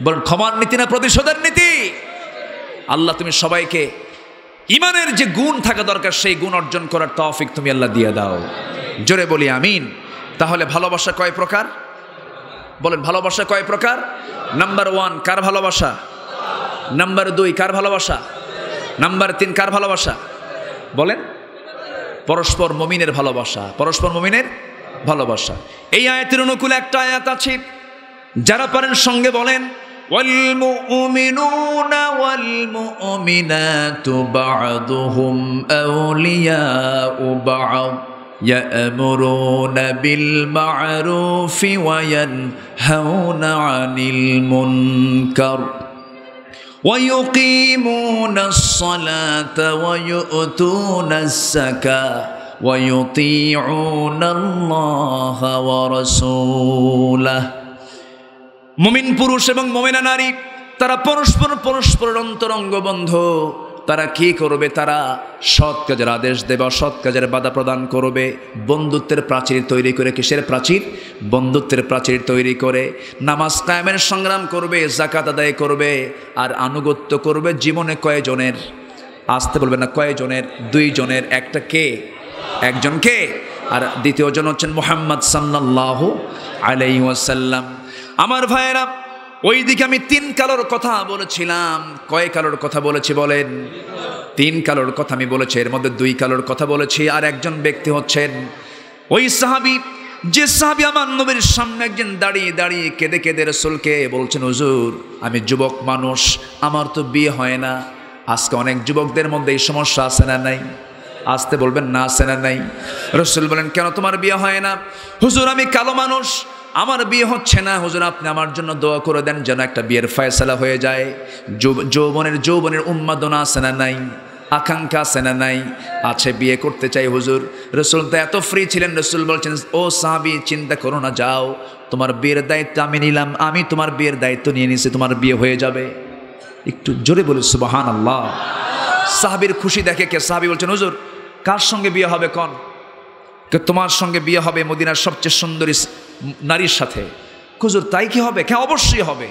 বলুন ক্ষমার নীতি না প্রতিশোধের নীতি আল্লাহ তুমি সবাইকে ইমানের যে গুণ থাকা দরকার সেই গুণ অর্জন করার তফিক তুমি আল্লাহ দিয়ে দাও জোরে বলি আমিন তাহলে ভালোবাসা কয় প্রকার বলেন ভালোবাসা কয় প্রকার নাম্বার ওয়ান কার ভালোবাসা নাম্বার দুই কার ভালোবাসা নাম্বার তিন কার ভালোবাসা বলেন পরস্পর মমিনের ভালোবাসা পরস্পর মমিনের ভালোবাসা এই আয়াতের অনুকূল একটা আয়াত আছে যারা পারেন সঙ্গে বলেন বিল্মারু ফিওয়ায়ন হাউনা নীল মুন কর ويقيمون الصلاة ويؤتون الزكاة ويطيعون الله ورسوله মুমিন পুরুষ এবং মোমেনা নারী তারা পরস্পর পরস্পরের অন্তরঙ্গ বন্ধ তারা কি করবে তারা সৎ কাজের আদেশ দেবে অসৎ কাজের বাধা প্রদান করবে বন্ধুত্বের প্রাচীর তৈরি করে কিসের প্রাচীর বন্ধুত্বের প্রাচীর তৈরি করে নামাজ কায়েমের সংগ্রাম করবে জাকাত আদায় করবে আর আনুগত্য করবে জীবনে কয়জনের আসতে বলবে না কয়জনের দুইজনের একটা কে একজন কে আর দ্বিতীয়জন হচ্ছেন মোহাম্মদ সাল্লাহ আলাই আমার ভাইয়েরা ওই দিকে আমি তিন কালোর কথা বলেছিলাম কয় কালোর কথা বলেছি বলেন তিন কালোর কথা আমি বলেছি এর মধ্যে দুই কালোর কথা বলেছি আর একজন ব্যক্তি হচ্ছেন ওই সাহাবি যে সাহাবি আমার নবীর সামনে একজন দাঁড়িয়ে দাঁড়িয়ে কেঁদে কেঁদে রসুলকে বলছেন হুজুর আমি যুবক মানুষ আমার তো বিয়ে হয় না আজকে অনেক যুবকদের মধ্যে এই সমস্যা আছে না নাই আসতে বলবেন না আসে না নাই রসুল বলেন কেন তোমার বিয়ে হয় না হুজুর আমি কালো মানুষ আমার বিয়ে হচ্ছে না হুজুর আপনি আমার জন্য দোয়া করে দেন যেন একটা বিয়ের ফয়সালা হয়ে যায় যৌবনের যৌবনের উন্মাদনা আছে না নাই আকাঙ্ক্ষা আছে না নাই আছে বিয়ে করতে চাই হুজুর রসুল তো এত ফ্রি ছিলেন রসুল বলছেন ও সাহাবি চিন্তা করো না যাও তোমার বিয়ের দায়িত্ব আমি নিলাম আমি তোমার বিয়ের দায়িত্ব নিয়ে নিছি তোমার বিয়ে হয়ে যাবে একটু জোরে বলি সুবাহান আল্লাহ সাহাবির খুশি দেখে কে সাহাবি বলছেন হুজুর কার সঙ্গে বিয়ে হবে কন তোমার সঙ্গে বিয়ে হবে মদিনার সবচেয়ে সুন্দরী নারীর সাথে খুজুর তাই কি হবে হ্যাঁ অবশ্যই হবে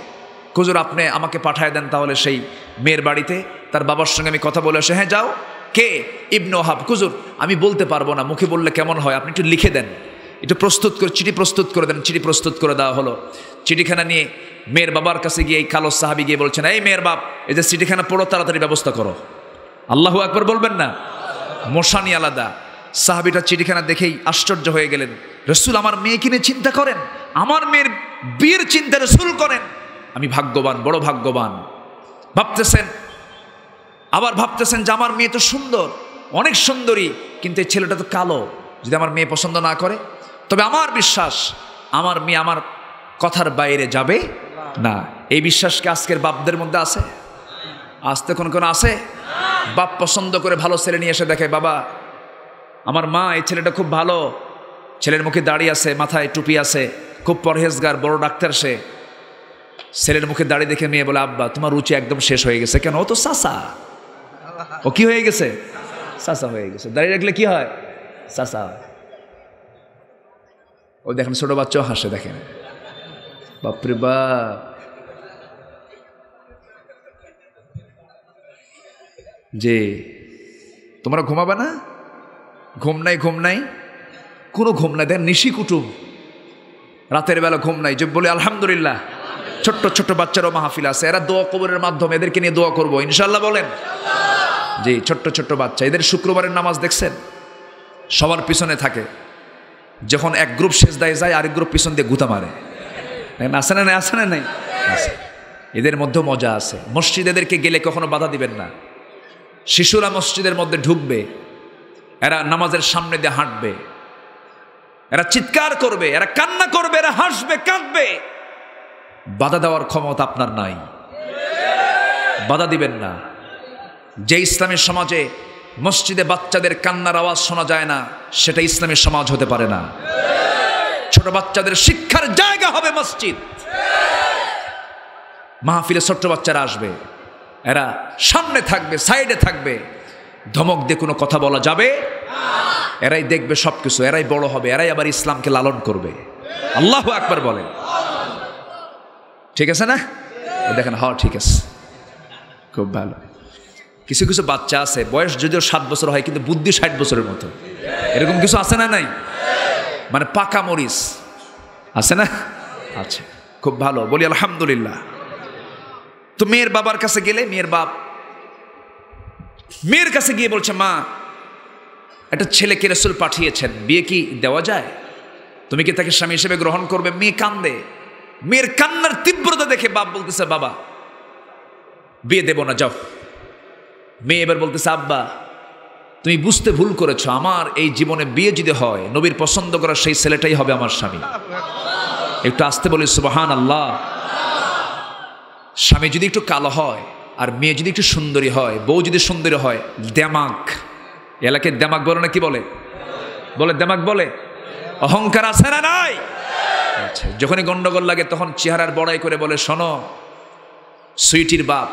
খুজুর আপনি আমাকে পাঠায় দেন তাহলে সেই মেয়ের বাড়িতে তার বাবার সঙ্গে আমি কথা বলে আসে হ্যাঁ যাও কে ইবনু হাব খুজুর আমি বলতে পারবো না মুখে বললে কেমন হয় আপনি একটু লিখে দেন একটু প্রস্তুত করে চিঠি প্রস্তুত করে দেন চিঠি প্রস্তুত করে দেওয়া হলো চিঠিখানা নিয়ে মেয়ের বাবার কাছে গিয়ে এই কালো সাহাবি গিয়ে বলছেন এই মেয়ের বাপ এই যে চিঠিখানা পড়ো তাড়াতাড়ি ব্যবস্থা করো আল্লাহ একবার বলবেন না মশানি আলাদা সাহাবিটা চিঠিখানা দেখেই আশ্চর্য হয়ে গেলেন রসুল আমার মেয়েকে নিয়ে চিন্তা করেন আমার মেয়ের বিয়ের চিন্তা রসুল করেন আমি ভাগ্যবান বড় ভাগ্যবান ভাবতেছেন আবার ভাবতেছেন যে আমার মেয়ে তো সুন্দর অনেক সুন্দরী কিন্তু এই ছেলেটা তো কালো যদি আমার মেয়ে পছন্দ না করে তবে আমার বিশ্বাস আমার মেয়ে আমার কথার বাইরে যাবে না এই বিশ্বাসকে আজকের বাপদের মধ্যে আছে আসতে কোন কোন আছে বাপ পছন্দ করে ভালো ছেলে নিয়ে এসে দেখে বাবা আমার মা এই ছেলেটা খুব ভালো ছেলের মুখে দাড়ি আছে মাথায় টুপি আছে খুব পরহেজগার বড় ডাক্তার সে ছেলের মুখে দাড়ি দেখে মেয়ে বলে আব্বা তোমার রুচি একদম শেষ হয়ে গেছে কেন ও তো সাসা ও কি হয়ে গেছে সাসা হয়ে গেছে দাড়ি রাখলে কি হয় সাসা ও দেখেন ছোট বাচ্চাও হাসে দেখেন বাপরে বাপ যে তোমরা ঘুমাবে না ঘুম নাই ঘুম নাই কোনো ঘুম নাই দেন নিশি কুটুম রাতের বেলা ঘুম নাই যে বলে আলহামদুলিল্লাহ ছোট্ট ছোট্ট বাচ্চারও মাহফিল আছে এরা দোয়া কবরের মাধ্যমে এদেরকে নিয়ে দোয়া করবো ইনশাল্লাহ বলেন জি ছোট্ট ছোট্ট বাচ্চা এদের শুক্রবারের নামাজ দেখছেন সবার পিছনে থাকে যখন এক গ্রুপ শেষ দায় যায় আরেক গ্রুপ পিছন দিয়ে গুতা মারে আসে না নাই আসে না নাই এদের মধ্যে মজা আছে মসজিদ এদেরকে গেলে কখনো বাধা দিবেন না শিশুরা মসজিদের মধ্যে ঢুকবে এরা নামাজের সামনে দিয়ে হাঁটবে এরা চিৎকার করবে এরা কান্না করবে এরা হাসবে কাঁদবে বাধা দেওয়ার ক্ষমতা আপনার নাই বাধা দিবেন না যে ইসলামের সমাজে মসজিদে বাচ্চাদের কান্নার আওয়াজ শোনা যায় না সেটা ইসলামের সমাজ হতে পারে না ছোট বাচ্চাদের শিক্ষার জায়গা হবে মসজিদ মাহফিলে ছোট্ট বাচ্চারা আসবে এরা সামনে থাকবে সাইডে থাকবে ধমক দিয়ে কোনো কথা বলা যাবে না এরাই দেখবে সব কিছু এরাই বড় হবে এরাই আবার ইসলামকে লালন করবে আল্লাহ একবার বলেন ঠিক আছে না দেখেন হ হ্যাঁ, ঠিক আছে খুব ভালো কিছু কিছু বাচ্চা আছে বয়স যদিও সাত বছর হয় কিন্তু বুদ্ধি ষাট বছরের মতো এরকম কিছু আছে না নাই মানে পাকা মরিচ আছে না আচ্ছা খুব ভালো বলি আলহামদুলিল্লাহ তো মেয়ের বাবার কাছে গেলে মেয়ের বাপ মেয়ের কাছে গিয়ে বলছে মা একটা ছেলেকে রসুল পাঠিয়েছেন বিয়ে কি দেওয়া যায় তুমি কি তাকে স্বামী হিসেবে গ্রহণ করবে মেয়ে কান্দে মেয়ের কান্নার তীব্রতা দেখে বাপ বলতেছে বাবা বিয়ে দেব না যাও মেয়ে এবার বলতেছে আব্বা তুমি বুঝতে ভুল করেছো আমার এই জীবনে বিয়ে যদি হয় নবীর পছন্দ করা সেই ছেলেটাই হবে আমার স্বামী একটু আসতে বলি সুবাহান আল্লাহ স্বামী যদি একটু কালো হয় আর মেয়ে যদি একটু সুন্দরী হয় বউ যদি সুন্দরী হয় দেমাক এলাকে দেমাক বলে না কি বলে বলে দেমাক বলে অহংকার আছে না নাই আচ্ছা যখনই গন্ডগোল লাগে তখন চেহারার বড়াই করে বলে শোনো সুইটির বাপ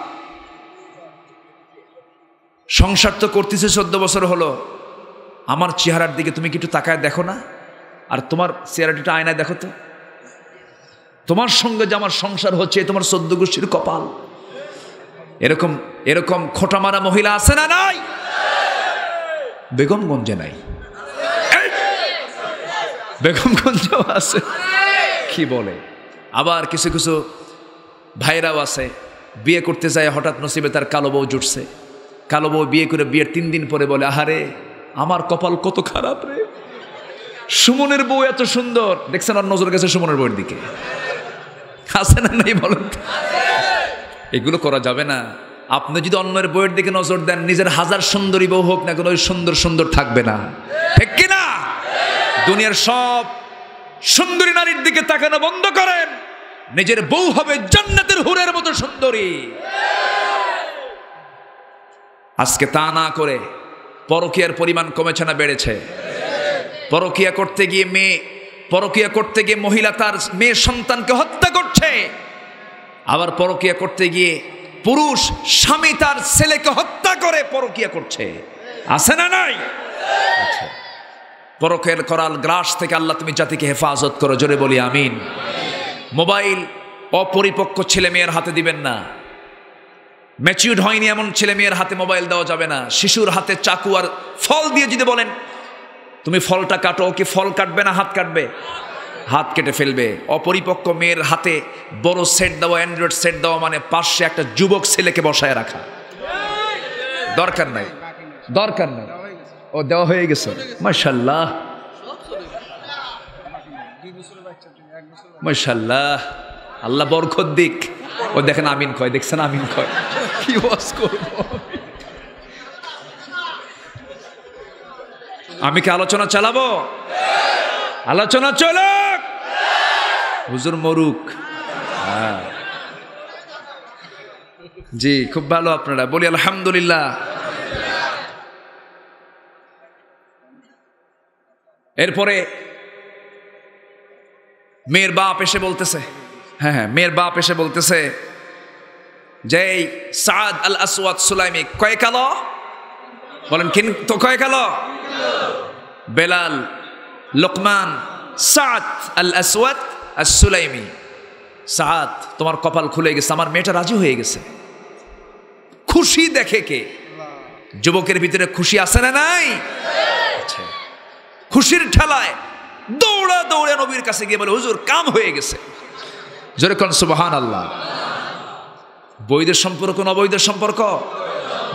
সংসার তো করতেছে চোদ্দ বছর হলো আমার চেহারার দিকে তুমি কিছু তাকায় দেখো না আর তোমার চেহারাটিটা আয়নায় দেখো তো তোমার সঙ্গে যে আমার সংসার হচ্ছে তোমার সদ্য গোষ্ঠীর কপাল এরকম এরকম খোটামারা মহিলা আছে না নাই বেগমগঞ্জে নাই বেগমগঞ্জেও আছে কি বলে আবার কিছু কিছু ভাইরাও আছে বিয়ে করতে যায় হঠাৎ নসিবে তার কালো বউ জুটছে কালো বউ বিয়ে করে বিয়ের তিন দিন পরে বলে আহারে আমার কপাল কত খারাপ রে সুমনের বউ এত সুন্দর দেখছেন আর নজর গেছে সুমনের বউয়ের দিকে আছে না নাই বলেন এগুলো করা যাবে না আপনি যদি অন্যের বইয়ের দিকে নজর দেন নিজের হাজার সুন্দরী বউ হোক না কোনো সুন্দর সুন্দর থাকবে না ঠিক কিনা দুনিয়ার সব সুন্দরী নারীর দিকে তাকানো বন্ধ করেন নিজের বউ হবে জান্নাতের হুরের মতো সুন্দরী আজকে তা না করে পরকিয়ার পরিমাণ কমেছে না বেড়েছে পরকিয়া করতে গিয়ে মেয়ে পরকিয়া করতে গিয়ে মহিলা তার মেয়ে সন্তানকে হত্যা করছে আবার পরকিয়া করতে গিয়ে পুরুষ স্বামী তার ছেলেকে হত্যা করে পরকিয়া করছে আছে না নাই পরকের করাল গ্রাস থেকে আল্লাহ তুমি জাতিকে হেফাজত করো জোরে বলি আমিন মোবাইল অপরিপক্ক ছেলে মেয়ের হাতে দিবেন না ম্যাচিউড হয়নি এমন ছেলে মেয়ের হাতে মোবাইল দেওয়া যাবে না শিশুর হাতে চাকু আর ফল দিয়ে যদি বলেন তুমি ফলটা কাটো কি ফল কাটবে না হাত কাটবে হাত কেটে ফেলবে অপরিপক্ক মেয়ের হাতে বড় সেট দেওয়া অ্যান্ড্রয়েড সেট দেওয়া মানে পাশে একটা যুবক ছেলেকে বসায় রাখা দরকার নাই দরকার নাই ও দেওয়া হয়ে গেছে মাসাল্লাহ মাসাল্লাহ আল্লাহ বরখর দিক ও দেখেন আমিন কয় দেখছেন আমিন কয় কি ওয়াজ করব আমি কি আলোচনা চালাবো আলোচনা চলো হুজুর মরুক হ্যাঁ জি খুব ভালো আপনারা বলি আলহামদুলিল্লাহ এরপরে মেয়ের বাপ এসে বলতেছে হ্যাঁ হ্যাঁ মেয়ের বাপ এসে বলতেছে যে সাদ আল আসওয়াদ সুলাইমি কয়ে কাল বলেন কিন্তু কয়ে কাল বেলাল লোকমান সাদ আল আসওয়াদ আর সুলাইমি সাহাত তোমার কপাল খুলে গেছে আমার মেয়েটা রাজি হয়ে গেছে খুশি দেখে কে যুবকের ভিতরে খুশি আছে না নাই আচ্ছা। খুশির ঠেলায় দৌড়া দৌড়ে নবীর কাছে গিয়ে বলে হুজুর কাম হয়ে গেছে যেরকম সুবাহান আল্লাহ বৈধের সম্পর্ক না অবৈধের সম্পর্ক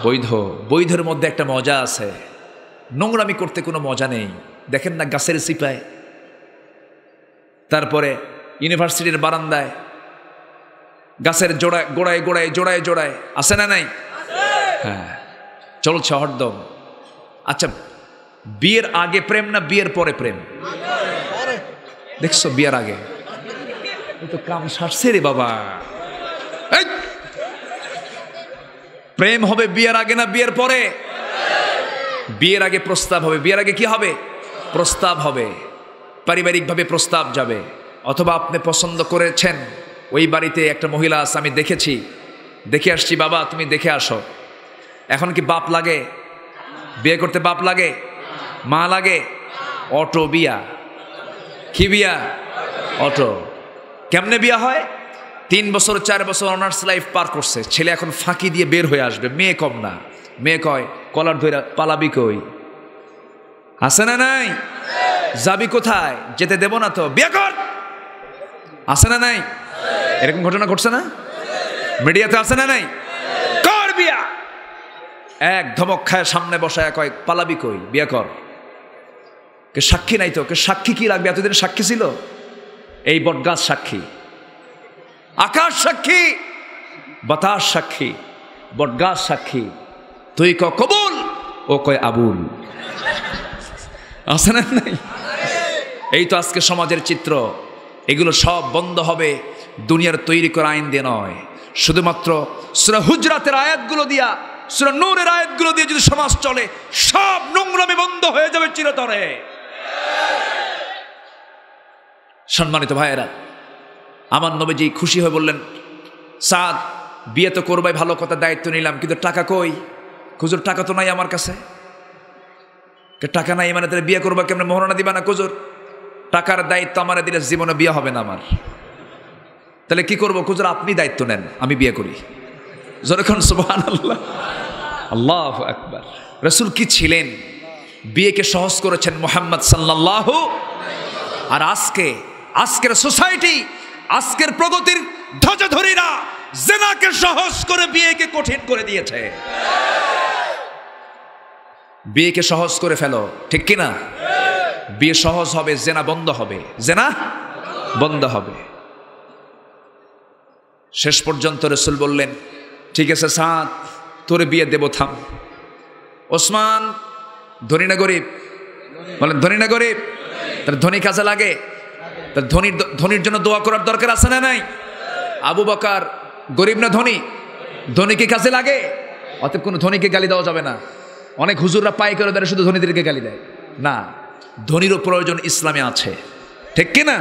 বৈধ বৈধের মধ্যে একটা মজা আছে নোংরামি করতে কোনো মজা নেই দেখেন না গাছের সিপায় তারপরে ইউনিভার্সিটির বারান্দায় গাছের জোড়ায় গোড়ায় গোড়ায় জোড়ায় জোড়ায় আছে না নাই হ্যাঁ চলছে হরদম আচ্ছা বিয়ের আগে প্রেম না বিয়ের পরে প্রেম দেখছো বিয়ের আগে তো কাম সারছে রে বাবা প্রেম হবে বিয়ের আগে না বিয়ের পরে বিয়ের আগে প্রস্তাব হবে বিয়ের আগে কি হবে প্রস্তাব হবে পারিবারিকভাবে প্রস্তাব যাবে অথবা আপনি পছন্দ করেছেন ওই বাড়িতে একটা মহিলা আছে আমি দেখেছি দেখে আসছি বাবা তুমি দেখে আসো এখন কি বাপ লাগে বিয়ে করতে বাপ লাগে মা লাগে অটো বিয়া কি বিয়া অটো কেমনে বিয়া হয় তিন বছর চার বছর অনার্স লাইফ পার করছে ছেলে এখন ফাঁকি দিয়ে বের হয়ে আসবে মেয়ে কম না মেয়ে কয় কলার ধৈরা পালাবি কই আছে না নাই যাবি কোথায় যেতে দেব না তো বিয়ে কর আছে না নাই এরকম ঘটনা ঘটছে না মিডিয়াতে আছে না নাই কর বিয়া এক ধমক খায় সামনে বসায় কয় পালাবি কই বিয়ে কর কে সাক্ষী নাই তো কে সাক্ষী কি লাগবে এতদিন সাক্ষী ছিল এই বটগাছ সাক্ষী আকাশ সাক্ষী বাতাস সাক্ষী বটগাছ সাক্ষী তুই ক কবুল ও কয় আবুল আছে না নাই এই তো আজকে সমাজের চিত্র এগুলো সব বন্ধ হবে দুনিয়ার তৈরি করা আইন দিয়ে নয় শুধুমাত্র সুরা হুজরাতের আয়াতগুলো দিয়া সুরা নূরের আয়াতগুলো দিয়ে যদি সমাজ চলে সব নোংরামি বন্ধ হয়ে যাবে চিরতরে সম্মানিত ভাইয়েরা আমার নবীজি খুশি হয়ে বললেন সাদ বিয়ে তো করবাই ভালো কথা দায়িত্ব নিলাম কিন্তু টাকা কই খুজুর টাকা তো নাই আমার কাছে টাকা নাই মানে তাহলে বিয়ে করবা কেমন মহরণা দিবা না খুজুর টাকার দায়িত্ব আমার দিলে জীবনে বিয়ে হবে না আমার তাহলে কি করবো খুচরা আপনি দায়িত্ব নেন আমি বিয়ে করি যখন সুবাহ আল্লাহ আল্লাহ আকবার রসুল কি ছিলেন বিয়েকে সহজ করেছেন মোহাম্মদ সাল্লাহ আর আজকে আজকের সোসাইটি আজকের প্রগতির ধরিরা জেনাকে সহজ করে বিয়েকে কঠিন করে দিয়েছে বিয়েকে সহজ করে ফেলো ঠিক কিনা বিয়ে সহজ হবে জেনা বন্ধ হবে জেনা বন্ধ হবে শেষ পর্যন্ত রসুল বললেন ঠিক আছে সাত তোরে বিয়ে দেব থাম ওসমান ধনী না গরিব বলেন ধনী না গরিব তার ধনী কাজে লাগে তার ধনীর ধনির জন্য দোয়া করার দরকার আছে না নাই আবু বকার গরিব না ধনী ধনীকে কাজে লাগে অতএব কোনো ধনীকে গালি দেওয়া যাবে না অনেক হুজুররা পাই করে তারা শুধু ধনীদেরকে গালি দেয় না ধনীরও প্রয়োজন ইসলামে আছে ঠিক কিনা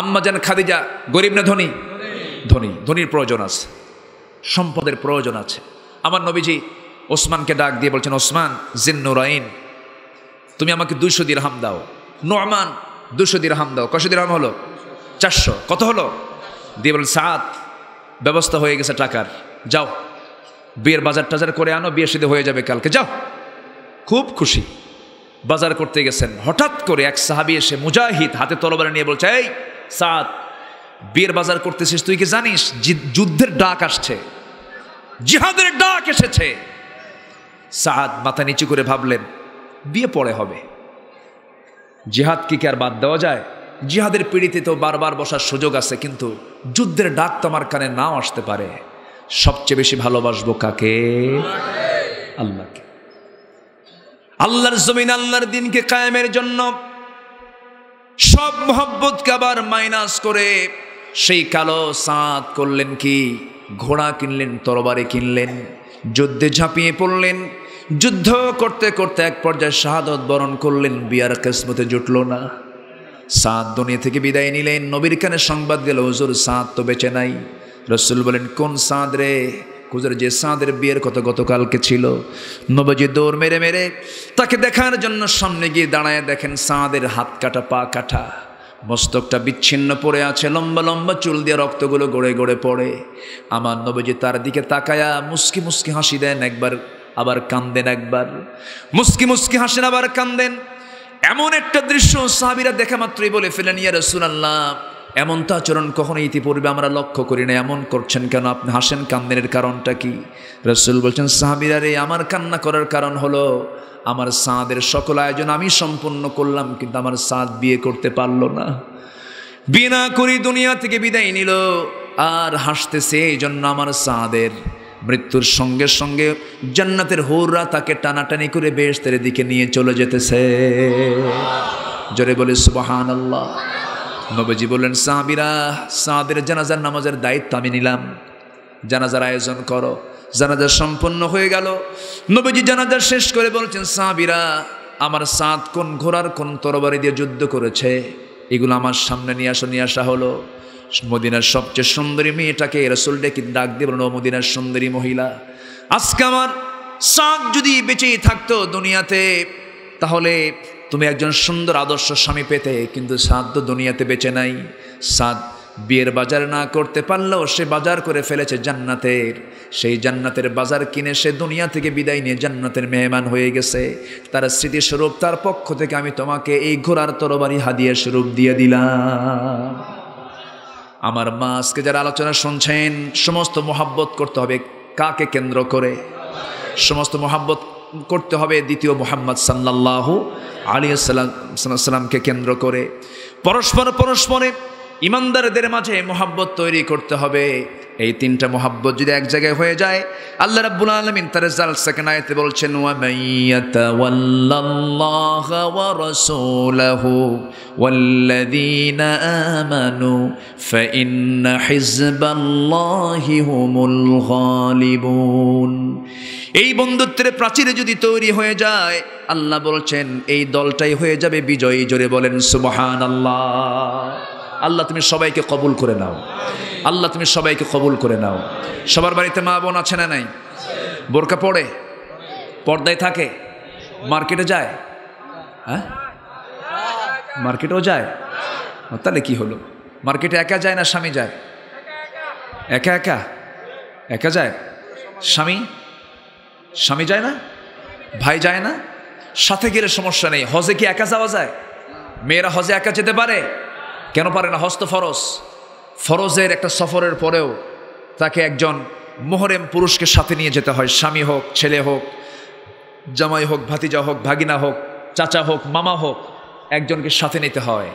আম্মা যেন খাদিজা গরিব না ধনী ধনী ধনীর প্রয়োজন আছে সম্পদের প্রয়োজন আছে আমার নবীজি ওসমানকে ডাক দিয়ে বলছেন ওসমান আইন তুমি আমাকে দুশো হাম দাও নোমান দুশো হাম দাও কশো হাম হলো চারশো কত হলো দিয়ে বলেন সাত ব্যবস্থা হয়ে গেছে টাকার যাও বিয়ের বাজার টাজার করে আনো বিয়ের সেদে হয়ে যাবে কালকে যাও খুব খুশি বাজার করতে গেছেন হঠাৎ করে এক সাহাবি এসে মুজাহিদ হাতে তলবারে নিয়ে বলছে এই সাদ বিয়ের বাজার করতেছিস তুই কি জানিস যুদ্ধের ডাক আসছে জিহাদের ডাক এসেছে সাদ মাথা নিচু করে ভাবলেন বিয়ে পড়ে হবে জিহাদ কি আর বাদ দেওয়া যায় জিহাদের পিড়িতে তো বারবার বসার সুযোগ আছে কিন্তু যুদ্ধের ডাক তো আমার কানে নাও আসতে পারে সবচেয়ে বেশি ভালোবাসবো কাকে আল্লাহকে আল্লাহর জমিন আল্লাহর দিনকে কায়েমের জন্য সব মোহাব্বতকে আবার মাইনাস করে সেই কালো সাঁত করলেন কি ঘোড়া কিনলেন তরবারি কিনলেন যুদ্ধে ঝাঁপিয়ে পড়লেন যুদ্ধ করতে করতে এক পর্যায়ে শাহাদত বরণ করলেন বিয়ার কেসমতে জুটল না সাঁত দুনিয়া থেকে বিদায় নিলেন নবীর কানে সংবাদ গেল হজুর সাঁত তো বেঁচে নাই রসুল বলেন কোন সাঁত রে হুজুর যে সাঁদের বিয়ের কত গতকালকে ছিল নবজি দৌড় মেরে মেরে তাকে দেখার জন্য সামনে গিয়ে দাঁড়ায় দেখেন সাঁদের হাত কাটা পা কাটা মস্তকটা বিচ্ছিন্ন পড়ে আছে লম্বা লম্বা চুল দিয়ে রক্তগুলো গড়ে গড়ে পড়ে আমার নবজি তার দিকে তাকায়া মুস্কি মুস্কি হাসি দেন একবার আবার কান্দেন একবার মুস্কি মুস্কি হাসেন আবার কান্দেন এমন একটা দৃশ্য সাহাবিরা দেখা মাত্রই বলে ফেলেন ইয়ার সুনাল্লাহ এমন তো আচরণ কখনো ইতিপূর্বে আমরা লক্ষ্য করি না এমন করছেন কেন আপনি হাসেন কান্দের কারণটা কি রসুল বলছেন সাহাবিরারে আমার কান্না করার কারণ হলো আমার সাঁদের সকল আয়োজন আমি সম্পন্ন করলাম কিন্তু আমার সাঁদ বিয়ে করতে পারল না বিনা করি দুনিয়া থেকে বিদায় নিল আর হাসতেছে এই জন্য আমার সাঁদের মৃত্যুর সঙ্গে সঙ্গে জান্নাতের হৌররা তাকে টানাটানি করে বেশ দিকে নিয়ে চলে যেতেছে জোরে বলে সুবাহান আল্লাহ নবজি বললেন সাহাবিরা সাহাদের জানাজার নামাজের দায়িত্ব আমি নিলাম জানাজার আয়োজন করো জানাজার সম্পন্ন হয়ে গেল নবীজি জানাজার শেষ করে বলছেন সাহাবিরা আমার সাঁত কোন ঘোড়ার কোন তরবারি দিয়ে যুদ্ধ করেছে এগুলো আমার সামনে নিয়ে আসা নিয়ে আসা হলো মদিনার সবচেয়ে সুন্দরী মেয়েটাকে রসুল ডেকে ডাক দিয়ে বলল মদিনার সুন্দরী মহিলা আজকে আমার সাঁত যদি বেঁচেই থাকতো দুনিয়াতে তাহলে তুমি একজন সুন্দর আদর্শ স্বামী পেতে কিন্তু সাদ তো দুনিয়াতে বেঁচে নাই সাদ বিয়ের বাজার না করতে পারলেও সে বাজার করে ফেলেছে জান্নাতের সেই জান্নাতের বাজার কিনে সে দুনিয়া থেকে বিদায় নিয়ে জান্নাতের মেহমান হয়ে গেছে তার স্মৃতিস্বরূপ তার পক্ষ থেকে আমি তোমাকে এই ঘোড়ার তরবারি হাদিয়ে স্বরূপ দিয়ে দিলাম আমার মা আজকে যারা আলোচনা শুনছেন সমস্ত মোহাব্বত করতে হবে কাকে কেন্দ্র করে সমস্ত মোহাব্বত করতে হবে দ্বিতীয় মোহাম্মদ সাল্লাহ আলিয়া সাল্লাম সাল্লামকে কেন্দ্র করে পরস্পর পরস্পরে ইমানদারদের মাঝে মোহাব্বত তৈরি করতে হবে এই তিনটা মোহাব্বত যদি এক জায়গায় হয়ে যায় আল্লাহ রাব্বুল আলামিন তার জাল আয়াতে বলছেন ওয়া মাইয়াতাওয়াল্লাল্লাহা ওয়া রাসূলাহু ওয়াল্লাযীনা আমানু ফাইন্না হিযবাল্লাহি হুমুল গালিবুন এই বন্ধুত্বের প্রাচীরে যদি তৈরি হয়ে যায় আল্লাহ বলছেন এই দলটাই হয়ে যাবে বিজয়ী জোরে বলেন সুবহানাল্লাহ আল্লাহ তুমি সবাইকে কবুল করে নাও আল্লাহ তুমি সবাইকে কবুল করে নাও সবার বাড়িতে মা বোন আছে না নাই বোরকা পড়ে পর্দায় থাকে মার্কেটে যায় হ্যাঁ মার্কেটেও যায় তাহলে কি হলো মার্কেটে একা যায় না স্বামী যায় একা একা একা যায় স্বামী স্বামী যায় না ভাই যায় না সাথে গেলে সমস্যা নেই হজে কি একা যাওয়া যায় মেয়েরা হজে একা যেতে পারে কেন পারে না হস্ত ফরজ ফরজের একটা সফরের পরেও তাকে একজন মোহরেম পুরুষকে সাথে নিয়ে যেতে হয় স্বামী হোক ছেলে হোক জামাই হোক ভাতিজা হোক ভাগিনা হোক চাচা হোক মামা হোক একজনকে সাথে নিতে হয়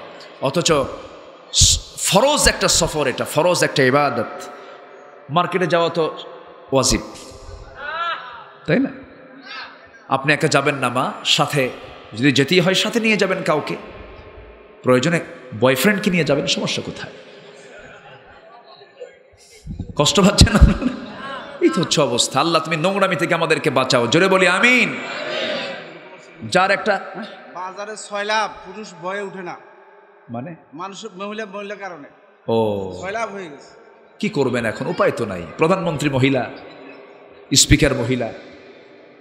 অথচ ফরজ একটা সফর এটা ফরজ একটা ইবাদত মার্কেটে যাওয়া তো ওয়াজিব তাই না আপনি একা যাবেন না মা সাথে যদি যেতেই হয় সাথে নিয়ে যাবেন কাউকে প্রয়োজনে বয়ফ্রেন্ডকে নিয়ে যাবেন সমস্যা কোথায় কষ্ট পাচ্ছেন এই তো হচ্ছে অবস্থা আল্লাহ তুমি নোংরামি থেকে আমাদেরকে বাঁচাও জোরে বলি আমিন যার একটা হ্যাঁ? বাজারে ছয় লাভ পুরুষ ভয়ে উঠে না মানে মানুষ মহিলা মহিলার কারণে ও ছয় হয়ে গেছে কি করবেন এখন উপায় তো নাই প্রধানমন্ত্রী মহিলা স্পিকার মহিলা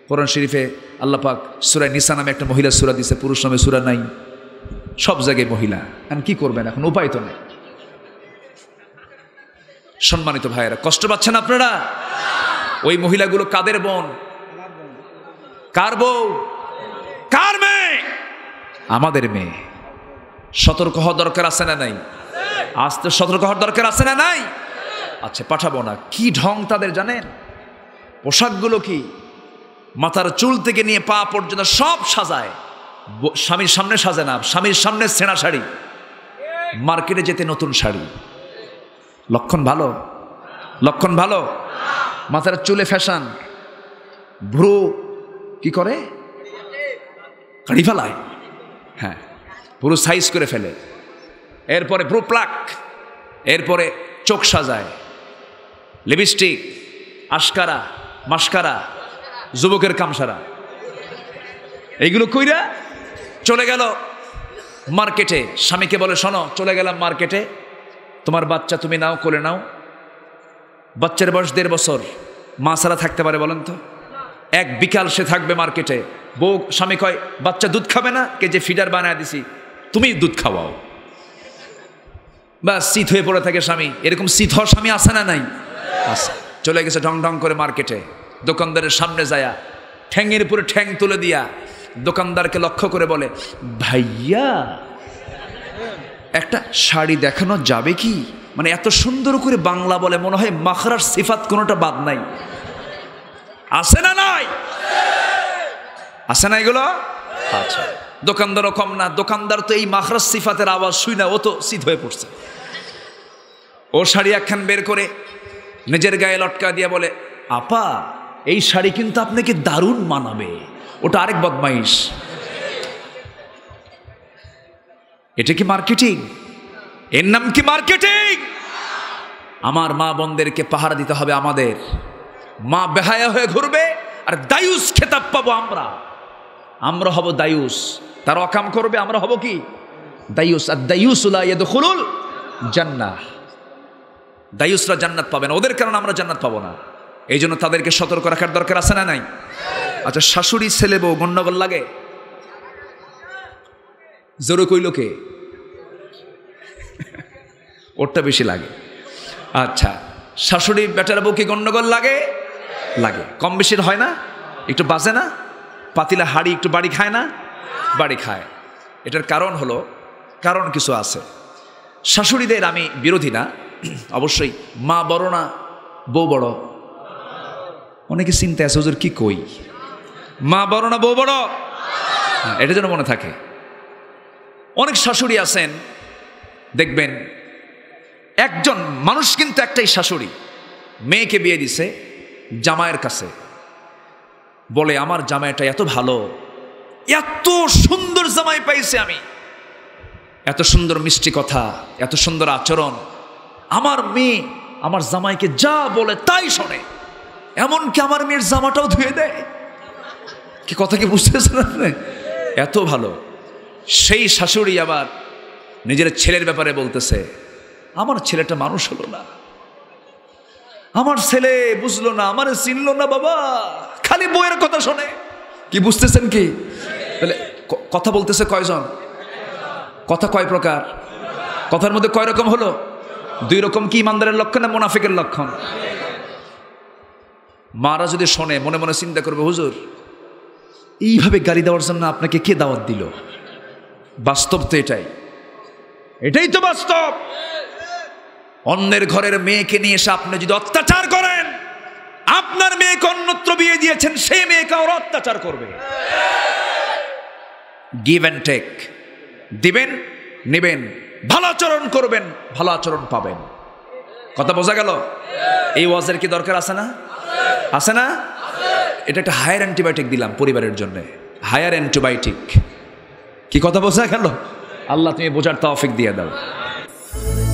কোরআন শরীফে আল্লাপাক সুরায় নিসা নামে একটা মহিলা সুরা দিছে পুরুষ নামে সুরা নাই সব জায়গায় মহিলা এখন কি করবেন এখন উপায় তো নেই সম্মানিত ভাইয়েরা কষ্ট পাচ্ছেন আপনারা ওই মহিলাগুলো কাদের বোন কার বউ কার মেয়ে আমাদের মেয়ে সতর্ক হওয়ার দরকার আছে না নাই তো সতর্ক হওয়ার দরকার আছে না নাই আচ্ছা পাঠাবো না কি ঢং তাদের জানেন পোশাকগুলো কি মাথার চুল থেকে নিয়ে পা পর্যন্ত সব সাজায় স্বামীর সামনে সাজে না স্বামীর সামনে ছেঁড়া শাড়ি মার্কেটে যেতে নতুন শাড়ি লক্ষণ ভালো লক্ষণ ভালো মাথার চুলে ফ্যাশন ভ্রু কি করে কাড়ি ফেলায় হ্যাঁ পুরো সাইজ করে ফেলে এরপরে ভ্রু প্লাক এরপরে চোখ সাজায় লিপস্টিক আশকারা মাস্কারা যুবকের কামসারা এইগুলো কইরা চলে গেল মার্কেটে স্বামীকে বলে শোনো চলে গেলাম মার্কেটে তোমার বাচ্চা তুমি নাও কোলে নাও বাচ্চার বয়স দেড় বছর মা সারা থাকতে পারে বলেন তো এক বিকাল সে থাকবে মার্কেটে বউ স্বামী কয় বাচ্চা দুধ খাবে না কে যে ফিডার বানায় দিছি তুমি দুধ খাওয়াও বা শীত হয়ে পড়ে থাকে স্বামী এরকম শীত হওয়ার স্বামী আসে না নাই আসে চলে গেছে ঢং ঢং করে মার্কেটে দোকানদারের সামনে যায়া ঠ্যাঙের উপরে ঠ্যাং তুলে দিয়া দোকানদারকে লক্ষ্য করে বলে ভাইয়া একটা শাড়ি দেখানো যাবে কি মানে এত সুন্দর করে বাংলা বলে মনে হয় মাখরার সিফাত কোনোটা বাদ নাই আসে না নাই আসে না এগুলো আচ্ছা দোকানদারও কম না দোকানদার তো এই মাখরার সিফাতের আওয়াজ শুই না ও তো শীত হয়ে পড়ছে ও শাড়ি একখান বের করে নিজের গায়ে লটকা দিয়ে বলে আপা এই শাড়ি কিন্তু আপনাকে দারুণ মানাবে ওটা আরেক বদমাইশ এটা কি মার্কেটিং এর নাম কি মার্কেটিং আমার মা বোনদেরকে পাহারা দিতে হবে আমাদের মা বেহায়া হয়ে ঘুরবে আর দায়ুস খেতাব পাবো আমরা আমরা হব দায়ুস তারা অকাম করবে আমরা হব কি দায়ুস আর দায়ুসুলা জান্না দায়ুসরা জান্নাত পাবে না ওদের কারণে আমরা জান্নাত পাবো না এই জন্য তাদেরকে সতর্ক রাখার দরকার আছে না নাই আচ্ছা শাশুড়ি ছেলে বউ গণ্ডগোল লাগে জোরে কইল কে ওরটা বেশি লাগে আচ্ছা শাশুড়ি বেটার বউকে গণ্ডগোল লাগে লাগে কম বেশি হয় না একটু বাজে না পাতিলা হাড়ি একটু বাড়ি খায় না বাড়ি খায় এটার কারণ হলো কারণ কিছু আছে শাশুড়িদের আমি বিরোধী না অবশ্যই মা বড় না বউ বড় অনেকে চিন্তা আছে ওদের কী কই মা বড় না বউ বড় এটা যেন মনে থাকে অনেক শাশুড়ি আছেন দেখবেন একজন মানুষ কিন্তু একটাই শাশুড়ি মেয়েকে বিয়ে দিছে জামায়ের কাছে বলে আমার জামাইটা এত ভালো এত সুন্দর জামাই পাইছে আমি এত সুন্দর মিষ্টি কথা এত সুন্দর আচরণ আমার মেয়ে আমার জামাইকে যা বলে তাই শোনে এমনকি আমার মেয়ের জামাটাও ধুয়ে দেয় কি কথা কি বুঝতেছেন আপনি এত ভালো সেই শাশুড়ি আবার নিজের ছেলের ব্যাপারে বলতেছে আমার ছেলেটা মানুষ হলো না আমার ছেলে বুঝলো না আমার চিনলো না বাবা খালি বইয়ের কথা শোনে কি বুঝতেছেন কি তাহলে কথা বলতেছে কয়জন কথা কয় প্রকার কথার মধ্যে কয় রকম হলো দুই রকম কি ইমানদারের লক্ষণ না মোনাফিকের লক্ষণ মারা যদি শোনে মনে মনে চিন্তা করবে হুজুর এইভাবে গাড়ি দেওয়ার জন্য আপনাকে কে দাওয়াত দিল বাস্তব তো এটাই এটাই তো বাস্তব অন্যের ঘরের মেয়েকে নিয়ে এসে আপনি যদি অত্যাচার করেন আপনার মেয়েকে অন্যত্র বিয়ে দিয়েছেন সেই মেয়েকে ওরা অত্যাচার করবে গিভ অ্যান্ড টেক দিবেন নেবেন ভালো আচরণ করবেন ভালো আচরণ পাবেন কথা বোঝা গেল এই ওয়াজের কি দরকার আছে না আছে না এটা একটা হায়ার অ্যান্টিবায়োটিক দিলাম পরিবারের জন্যে হায়ার অ্যান্টিবায়োটিক কি কথা বোঝা গেল আল্লাহ তুমি বোঝার তৌফিক দিয়ে দাও